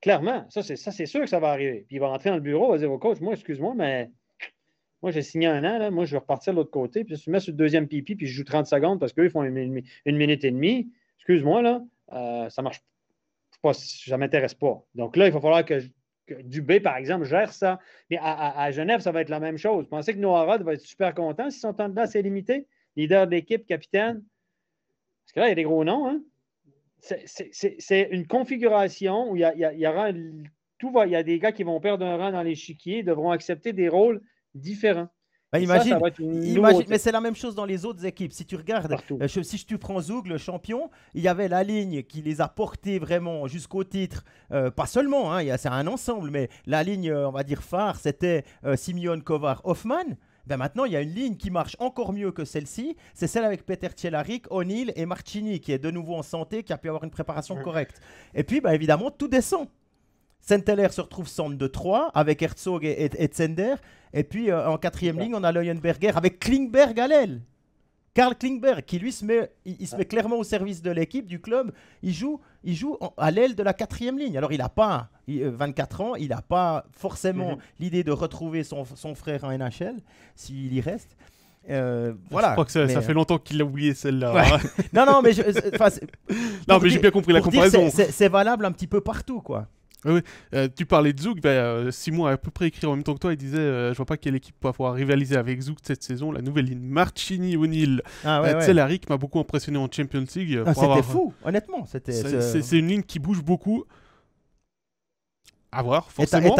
Clairement, ça, c'est ça, c'est sûr que ça va arriver. Puis il va rentrer dans le bureau, il va dire au coach, moi, excuse-moi, mais moi, j'ai signé un an, moi, je vais repartir de l'autre côté, puis je me mets sur le deuxième pipi, puis je joue 30 secondes parce qu'eux, ils font une, minute et demie. Excuse-moi, là, euh, ça marche pas, ça m'intéresse pas. Donc là, il va falloir que, Dubé, par exemple, gère ça. Mais à, Genève, ça va être la même chose. Pensez que Noara va être super content si son temps de c'est limité? Leader d'équipe, capitaine. Parce que là, il y a des gros noms, hein? c'est une configuration où il y, a, tout va, y a des gars qui vont perdre un rang dans l'échiquier, devront accepter des rôles différents. Ben, mais c'est la même chose dans les autres équipes. Si tu regardes, euh, si tu prends Zoug, le champion, il y avait la ligne qui les a portés vraiment jusqu'au titre. Euh, pas seulement, hein, c'est un ensemble, mais la ligne, euh, on va dire phare, c'était Simeon Kovar Hoffman. Ben maintenant, il y a une ligne qui marche encore mieux que celle-ci. C'est celle avec Peter Tjellarik, O'Neill et Marchini qui est de nouveau en santé, qui a pu avoir une préparation correcte. Et puis, ben évidemment, tout descend. Senteller se retrouve centre de 3 avec Herzog et, et Zender. Et puis euh, en quatrième ligne, on a Leuenberger avec Klingberg à l'aile. Karl Klingberg, qui lui se met, il, se met clairement au service de l'équipe, du club, il joue, il joue à l'aile de la quatrième ligne. Alors il n'a pas 24 euh, ans, il n'a pas forcément mhm. l'idée de retrouver son, frère en NHL, s'il y reste. Euh, voilà. Je crois que ça, fait longtemps qu'il a oublié celle-là. non, non, mais non, mais j'ai bien compris la comparaison. C'est valable un petit peu partout, quoi. Oui, euh, tu parlais de Zouk, ben, euh, Simon a à peu près écrit en même temps que toi, il disait euh, Je vois pas quelle équipe va pouvoir rivaliser avec Zouk cette saison, la nouvelle ligne Marchini-O'Neill O'Neill. Ah, ouais, m'a beaucoup impressionné en Champions League. Ah, c'était fou, honnêtement. C'est une ligne qui bouge beaucoup. À voir, forcément.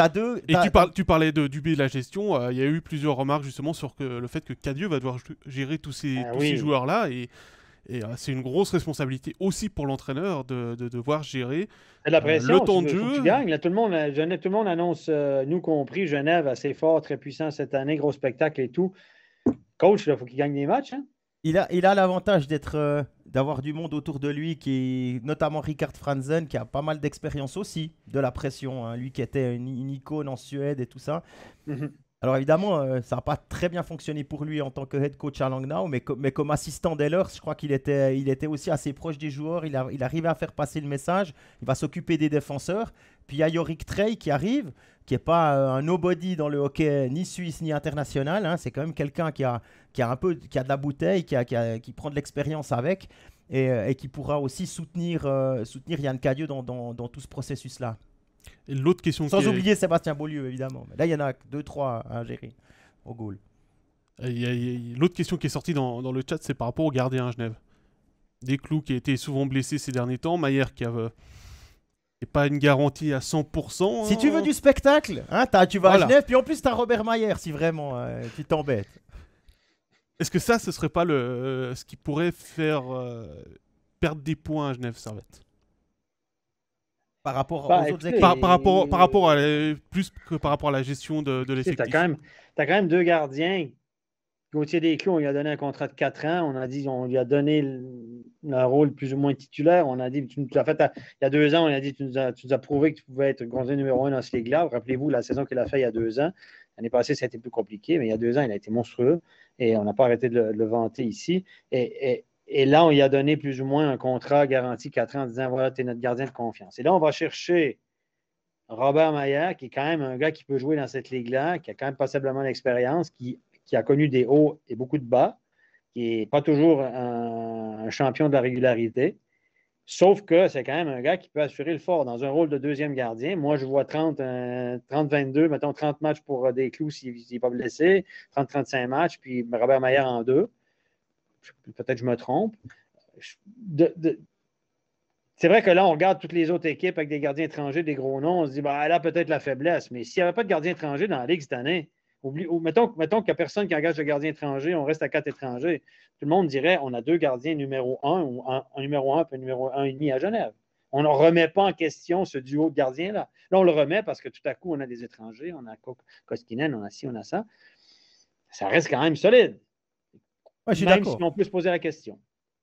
Et, tu, tu, parlais de Dubé et la gestion. Il y a eu plusieurs remarques justement sur le fait que Cadieux va devoir gérer tous ces, ah ces joueurs-là. Et et euh, c'est une grosse responsabilité aussi pour l'entraîneur de, de, devoir gérer le temps de jeu. tout, le monde, annonce, euh, nous compris, Genève assez fort, très puissant cette année, gros spectacle et tout. Coach, il faut qu'il gagne des matchs. Hein. Il a, il a l'avantage d'être, euh, d'avoir du monde autour de lui, qui, notamment Richard Franzen, qui a pas mal d'expérience aussi de la pression. Hein. lui qui était une, icône en Suède et tout ça. Mhm. Alors évidemment, euh, ça n'a pas très bien fonctionné pour lui en tant que head coach à Langnau, mais, mais comme assistant d'Ellers je crois qu'il était, il était aussi assez proche des joueurs, il, a, il arrivait à faire passer le message, il va s'occuper des défenseurs. Puis il y a Yorick Trey qui arrive, qui n'est pas euh, un nobody dans le hockey ni suisse ni international, hein. c'est quand même quelqu'un qui a, un peu, qui a de la bouteille, qui, prend de l'expérience avec, et, euh, qui pourra aussi soutenir, soutenir Yann Cadieux dans tout ce processus-là. L'autre question. Sans oublier Sébastien Beaulieu, évidemment. Mais là, il y en a 2-3 à gérer au goal. L'autre question qui est sortie dans, le chat, c'est par rapport au gardien à Genève. Des clous qui a été souvent blessé ces derniers temps. Maillère qui avait pas une garantie à 100%. Hein. Si tu veux du spectacle, hein, tu vas à Genève, puis en plus, tu as Robert Mayer, si vraiment qui euh, tu t'embêtes. Est-ce que ça, ce serait pas le, euh, ce qui pourrait faire euh, perdre des points à Genève, Servette par rapport bah, par, rapport, par rapport à la, plus que par rapport à la gestion de, de l'effectif. Tu as, quand même deux gardiens. Gauthier clous. on lui a donné un contrat de 4 ans. On a dit, on lui a donné un rôle plus ou moins titulaire. On a dit, tu, as fait, il y a deux ans, on a dit, tu nous as, tu as prouvé que tu pouvais être gardien numéro un dans ce ligue-là. Rappelez-vous la saison qu'il a faite il y a deux ans. L'année passée, ça a été plus compliqué, mais il y a deux ans, il a été monstrueux et on n'a pas arrêté de le, vanter ici. et, et et là, on lui a donné plus ou moins un contrat garanti 4 ans en disant voilà, tu es notre gardien de confiance. Et là, on va chercher Robert Maillard, qui est quand même un gars qui peut jouer dans cette ligue-là, qui a quand même passablement l'expérience, qui, a connu des hauts et beaucoup de bas, qui n'est pas toujours un, champion de la régularité. Sauf que c'est quand même un gars qui peut assurer le fort dans un rôle de deuxième gardien. Moi, je vois 30, 30 22, mettons 30 matchs pour euh, des clous s'il n'est pas blessé, 30-35 matchs, puis Robert Maillard en deux peut-être je me trompe. c'est vrai que là, on regarde toutes les autres équipes avec des gardiens étrangers, des gros noms, on se dit, bah, a peut-être la faiblesse. Mais s'il n'y avait pas de gardien étranger dans la Ligue cette année, oublie, ou, mettons, mettons qu'il n'y a personne qui engage de gardien étranger, on reste à quatre étrangers. Tout le monde dirait, on a deux gardiens numéro un, ou un, numéro un, puis un numéro un et demi à Genève. On ne remet pas en question ce duo de gardiens-là. Là, on le remet parce que tout à coup, on a des étrangers, on a Koskinen, on a ci, on a ça. Ça reste quand même solide je suis même si on peut se poser la question.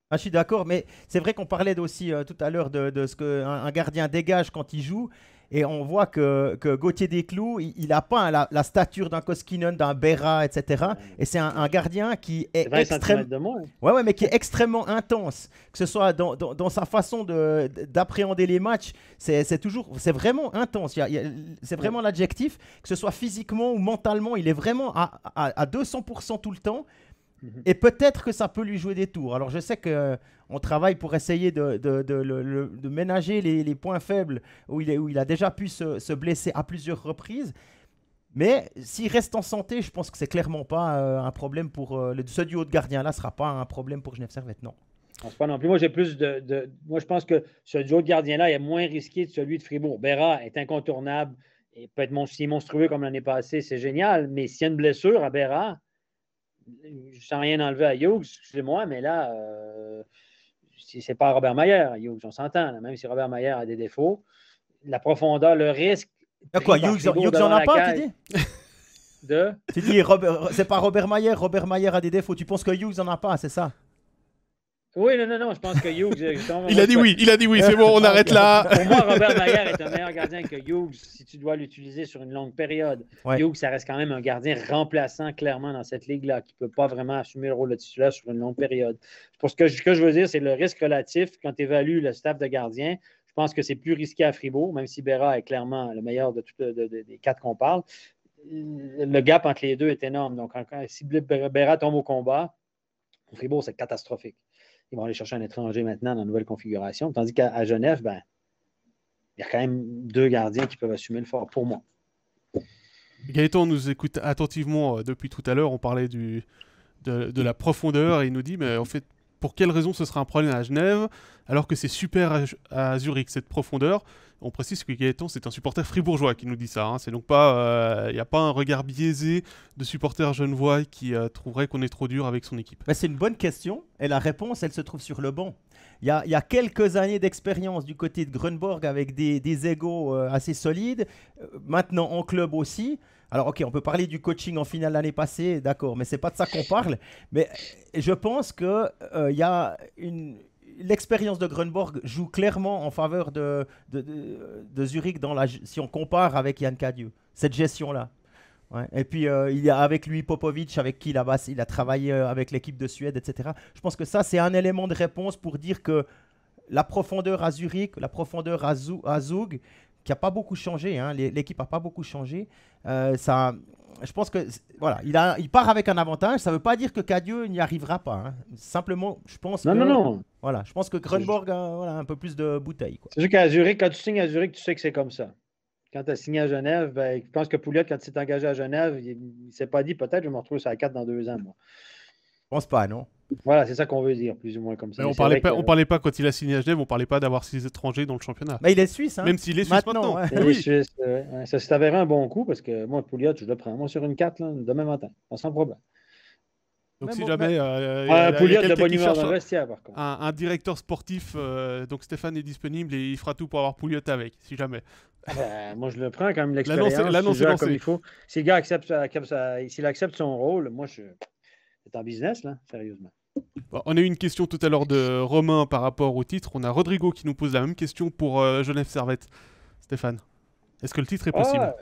Ah, je suis d'accord, mais c'est vrai qu'on parlait aussi euh, tout à l'heure de, de, ce qu'un gardien dégage quand il joue. Et on voit que, que Gauthier Desclous, il n'a pas la, stature d'un Koskinen, d'un Berra, etc. Et c'est un, gardien qui est, extrêmement, ouais, ouais, mais qui est extrêmement intense, que ce soit dans, dans, sa façon d'appréhender les matchs. C'est toujours, c'est vraiment intense. C'est vraiment l'adjectif, que ce soit physiquement ou mentalement, il est vraiment à, à, à 200% tout le temps. Mhm. Et peut-être que ça peut lui jouer des tours. Alors je sais qu'on euh, travaille pour essayer de, ménager les, points faibles où il, a déjà pu se, blesser à plusieurs reprises. Mais s'il reste en santé, je pense que c'est clairement pas euh, un problème pour euh, ce duo de gardiens là sera pas un problème pour Genève Servette, non. Je pense pas non plus. Moi, j'ai plus de, Moi, je pense que ce duo de gardiens-là est moins risqué que celui de Fribourg. Bera est incontournable et peut être si monstrueux comme l'année passée, c'est génial. Mais s'il y a une blessure à Bera sans rien enlever à Hughes, excusez-moi, mais là, euh, c'est pas Robert Mayer, Hughes, on s'entend. Même si Robert Mayer a des défauts, la profondeur, le risque. De quoi Hughes, Hughes a pas, tu dis De Tu dis, c'est pas Robert Mayer, Robert Mayer a des défauts. Tu penses que Hughes en a pas, c'est ça oui, non, non, non, je pense que Hughes. Euh, il a dit oui, il a dit oui, c'est bon, on arrête là. Pour moi, Robert Maguire est un meilleur gardien que Hughes si tu dois l'utiliser sur une longue période. Hughes, ça reste quand même un gardien remplaçant clairement dans cette ligue-là qui ne peut pas vraiment assumer le rôle de titulaire sur une longue période. Pour ce que, je veux dire, c'est le risque relatif quand tu évalues le staff de gardien. Je pense que c'est plus risqué à Fribourg, même si Béra est clairement le meilleur de, tous des quatre qu'on parle. Le gap entre les deux est énorme. Donc, si Béra tombe au combat, Fribourg, c'est catastrophique ils vont aller chercher un étranger maintenant dans la nouvelle configuration. Tandis qu'à Genève, ben, il y a quand même deux gardiens qui peuvent assumer le fort, pour moi. Gaëtan nous écoute attentivement euh, depuis tout à l'heure. On parlait du, de, de, la profondeur et il nous dit, mais en fait, pour quelle raison ce sera un problème à Genève, alors que c'est super à, Zurich, cette profondeur On précise que Gaëtan, c'est un supporter fribourgeois qui nous dit ça. Hein. C'est donc pas, il euh, n'y a pas un regard biaisé de supporter genevois qui euh, trouverait qu'on est trop dur avec son équipe. Bah, c'est une bonne question, et la réponse, elle se trouve sur le banc. Il y a, quelques années d'expérience du côté de Grunborg avec des, égaux euh, assez solides. Euh, maintenant en club aussi. Alors, ok, on peut parler du coaching en finale l'année passée, d'accord, mais ce n'est pas de ça qu'on parle. Mais euh, je pense que y a l'expérience de Grunborg joue clairement en faveur de, Zurich si on compare avec Yann Cadieux, cette gestion-là. Et puis euh, il y a avec lui Popovic, avec qui il a, il a travaillé euh, avec l'équipe de Suède, etc. Je pense que ça, c'est un élément de réponse pour dire que la profondeur à Zurich, la profondeur à, Zou, Zoug, qui n'a pas beaucoup changé, hein. l'équipe n'a pas beaucoup changé, euh, ça, je pense que voilà, il, a, il part avec un avantage. Ça ne veut pas dire que Cadieux n'y arrivera pas. Hein. Simplement, je pense non, que. Voilà, je pense que Grönborg a voilà, un peu plus de bouteille. C'est sûr qu'à Zurich, quand tu signes à Zurich, tu sais que c'est comme ça quand tu as signé à Genève, ben, je pense que Pouliot, quand il s'est engagé à Genève, il ne s'est pas dit peut-être je vais me retrouve sur la 4 dans deux ans. Moi. Je pense pas, non? Voilà, c'est ça qu'on veut dire, plus ou moins comme ça. on parlait, parlait pas, quand il a signé à Genève, on ne parlait pas d'avoir six étrangers dans le championnat. Mais il est suisse, hein? Même s'il est suisse maintenant. Oui. Suisse, ça s'est avéré un bon coup parce que moi, Pouliot, je le prends. Moi, sur une 4, demain matin, sans problème. Donc si jamais. Euh, il y a, Un, directeur sportif, euh, donc Stéphane est disponible et il fera tout pour avoir Pouliot avec, si jamais. Ah ben, moi, je le prends quand même l'expérience. L'annonce est comme il faut. Si le gars accepte, s'il accepte son rôle, moi, je. C'est un business, là, sérieusement. on a eu une question tout à l'heure de Romain par rapport au titre. On a Rodrigo qui nous pose la même question pour euh, Genève Servette. Stéphane, est-ce que le titre est possible ah,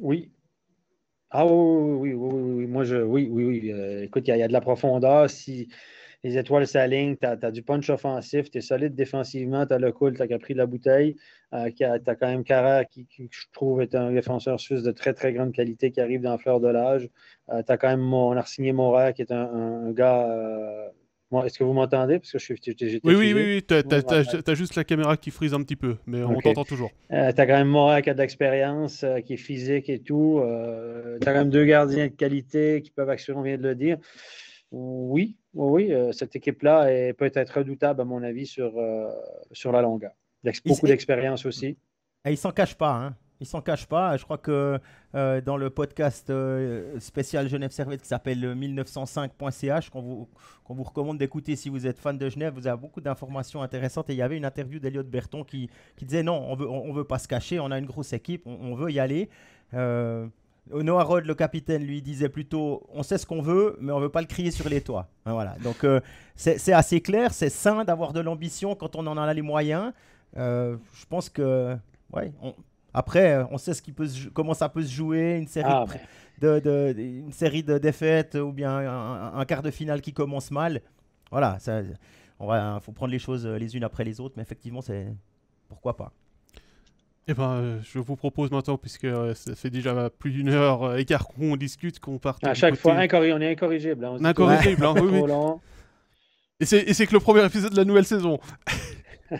Oui, ah oui, oui, oui, oui, oui. Moi, je, oui, oui, oui. Euh, écoute, il y, a de la profondeur. Si les étoiles s'alignent, tu as, du punch offensif, tu es solide défensivement, tu as le cool, tu as pris de la bouteille. Euh, tu as, quand même Cara, qui, je trouve, est un défenseur suisse de très, très grande qualité qui arrive dans la fleur de l'âge. Euh, tu as quand même, mon a signé qui est un gars euh, est-ce que vous m'entendez Parce que je suis Oui, oui, oui, oui. T'as as, juste la caméra qui frise un petit peu, mais on t'entend toujours. Euh, t'as quand même Morin qui a de l'expérience, euh, qui est physique et tout. Euh, t'as quand même deux gardiens de qualité qui peuvent actionner, on vient de le dire. Oui, oui, euh, cette équipe-là peut être redoutable, à mon avis, sur, euh, sur la longueur. Beaucoup d'expérience aussi. Et eh, ne s'en cache pas, hein il s'en cache pas. Je crois que euh, dans le podcast euh, spécial Genève Servette qui s'appelle 1905.ch, euh, qu'on vous, vous recommande d'écouter si vous êtes fan de Genève, vous avez beaucoup d'informations intéressantes. Et il y avait une interview d'Eliott Berton qui, qui, disait non, on veut, on, veut pas se cacher, on a une grosse équipe, on, veut y aller. Euh, Noah Rod, le capitaine, lui disait plutôt on sait ce qu'on veut, mais on veut pas le crier sur les toits. Hein, voilà. Donc c'est assez clair, c'est sain d'avoir de l'ambition quand on en a les moyens. je pense que ouais, après, euh, on sait ce qui peut comment ça peut se jouer, une série, ah, de, une série de défaites ou bien un, quart de finale qui commence mal. Voilà, ça, on va, faut prendre les choses euh, les unes après les autres, mais effectivement, c'est pourquoi pas. Eh ben, euh, je vous propose maintenant, puisque ça fait déjà plus d'une heure écart qu'on discute, qu'on parte. À chaque fois, on est incorrigible. Hein, incorrigible, hein, oui, Et c'est que le premier épisode de la nouvelle saison.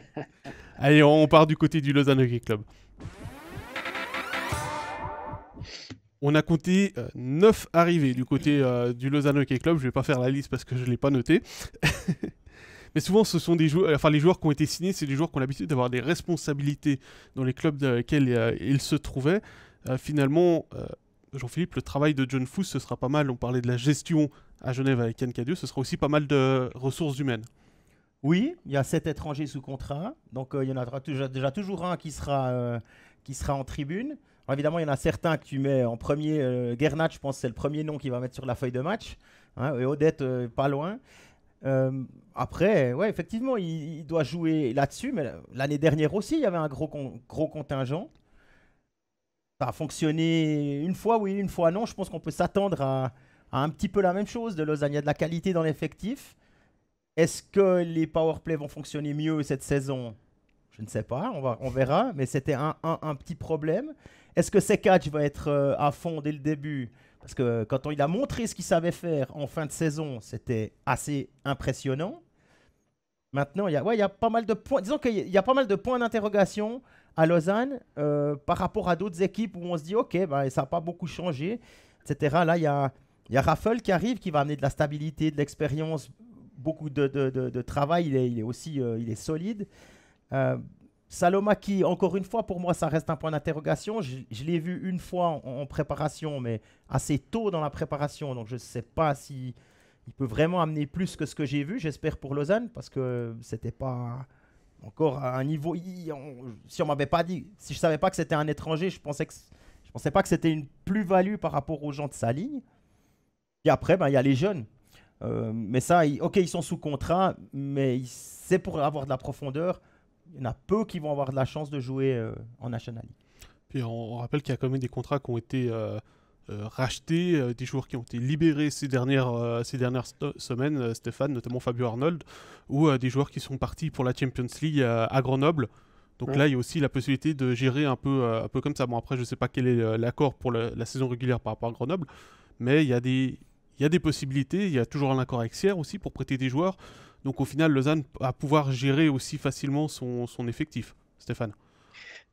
Allez, on part du côté du Lausanne Hockey Club. On a compté 9 euh, arrivées du côté euh, du Lausanne Hockey Club. Je ne vais pas faire la liste parce que je ne l'ai pas noté. Mais souvent, ce sont des joueurs, enfin, les joueurs qui ont été signés, c'est des joueurs qui ont l'habitude d'avoir des responsabilités dans les clubs dans lesquels euh, ils se trouvaient. finalement, Jean-Philippe, le travail de John Fuss, ce sera pas mal. On parlait de la gestion à Genève avec Yann ce sera aussi pas mal de ressources humaines. Oui, il y a sept étrangers sous contrat, donc il y en aura déjà, toujours un qui sera, qui sera en tribune évidemment, il y en a certains que tu mets en premier. Euh, Gernat, je pense, c'est le premier nom qu'il va mettre sur la feuille de match. Hein, et Odette, euh, pas loin. Euh, après, ouais, effectivement, il, doit jouer là-dessus. Mais l'année dernière aussi, il y avait un gros, gros contingent. Ça a fonctionné une fois, oui, une fois, non. Je pense qu'on peut s'attendre à, un petit peu la même chose de Lausanne. Il y a de la qualité dans l'effectif. Est-ce que les powerplays vont fonctionner mieux cette saison Je ne sais pas, on, va, on verra. Mais c'était un, un, un petit problème. Est-ce que Sekac va être euh, à fond dès le début Parce que quand on, il a montré ce qu'il savait faire en fin de saison, c'était assez impressionnant. Maintenant, il y, a, il y pas mal de points. Disons qu'il y pas mal de points d'interrogation à Lausanne euh, par rapport à d'autres équipes où on se dit ok, bah, ça n'a pas beaucoup changé, etc. Là, il y a, il Raffel qui arrive, qui va amener de la stabilité, de l'expérience, beaucoup de, travail. Il est, il est aussi euh, il est solide. Salomaki, encore une fois, pour moi, ça reste un point d'interrogation. Je, l'ai vu une fois en, préparation, mais assez tôt dans la préparation. Donc, je ne sais pas si il peut vraiment amener plus que ce que j'ai vu, j'espère, pour Lausanne, parce que c'était pas encore à un niveau. Si on m'avait pas dit, si je savais pas que c'était un étranger, je pensais que je pensais pas que c'était une plus-value par rapport aux gens de sa ligne. Et après, ben, il y a les jeunes. Euh, mais ça, ok, ils sont sous contrat, mais c'est pour avoir de la profondeur il y en a peu qui vont avoir de la chance de jouer euh, en National League. Puis on, rappelle qu'il y a quand même des contrats qui ont été euh, euh, rachetés, des joueurs qui ont été libérés ces dernières, ces dernières semaines, Stéphane, notamment Fabio Arnold, ou des joueurs qui sont partis pour la Champions League à Grenoble. Donc là, il y a aussi la possibilité de gérer un peu, un peu comme ça. Bon, après, je ne sais pas quel est l'accord pour la, saison régulière par rapport à Grenoble, mais il y a des, il y a des possibilités, il y a toujours un accord avec Sierre aussi pour prêter des joueurs. Donc au final, Lausanne va pouvoir gérer aussi facilement son, effectif. Stéphane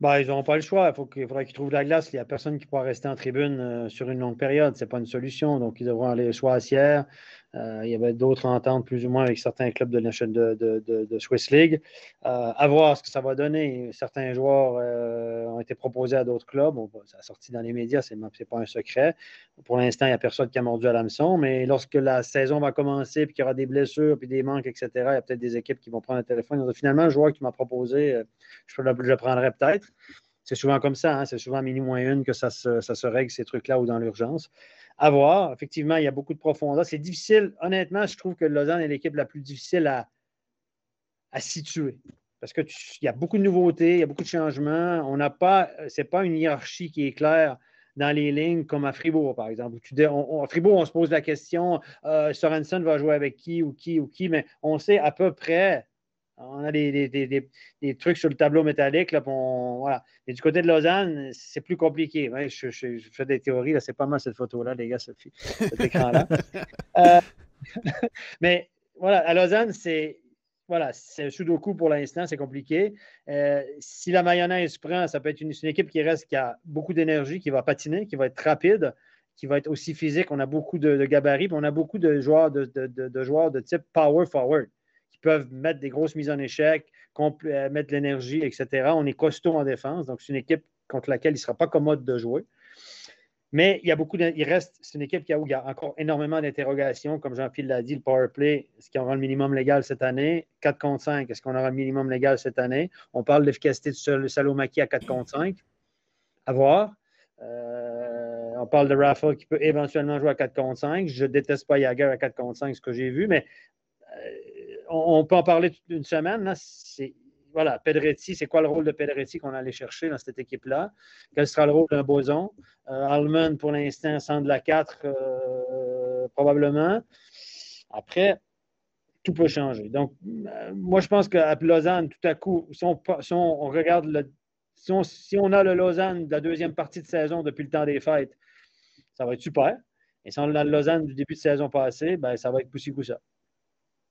bah, ils n'auront pas le choix. Il, faut faudra qu'ils trouvent la glace. Il n'y a personne qui pourra rester en tribune euh, sur une longue période. Ce n'est pas une solution. Donc, ils devront aller soit à Sierre, euh, il y avait d'autres ententes, plus ou moins, avec certains clubs de, de, de, de Swiss League. Euh, à voir ce que ça va donner. Certains joueurs euh, ont été proposés à d'autres clubs. ça a sorti dans les médias, ce n'est pas un secret. Pour l'instant, il n'y a personne qui a mordu à l'hameçon, mais lorsque la saison va commencer, puis qu'il y aura des blessures, puis des manques, etc., il y a peut-être des équipes qui vont prendre le téléphone. finalement, le joueur qui m'a proposé, je, le, je le peut-être. C'est souvent comme ça, hein. c'est souvent à mini moins une que ça se, règle, ces trucs-là, ou dans l'urgence. À voir. Effectivement, il y a beaucoup de profondeur. C'est difficile. Honnêtement, je trouve que Lausanne est l'équipe la plus difficile à, situer. Parce qu'il y a beaucoup de nouveautés, il y a beaucoup de changements. On n'a pas, c'est pas une hiérarchie qui est claire dans les lignes comme à Fribourg, par exemple. Tu à Fribourg, on se pose la question euh, Sorensen va jouer avec qui ou qui ou qui, mais on sait à peu près on a des, trucs sur le tableau métallique. Là, Et du côté de Lausanne, c'est plus compliqué. je, fais des théories. c'est pas mal cette photo-là, les gars, cet écran-là. Euh, mais voilà, à Lausanne, c'est. Voilà, c'est Sudoku pour l'instant, c'est compliqué. Euh, si la mayonnaise prend, ça peut être une, équipe qui reste, qui a beaucoup d'énergie, qui va patiner, qui va être rapide, qui va être aussi physique. On a beaucoup de, gabarits, on a beaucoup de joueurs de, de joueurs de type power forward peuvent mettre des grosses mises en échec, euh, mettre de l'énergie, etc. On est costaud en défense, donc c'est une équipe contre laquelle il ne sera pas commode de jouer. Mais il y a beaucoup il reste, c'est une équipe qui a, où il encore énormément d'interrogations. Comme jean philippe l'a dit, le power play, est-ce qu'on aura le minimum légal cette année? 4 contre 5, est-ce qu'on aura le minimum légal cette année? On parle de l'efficacité de Salomaki à 4 contre 5. À voir. Euh, on parle de Rafa qui peut éventuellement jouer à 4 contre 5. Je déteste pas Jagger à 4 contre 5, ce que j'ai vu, mais euh, on, peut en parler toute une semaine. voilà, Pedretti, c'est quoi le rôle de Pedretti qu'on allait chercher dans cette équipe-là? Quel sera le rôle d'un boson? Euh, Allemand, pour l'instant, de la 4, euh, probablement. Après, tout peut changer. Donc, euh, moi, je pense qu'à Lausanne, tout à coup, si on, regarde le, si, on, a le Lausanne de la deuxième partie de saison depuis le temps des fêtes, ça va être super. Et si on a le Lausanne du début de saison passée, ben, ça va être poussi ça.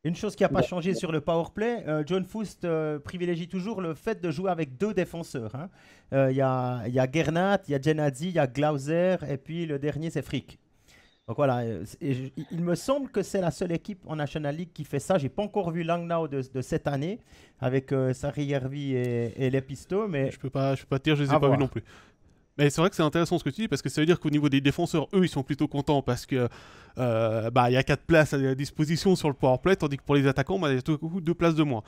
Une chose qui n'a pas changé sur le power play, euh, John Foust euh, privilégie toujours le fait de jouer avec deux défenseurs. Hein. Euh, il y, a, Gernat, il y a Genadi, il y a Glauser, et puis le dernier c'est Frick. Donc voilà, il me semble que c'est la seule équipe en National League qui fait ça. J'ai pas encore vu Langnau de, de cette année avec Sari Hervi et, et les mais je peux pas, je peux pas dire, je les ai pas vus non plus. Mais c'est vrai que c'est intéressant ce que tu dis parce que ça veut dire qu'au niveau des défenseurs, eux, ils sont plutôt contents parce que euh, bah il y a quatre places à disposition sur le power play, tandis que pour les attaquants, bah, il y a tout coup deux places de moins.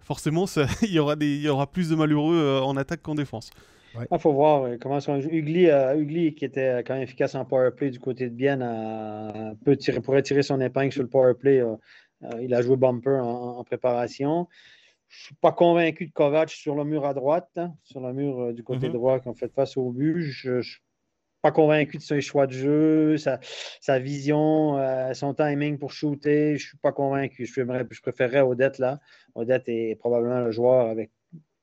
Forcément, il y aura des, il y aura plus de malheureux euh, en attaque qu'en défense. Il ah, faut voir comment ça Ugly, joue. Euh, Ugly, qui était quand même efficace en power play du côté de Bienne, peut tirer, pourrait tirer son épingle sur le power play. il a joué bumper en, en préparation. Je ne suis pas convaincu de Kovac sur le mur à droite, hein, sur le mur euh, du côté mhm. droit qui en fait face au but. Je ne suis pas convaincu de ses choix de jeu, sa, vision, euh, son timing pour shooter. Je ne suis pas convaincu. je préférerais Odette là. Odette est probablement le joueur avec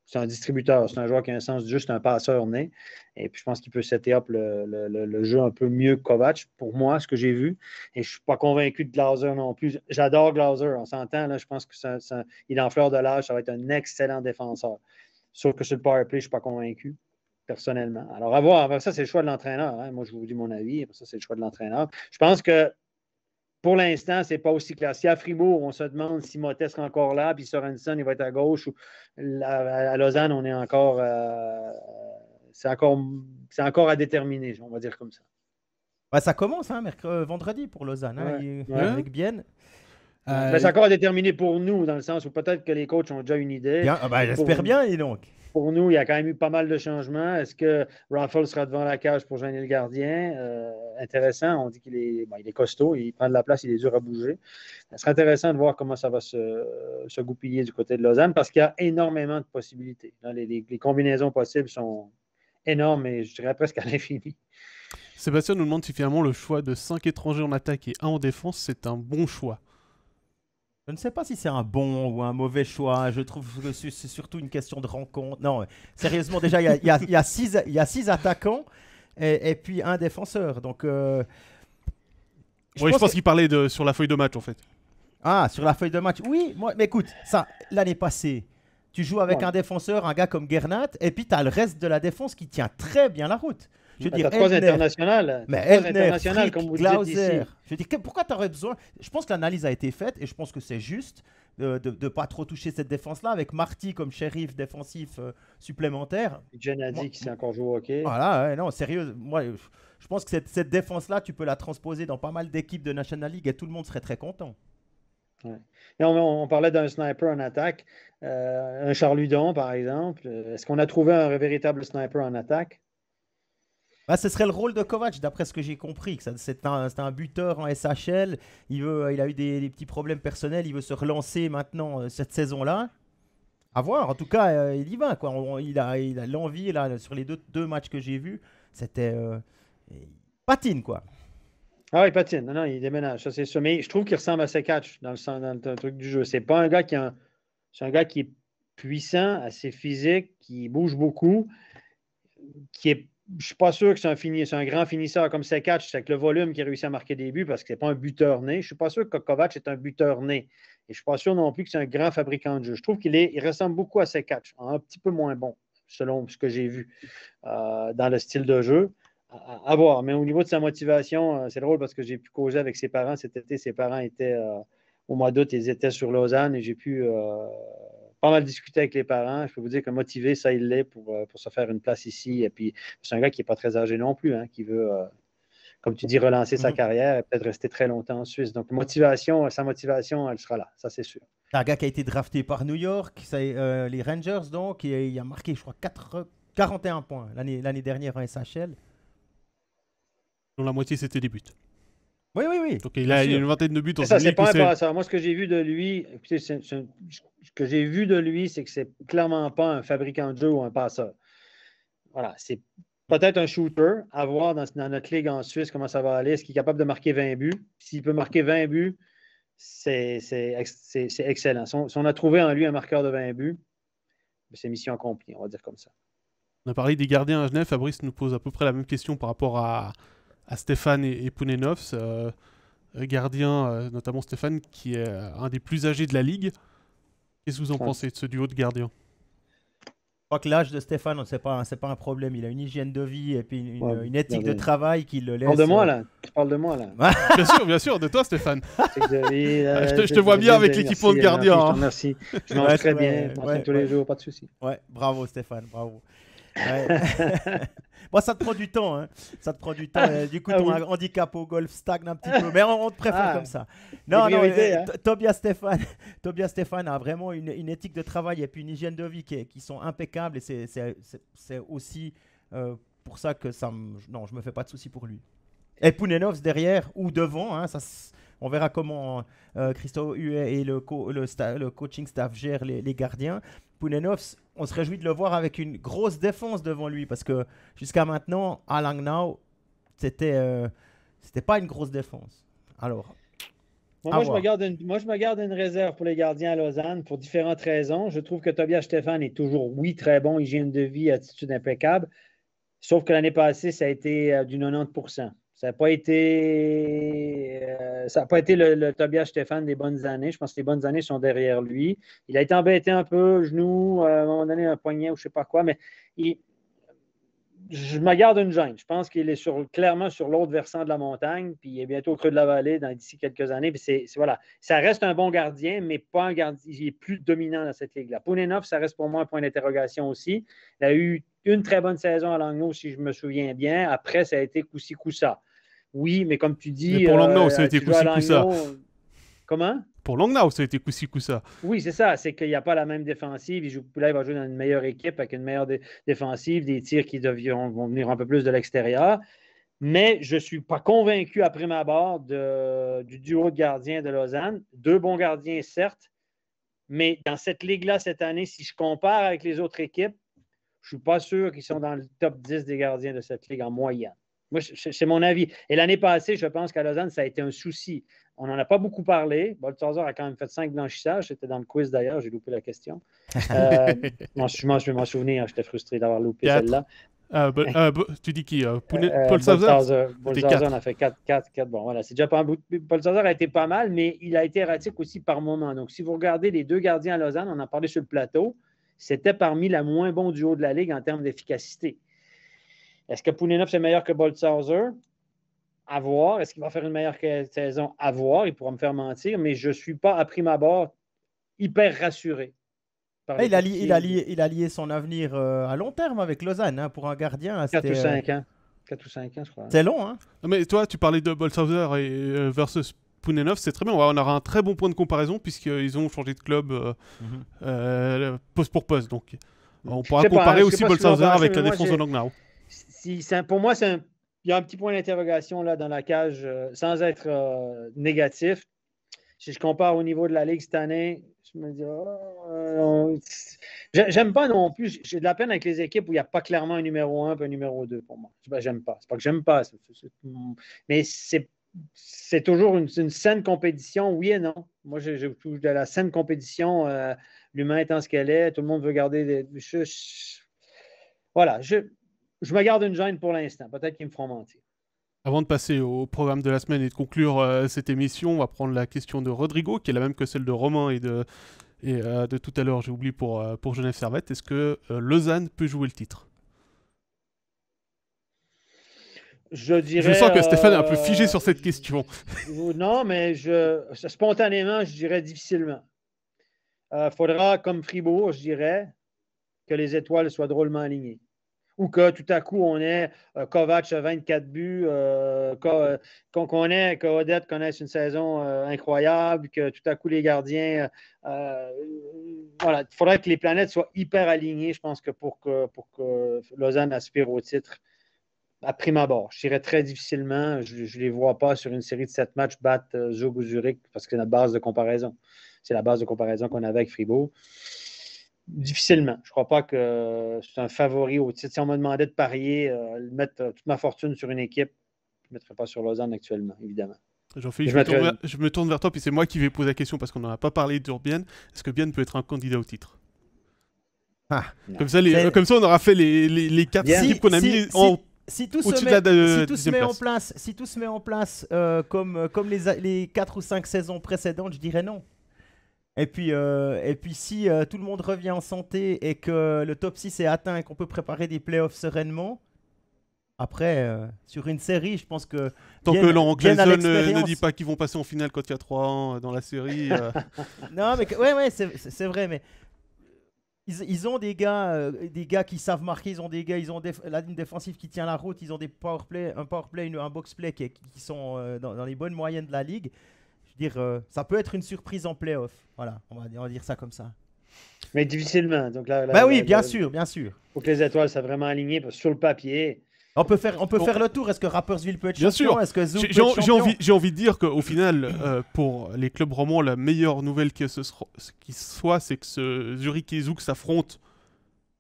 c'est un distributeur, c'est un joueur qui a un sens juste un passeur né. Et puis je pense qu'il peut setter up le, jeu un peu mieux que Kovac, pour moi, ce que j'ai vu. Et je ne suis pas convaincu de Glazer non plus. J'adore Glaser, on s'entend, là, je pense que il est en fleur de l'âge, ça va être un excellent défenseur. Sauf que sur le PowerPlay, je ne suis pas convaincu, personnellement. Alors, à voir, ça, c'est le choix de l'entraîneur. Hein. Moi, je vous dis mon avis, ça, c'est le choix de l'entraîneur. Je pense que pour l'instant, ce n'est pas aussi clair. à Fribourg, on se demande si Motes sera encore là, puis Sorensen, il va être à gauche, ou à, Lausanne, on est euh, encore. c'est encore, à déterminer, on va dire comme ça. ça commence hein, mercredi, euh, vendredi pour Lausanne, hein, avec euh, c'est encore à déterminer pour nous, dans le sens où peut-être que les coachs ont déjà une idée. Ah bah, j'espère bien, et donc pour nous, il y a quand même eu pas mal de changements. Est-ce que Raffle sera devant la cage pour gêner le gardien? Euh, intéressant. On dit qu'il est, il est costaud, il prend de la place, il est dur à bouger. Ce sera intéressant de voir comment ça va se, goupiller du côté de Lausanne parce qu'il y a énormément de possibilités. Les, combinaisons possibles sont énormes et je dirais presque à l'infini. Sébastien nous demande si finalement le choix de cinq étrangers en attaque et 1 en défense, c'est un bon choix. Je ne sais pas si c'est un bon ou un mauvais choix. Je trouve que c'est surtout une question de rencontre. Non, sérieusement, déjà, il y, y a, six attaquants et, puis un défenseur. Donc. Euh, je pense qu'il parlait de, sur la feuille de match, en fait. Ah, sur la feuille de match. Oui, moi, mais écoute, ça, l'année passée, tu joues avec un défenseur, un gars comme Gernat, et puis tu as le reste de la défense qui tient très bien la route. Je veux dire, trois internationales. Mais comme vous Je veux dire, pourquoi tu aurais besoin Je pense que l'analyse a été faite et je pense que c'est juste de ne pas trop toucher cette défense-là avec Marty comme shérif défensif euh, supplémentaire. John a dit qu'il s'est encore joué au hockey. Voilà, non, sérieux. Moi, je pense que cette, défense-là, tu peux la transposer dans pas mal d'équipes de National League et tout le monde serait très content. Et on, parlait d'un sniper en attaque. Euh, un un Charludon, par exemple. Est-ce qu'on a trouvé un véritable sniper en attaque? Bah, ce serait le rôle de Kovac, d'après ce que j'ai compris. C'est un, un, buteur en SHL. Il, veut, euh, il a eu des, petits problèmes personnels. Il veut se relancer maintenant euh, cette saison-là. À voir. En tout cas, euh, il y va. Quoi. il a l'envie il a là sur les deux, deux matchs que j'ai vus. C'était patine quoi. Ah oui, patine. Non, non, il déménage. c'est Mais je trouve qu'il ressemble à ses catchs dans le, dans, truc du jeu. C'est pas un gars qui un, un gars qui est puissant, assez physique, qui bouge beaucoup, qui est je suis pas sûr que c'est un, fini, un grand finisseur comme Sekatch, c'est avec le volume qui réussit à marquer des buts parce que n'est pas un buteur né. Je suis pas sûr que Kovac est un buteur né. Et je suis pas sûr non plus que c'est un grand fabricant de jeu. Je trouve qu'il il ressemble beaucoup à Sekatch, un petit peu moins bon, selon ce que j'ai vu euh, dans le style de jeu. À, voir. Mais au niveau de sa motivation, euh, c'est drôle parce que j'ai pu causer avec ses parents cet été. Ses parents étaient euh, au mois d'août, ils étaient sur Lausanne et j'ai pu pas mal discuté avec les parents. Je peux vous dire que motivé, ça, il l'est pour, euh, pour, se faire une place ici. Et puis, c'est un gars qui n'est pas très âgé non plus, hein, qui veut, euh, comme tu dis, relancer sa mhm. carrière et peut-être rester très longtemps en Suisse. Donc, motivation, euh, sa motivation, elle sera là, ça c'est sûr. Un gars qui a été drafté par New York, les Rangers, donc, il a marqué, je crois, 4, 41 points l'année dernière en SHL. Dont la moitié, c'était des buts. Oui, oui, oui. Donc il a, une vingtaine de buts. Ça, c'est pas un Moi, ce que j'ai vu de lui, ce que j'ai vu de lui, c'est que c'est clairement pas un fabricant de jeu ou un passeur. Voilà, c'est peut-être un shooter. À voir dans, notre ligue en Suisse comment ça va aller. Est-ce qu'il est capable de marquer 20 buts? S'il peut marquer 20 buts, c'est excellent. on, si on a trouvé en lui un marqueur de 20 buts, ben, c'est mission accomplie, on va dire comme ça. On a parlé des gardiens à Genève. Fabrice nous pose à peu près la même question par rapport à, à Stéphane et, et Pounenov, euh, euh, gardien, euh, notamment Stéphane, qui est un des plus âgés de la ligue. Qu'est-ce que vous en pensez de ce duo de gardiens Je crois que l'âge de Stéphane, c'est pas, pas un problème. Il a une hygiène de vie et puis une, éthique de travail qui le laisse. Parle de moi là. Tu parles de moi là. bien sûr, bien sûr, de toi Stéphane. Ah, je, te, vois bien avec l'équipe de gardien. Hein. Merci, Je mange très bien, tous les jours, pas de souci. Ouais, bravo Stéphane, bravo. Ouais. ça te prend du temps. Hein. Ça te prend du temps. Euh, du coup, ah ton handicap au golf stagne un petit peu. Mais on, te préfère ah. comme ça. Non, non, euh, hein. Tobias Stéphane, Tobias Stéphane a vraiment une, éthique de travail et puis une hygiène de vie qui, sont impeccables. Et c'est aussi euh, pour ça que ça me, non, je me fais pas de soucis pour lui. Et Pounenovs derrière ou devant, hein, on verra comment christo Christophe et le, coaching staff gèrent les gardiens on se réjouit de le voir avec une grosse défense devant lui parce que jusqu'à maintenant, à Langnau, c'était euh, c'était pas une grosse défense. Alors. moi, je me garde une, moi, je me garde une réserve pour les gardiens à Lausanne pour différentes raisons. Je trouve que Tobias Stéphane est toujours, oui, très bon, hygiène de vie, attitude impeccable. Sauf que l'année passée, ça a été euh, du 90 ça n'a pas été, euh, le, Tobias Stéphane des bonnes années. Je pense que les bonnes années sont derrière lui. Il a été embêté un peu, genou, euh, à un moment donné, un poignet ou je ne sais pas quoi, mais je me garde une gêne. Je pense qu'il est clairement sur l'autre versant de la montagne, puis il est bientôt au creux de la vallée d'ici quelques années. Puis voilà. Ça reste un bon gardien, mais pas un gardien. Il est plus dominant dans cette ligue-là. Pounenov, ça reste pour moi un point d'interrogation aussi. Il a eu une très bonne saison à Langnau, si je me souviens bien. Après, ça a été coussi coussa oui, mais comme tu dis. pour Langnau, euh, ça a été coussi-coussa. Comment Pour Langnau, ça a été coussi-coussa. Oui, c'est ça. C'est qu'il n'y a pas la même défensive. Il joue, là, il va jouer dans une meilleure équipe avec une meilleure défensive, des tirs qui vont venir un peu plus de l'extérieur. Mais je ne suis pas convaincu après ma barre du duo de gardiens de Lausanne. Deux bons gardiens, certes, mais dans cette ligue-là cette année, si je compare avec les autres équipes, je ne suis pas sûr qu'ils sont dans le top 10 des gardiens de cette ligue en moyenne. Moi, c'est mon avis. Et l'année passée, je pense qu'à Lausanne, ça a été un souci. On n'en a pas beaucoup parlé. Balthazar a quand même fait cinq blanchissages. C'était dans le quiz d'ailleurs, j'ai loupé la question. je euh, vais m'en souvenir, hein. j'étais frustré d'avoir loupé celle-là. Euh, euh, tu dis qui euh, Paul, Paul en a fait 4, 4, 4. Bon, voilà, c'est déjà pas un a été pas mal, mais il a été erratique aussi par moment. Donc, si vous regardez les deux gardiens à Lausanne, on en parlé sur le plateau, c'était parmi la moins du haut de la Ligue en termes d'efficacité. Est-ce que Pouninov, c'est meilleur que Boltzhauser? À voir. Est-ce qu'il va faire une meilleure saison? À voir. Il pourra me faire mentir, mais je ne suis pas, à prime abord, hyper rassuré. il, a lié, il, il, a son avenir euh, à long terme avec Lausanne hein, pour un gardien. 4 ou 5 euh, ans. 4 ou 5 ans, je crois. C'est long, hein Mais toi, tu parlais de Boltzhauser et, euh, versus Pounenov, c'est très bien. On aura un très bon point de comparaison puisqu'ils ont changé de club euh, mhm. poste pour poste. Donc, on pourra comparer aussi Boltzhauser avec la défense de Langnau si, pour moi, il y a un petit point d'interrogation là dans la cage, euh, sans être euh, négatif. Si je compare au niveau de la Ligue cette année, je me dis, oh, j'aime pas non plus. J'ai de la peine avec les équipes où il n'y a pas clairement un numéro 1 et un numéro 2 pour moi. J'aime pas. C'est pas que j'aime pas. mais c'est toujours une, saine compétition, oui et non. Moi, je, je touche de la saine compétition, euh, l'humain étant ce qu'elle est, tout le monde veut garder des. voilà, je, je me garde une gêne pour l'instant. Peut-être qu'ils me feront mentir. Avant de passer au programme de la semaine et de conclure euh, cette émission, on va prendre la question de Rodrigo, qui est la même que celle de Romain et de, euh, tout à l'heure, j'ai oublié pour, euh, pour Genève Servette. Est-ce que Lausanne peut jouer le titre je dirais. Je sens que Stéphane est un peu figé sur cette question. non, mais je, spontanément, je dirais difficilement. Il faudra, comme Fribourg, je dirais, que les étoiles soient drôlement alignées ou que tout à coup, on ait Kovacs à 24 buts, euh, euh, qu'on que Odette connaisse une saison euh, incroyable, que tout à coup, les gardiens. voilà, il faudrait que les planètes soient hyper alignées, je pense, que pour que, Lausanne aspire au titre à prime abord. Je dirais très difficilement, je ne les vois pas sur une série de sept matchs battre Zug ou Zurich parce que c'est notre base de comparaison. C'est la base de comparaison qu'on avait avec Fribourg difficilement. Je ne crois pas que euh, c'est un favori au titre. Si on me demandait de parier, euh, de mettre euh, toute ma fortune sur une équipe, je ne mettrais pas sur Lausanne actuellement, évidemment. jean je, me tourne vers toi, puis c'est moi qui vais poser la question parce qu'on n'en a pas parlé d'Urbienne. Est-ce que Bien peut être un candidat au titre ah. comme, ça, on aura fait les, quatre équipes qu'on a mis en si la, si place. en place, si tout se met en place comme, les, les 4 ou cinq saisons précédentes, je dirais non. Et puis, euh, et puis si euh, tout le monde revient en santé et que le top 6 est atteint et qu'on peut préparer des playoffs sereinement, après, euh, sur une série, je pense que... Tant que l'anglais ne dit pas qu'ils vont passer en finale a 3 ans dans la série. non, mais ouais, ouais, c'est vrai, mais... Ils, ont des gars, des gars qui savent marquer, ils ont des gars, ils ont la ligne défensive qui tient la route, ils ont des power play, un powerplay, un boxplay qui, qui sont dans les bonnes moyennes de la ligue dire, euh, ça peut être une surprise en playoff. Voilà, on va, on dire ça comme ça. Mais difficilement. Donc là, bah oui, bien sûr, bien sûr. Faut que les étoiles soient vraiment alignées sur le papier. On peut faire, on peut faire le tour. Est-ce que Rappersville peut être bien champion Est-ce que peut J'ai envie, envie, de dire qu'au final, euh, pour les clubs romans, la meilleure nouvelle qui, ce, soit, c'est que ce Zurich et Zouk s'affrontent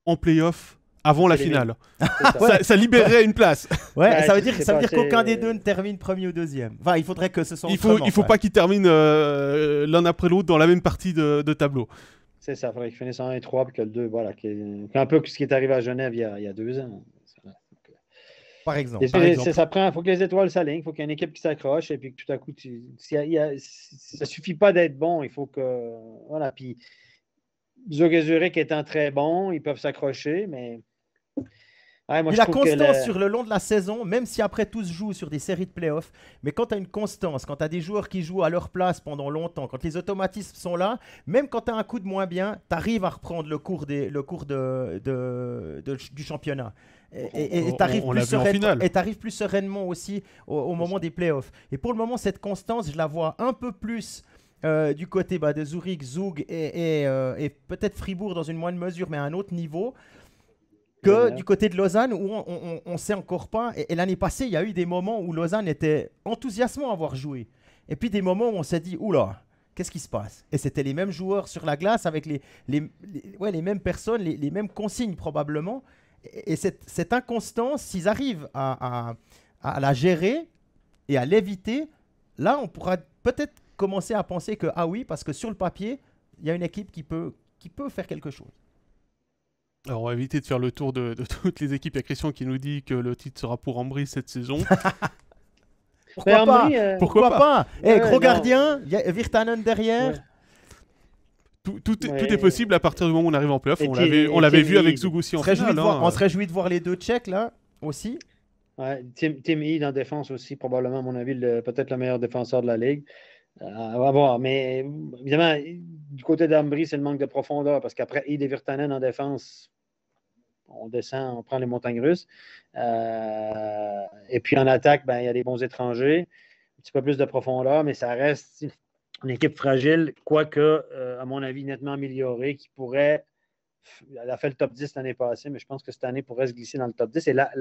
en playoff avant la finale. ça, ça, libérerait une place. Ouais, ça veut dire, dire qu'aucun des deux ne termine premier ou deuxième. Enfin, il faudrait que ce soit. Il faut, il faut pas qu'ils terminent euh, l'un après l'autre dans la même partie de, tableau. C'est ça, il faudrait qu'ils finissent en 1 et 3 puis que le 2, voilà. un peu ce qui est arrivé à Genève il y a, deux ans. Euh, par exemple. Par Ça faut que les étoiles s'alignent, il faut qu'il y ait une équipe qui s'accroche et puis que tout à coup, ça ne ça suffit pas d'être bon, il faut que. Voilà, puis est étant très bon, ils peuvent s'accrocher, mais Ouais, moi, il a constance sur le long de la saison, même si après tout se joue sur des séries de playoffs. Mais quand tu as une constance, quand tu as des joueurs qui jouent à leur place pendant longtemps, quand les automatismes sont là, même quand tu as un coup de moins bien, tu arrives à reprendre le cours, des, le cours de, du championnat. Et tu arrives plus, sereinement aussi au, moment des playoffs. Et pour le moment, cette constance, je la vois un peu plus euh, du côté bah, de Zurich, Zug et, euh, et peut-être Fribourg dans une moindre mesure, mais à un autre niveau que du côté de Lausanne où on ne sait encore pas. Et, l'année passée, il y a eu des moments où Lausanne était enthousiasmant à voir jouer, Et puis des moments où on s'est dit, oula, qu'est-ce qui se passe Et c'était les mêmes joueurs sur la glace avec les, les, mêmes personnes, les, mêmes consignes probablement. Et, cette, inconstance, s'ils arrivent à, la gérer et à l'éviter, là, on pourra peut-être commencer à penser que, ah oui, parce que sur le papier, il y a une équipe qui peut, qui peut faire quelque chose. Alors, on va éviter de faire le tour de, toutes les équipes. Il y a Christian qui nous dit que le titre sera pour Ambry cette saison. Euh, pourquoi, pas, Pourquoi, pas eh, Gros gardien, Virtanen derrière. Tout, tout, est, tout, est, possible à partir du moment où on arrive en playoff. On l'avait, on l'avait vu avec Zoug aussi on se réjouit hein. de voir les deux tchèques là aussi. Tim, Tim en défense aussi, probablement, à mon avis, peut-être le meilleur défenseur de la ligue on euh, va voir. Mais évidemment, du côté d'Ambris, c'est le manque de profondeur parce qu'après est Virtanen en défense, on descend, on prend les montagnes russes. Euh, et puis en attaque, ben, il y a des bons étrangers, un petit peu plus de profondeur, mais ça reste une équipe fragile, quoique, euh, à mon avis, nettement améliorée, qui pourrait. Elle a fait le top 10 l'année passée, mais je pense que cette année pourrait se glisser dans le top 10. Et la,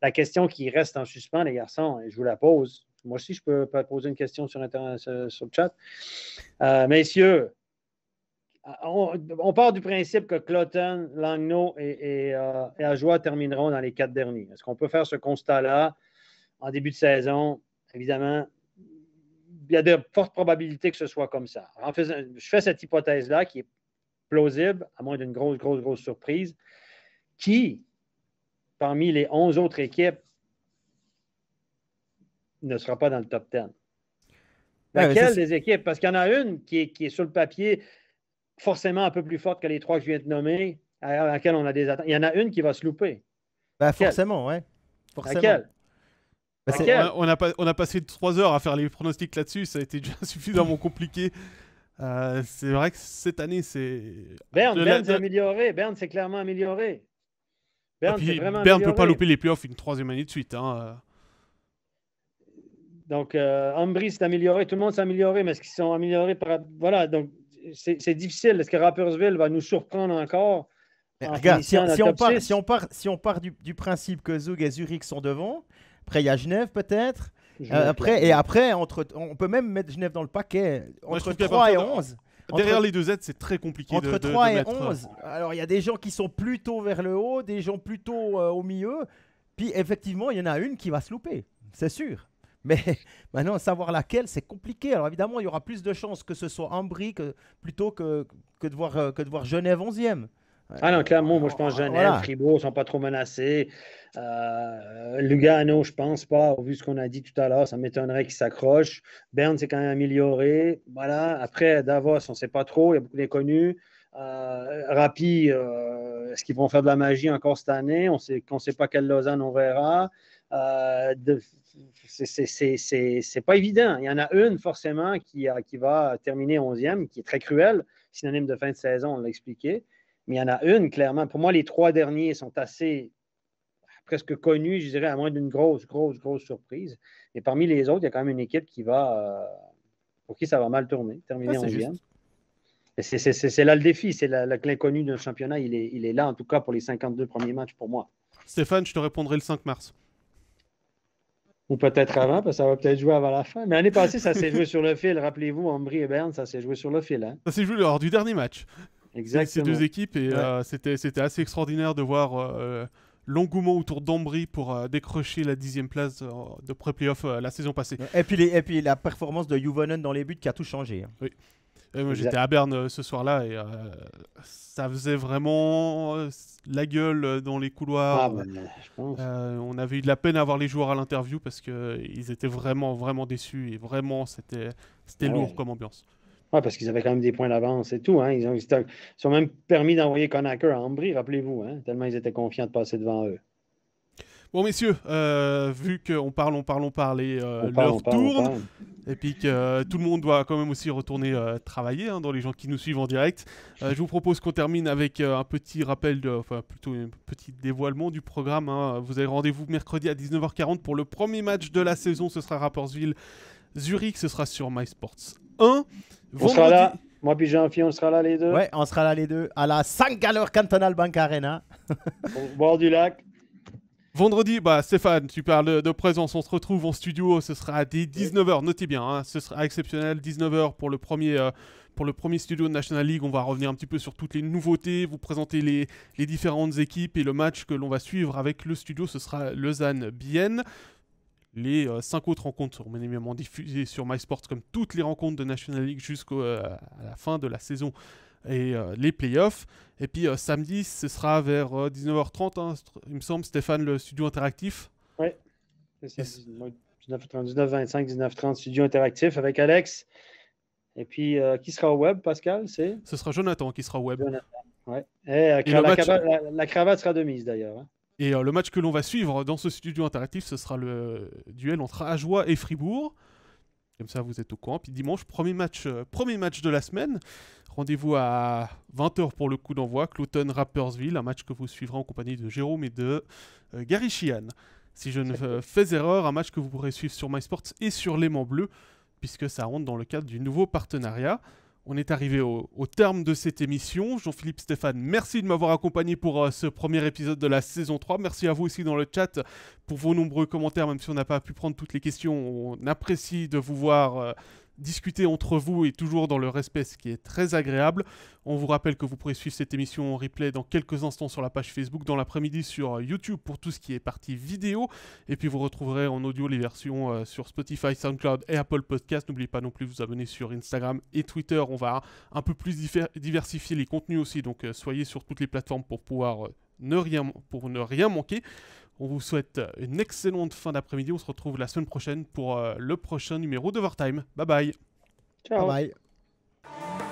la question qui reste en suspens, les garçons, et je vous la pose, moi aussi, je peux poser une question sur, sur le chat. Euh, messieurs, euh, on, part du principe que Cloton, Langnau et, euh, et, Ajoie termineront dans les quatre derniers. Est-ce qu'on peut faire ce constat-là en début de saison? Évidemment, il y a de fortes probabilités que ce soit comme ça. En je fais cette hypothèse-là qui est plausible, à moins d'une grosse, grosse, grosse surprise. Qui, parmi les onze autres équipes, ne sera pas dans le top 10. Laquelle des équipes? Parce qu'il y en a une qui est, qui est, sur le papier forcément un peu plus forte que les trois que je viens de nommer, à laquelle on a des attentes. Il y en a une qui va se louper. Ben, forcément, oui. Forcément. Ben, laquelle? On, a, on, a, passé trois heures à faire les pronostics là-dessus, ça a été déjà suffisamment compliqué. Euh, c'est vrai que cette année, c'est. Berne, s'est amélioré. Berne s'est clairement amélioré. Ah, Berne ne peut pas louper les playoffs une troisième année de suite. Hein. Euh. Donc, euh, Ambry s'est amélioré, tout le monde s'est amélioré, mais est-ce qu'ils sont améliorés par. Voilà, donc c'est difficile. Est-ce que Rappersville va nous surprendre encore? regarde, si, on part, si, on part, si, on part, du, principe que Zug et Zurich sont devant, après il y a Genève peut-être. Euh, après, et après, entre, on peut même mettre Genève dans le paquet. Entre 3 et 11. Derrière les deux Z, c'est très compliqué. Entre 3 et 11. Euh, Alors, il y a des gens qui sont plutôt vers le haut, des gens plutôt euh, au milieu. Puis, effectivement, il y en a une qui va se louper, c'est sûr. Mais maintenant, savoir laquelle, c'est compliqué. Alors évidemment, il y aura plus de chances que ce soit Ambry plutôt euh, que, de voir, Genève 11e. Ah non, clairement, moi je pense Genève, ils Fribourg sont pas trop menacés. Euh, Lugano, je pense pas, vu ce qu'on a dit tout à l'heure, ça m'étonnerait qu'ils s'accrochent. Berne s'est quand même amélioré. Voilà. Après, Davos, on ne sait pas trop, il y a beaucoup d'inconnus. Euh, Rapi, euh, est-ce qu'ils vont faire de la magie encore cette année? On sait, ne sait pas quelle Lausanne on verra euh, c'est pas évident. Il y en a une, forcément, qui, qui va terminer 11e, qui est très cruelle, synonyme de fin de saison, on l'a expliqué. Mais il y en a une, clairement. Pour moi, les trois derniers sont assez presque connus, je dirais, à moins d'une grosse, grosse, grosse surprise. Et parmi les autres, il y a quand même une équipe qui va, euh, pour qui ça va mal tourner, terminer ah, 11e. C'est là le défi, c'est l'inconnu d'un championnat. Il est, il est là, en tout cas, pour les 52 premiers matchs pour moi. Stéphane, je te répondrai le 5 mars ou peut-être avant, parce que ça va peut-être jouer avant la fin. Mais l'année passée, ça s'est joué sur le fil. Rappelez-vous, Ambry et Berne, ça s'est joué sur le fil. Hein. Ça s'est joué lors du dernier match. Exactement. Ces deux équipes, et euh, c'était assez extraordinaire de voir euh, l'engouement autour d'Ambry pour euh, décrocher la dixième place euh, de pré-playoff euh, la saison passée. Et puis, et puis la performance de Juvenen dans les buts qui a tout changé. Hein. Oui. J'étais à Berne ce soir-là et ça faisait vraiment la gueule dans les couloirs. Ah, bah, je pense. on avait eu de la peine à voir les joueurs à l'interview parce qu'ils étaient vraiment, vraiment déçus et vraiment c'était c'était ah lourd comme ambiance. Oui, parce qu'ils avaient quand même des points d'avance et tout. Hein. Ils, ont, sont même permis d'envoyer Conacher à Ambry, rappelez-vous, hein, tellement ils étaient confiants de passer devant eux. Bon, messieurs, euh, vu qu'on parle, on parle, on parle et euh, l'heure et puis que euh, tout le monde doit quand même aussi retourner travailler, hein, dans les gens qui nous suivent en direct, je vous propose qu'on termine avec un petit rappel, de, enfin plutôt un petit dévoilement du programme. Hein. Vous avez rendez-vous mercredi à 19h40 pour le premier match de la saison, ce sera Rapportsville. Zurich, ce sera sur MySports 1. On sera là. Moi, puis Jean-Pierre, on sera là les deux. Ouais, on sera là les deux à la 5 Sangalor Cantonal Bank Arena. Au bord du lac. Vendredi, bah, Stéphane, tu parles de présence. On se retrouve en studio. Ce sera à 19h. Notez bien, hein, ce sera exceptionnel. 19h pour le premier. Euh, pour le premier studio de National League, on va revenir un petit peu sur toutes les nouveautés, vous présenter les, les différentes équipes et le match que l'on va suivre avec le studio, ce sera Lausanne-Bienne. Les euh, cinq autres rencontres seront diffusées sur MySports comme toutes les rencontres de National League jusqu'à euh, la fin de la saison et euh, les playoffs. Et puis samedi, ce sera vers 19h30, hein, il me semble, Stéphane, le studio interactif. Oui, 19 h 25 19h30, studio interactif avec Alex. Et puis, qui sera au web, Pascal C'est Ce sera Jonathan qui sera au web. Jonathan, ouais. la, cravate sera de mise d'ailleurs. Hein. Et euh, le match que l'on va suivre dans ce studio interactif, ce sera le duel entre Ajoie et Fribourg. Comme ça, vous êtes au courant. Puis dimanche, premier match, euh, premier match de la semaine. Rendez-vous à 20h pour le coup d'envoi. Cloton Rappersville, un match que vous suivrez en compagnie de Jérôme et de euh, Gary Sheehan. Si je ne fais erreur, un match que vous pourrez suivre sur MySports et sur l'aimant bleu, puisque ça rentre dans le cadre du nouveau partenariat on est arrivé au, terme de cette émission. Jean-Philippe Stéphane, merci de m'avoir accompagné pour euh, ce premier épisode de la saison 3. Merci à vous aussi dans le chat pour vos nombreux commentaires, même si on n'a pas pu prendre toutes les questions. On apprécie de vous voir euh, discuter entre vous et toujours dans le respect, ce qui est très agréable. On vous rappelle que vous pourrez suivre cette émission en replay dans quelques instants sur la page Facebook, dans l'après-midi sur euh, YouTube pour tout ce qui est partie vidéo. Et puis vous retrouverez en audio les versions euh, sur Spotify, SoundCloud et Apple Podcast. N'oubliez pas non plus de vous abonner sur Instagram et Twitter. On va un peu plus diversifier les contenus aussi, donc euh, soyez sur toutes les plateformes pour pouvoir... ne rien, pour ne rien manquer. On vous souhaite euh, une excellente fin d'après-midi. On se retrouve la semaine prochaine pour euh, le prochain numéro d'Overtime. Bye bye. Ciao. Bye bye.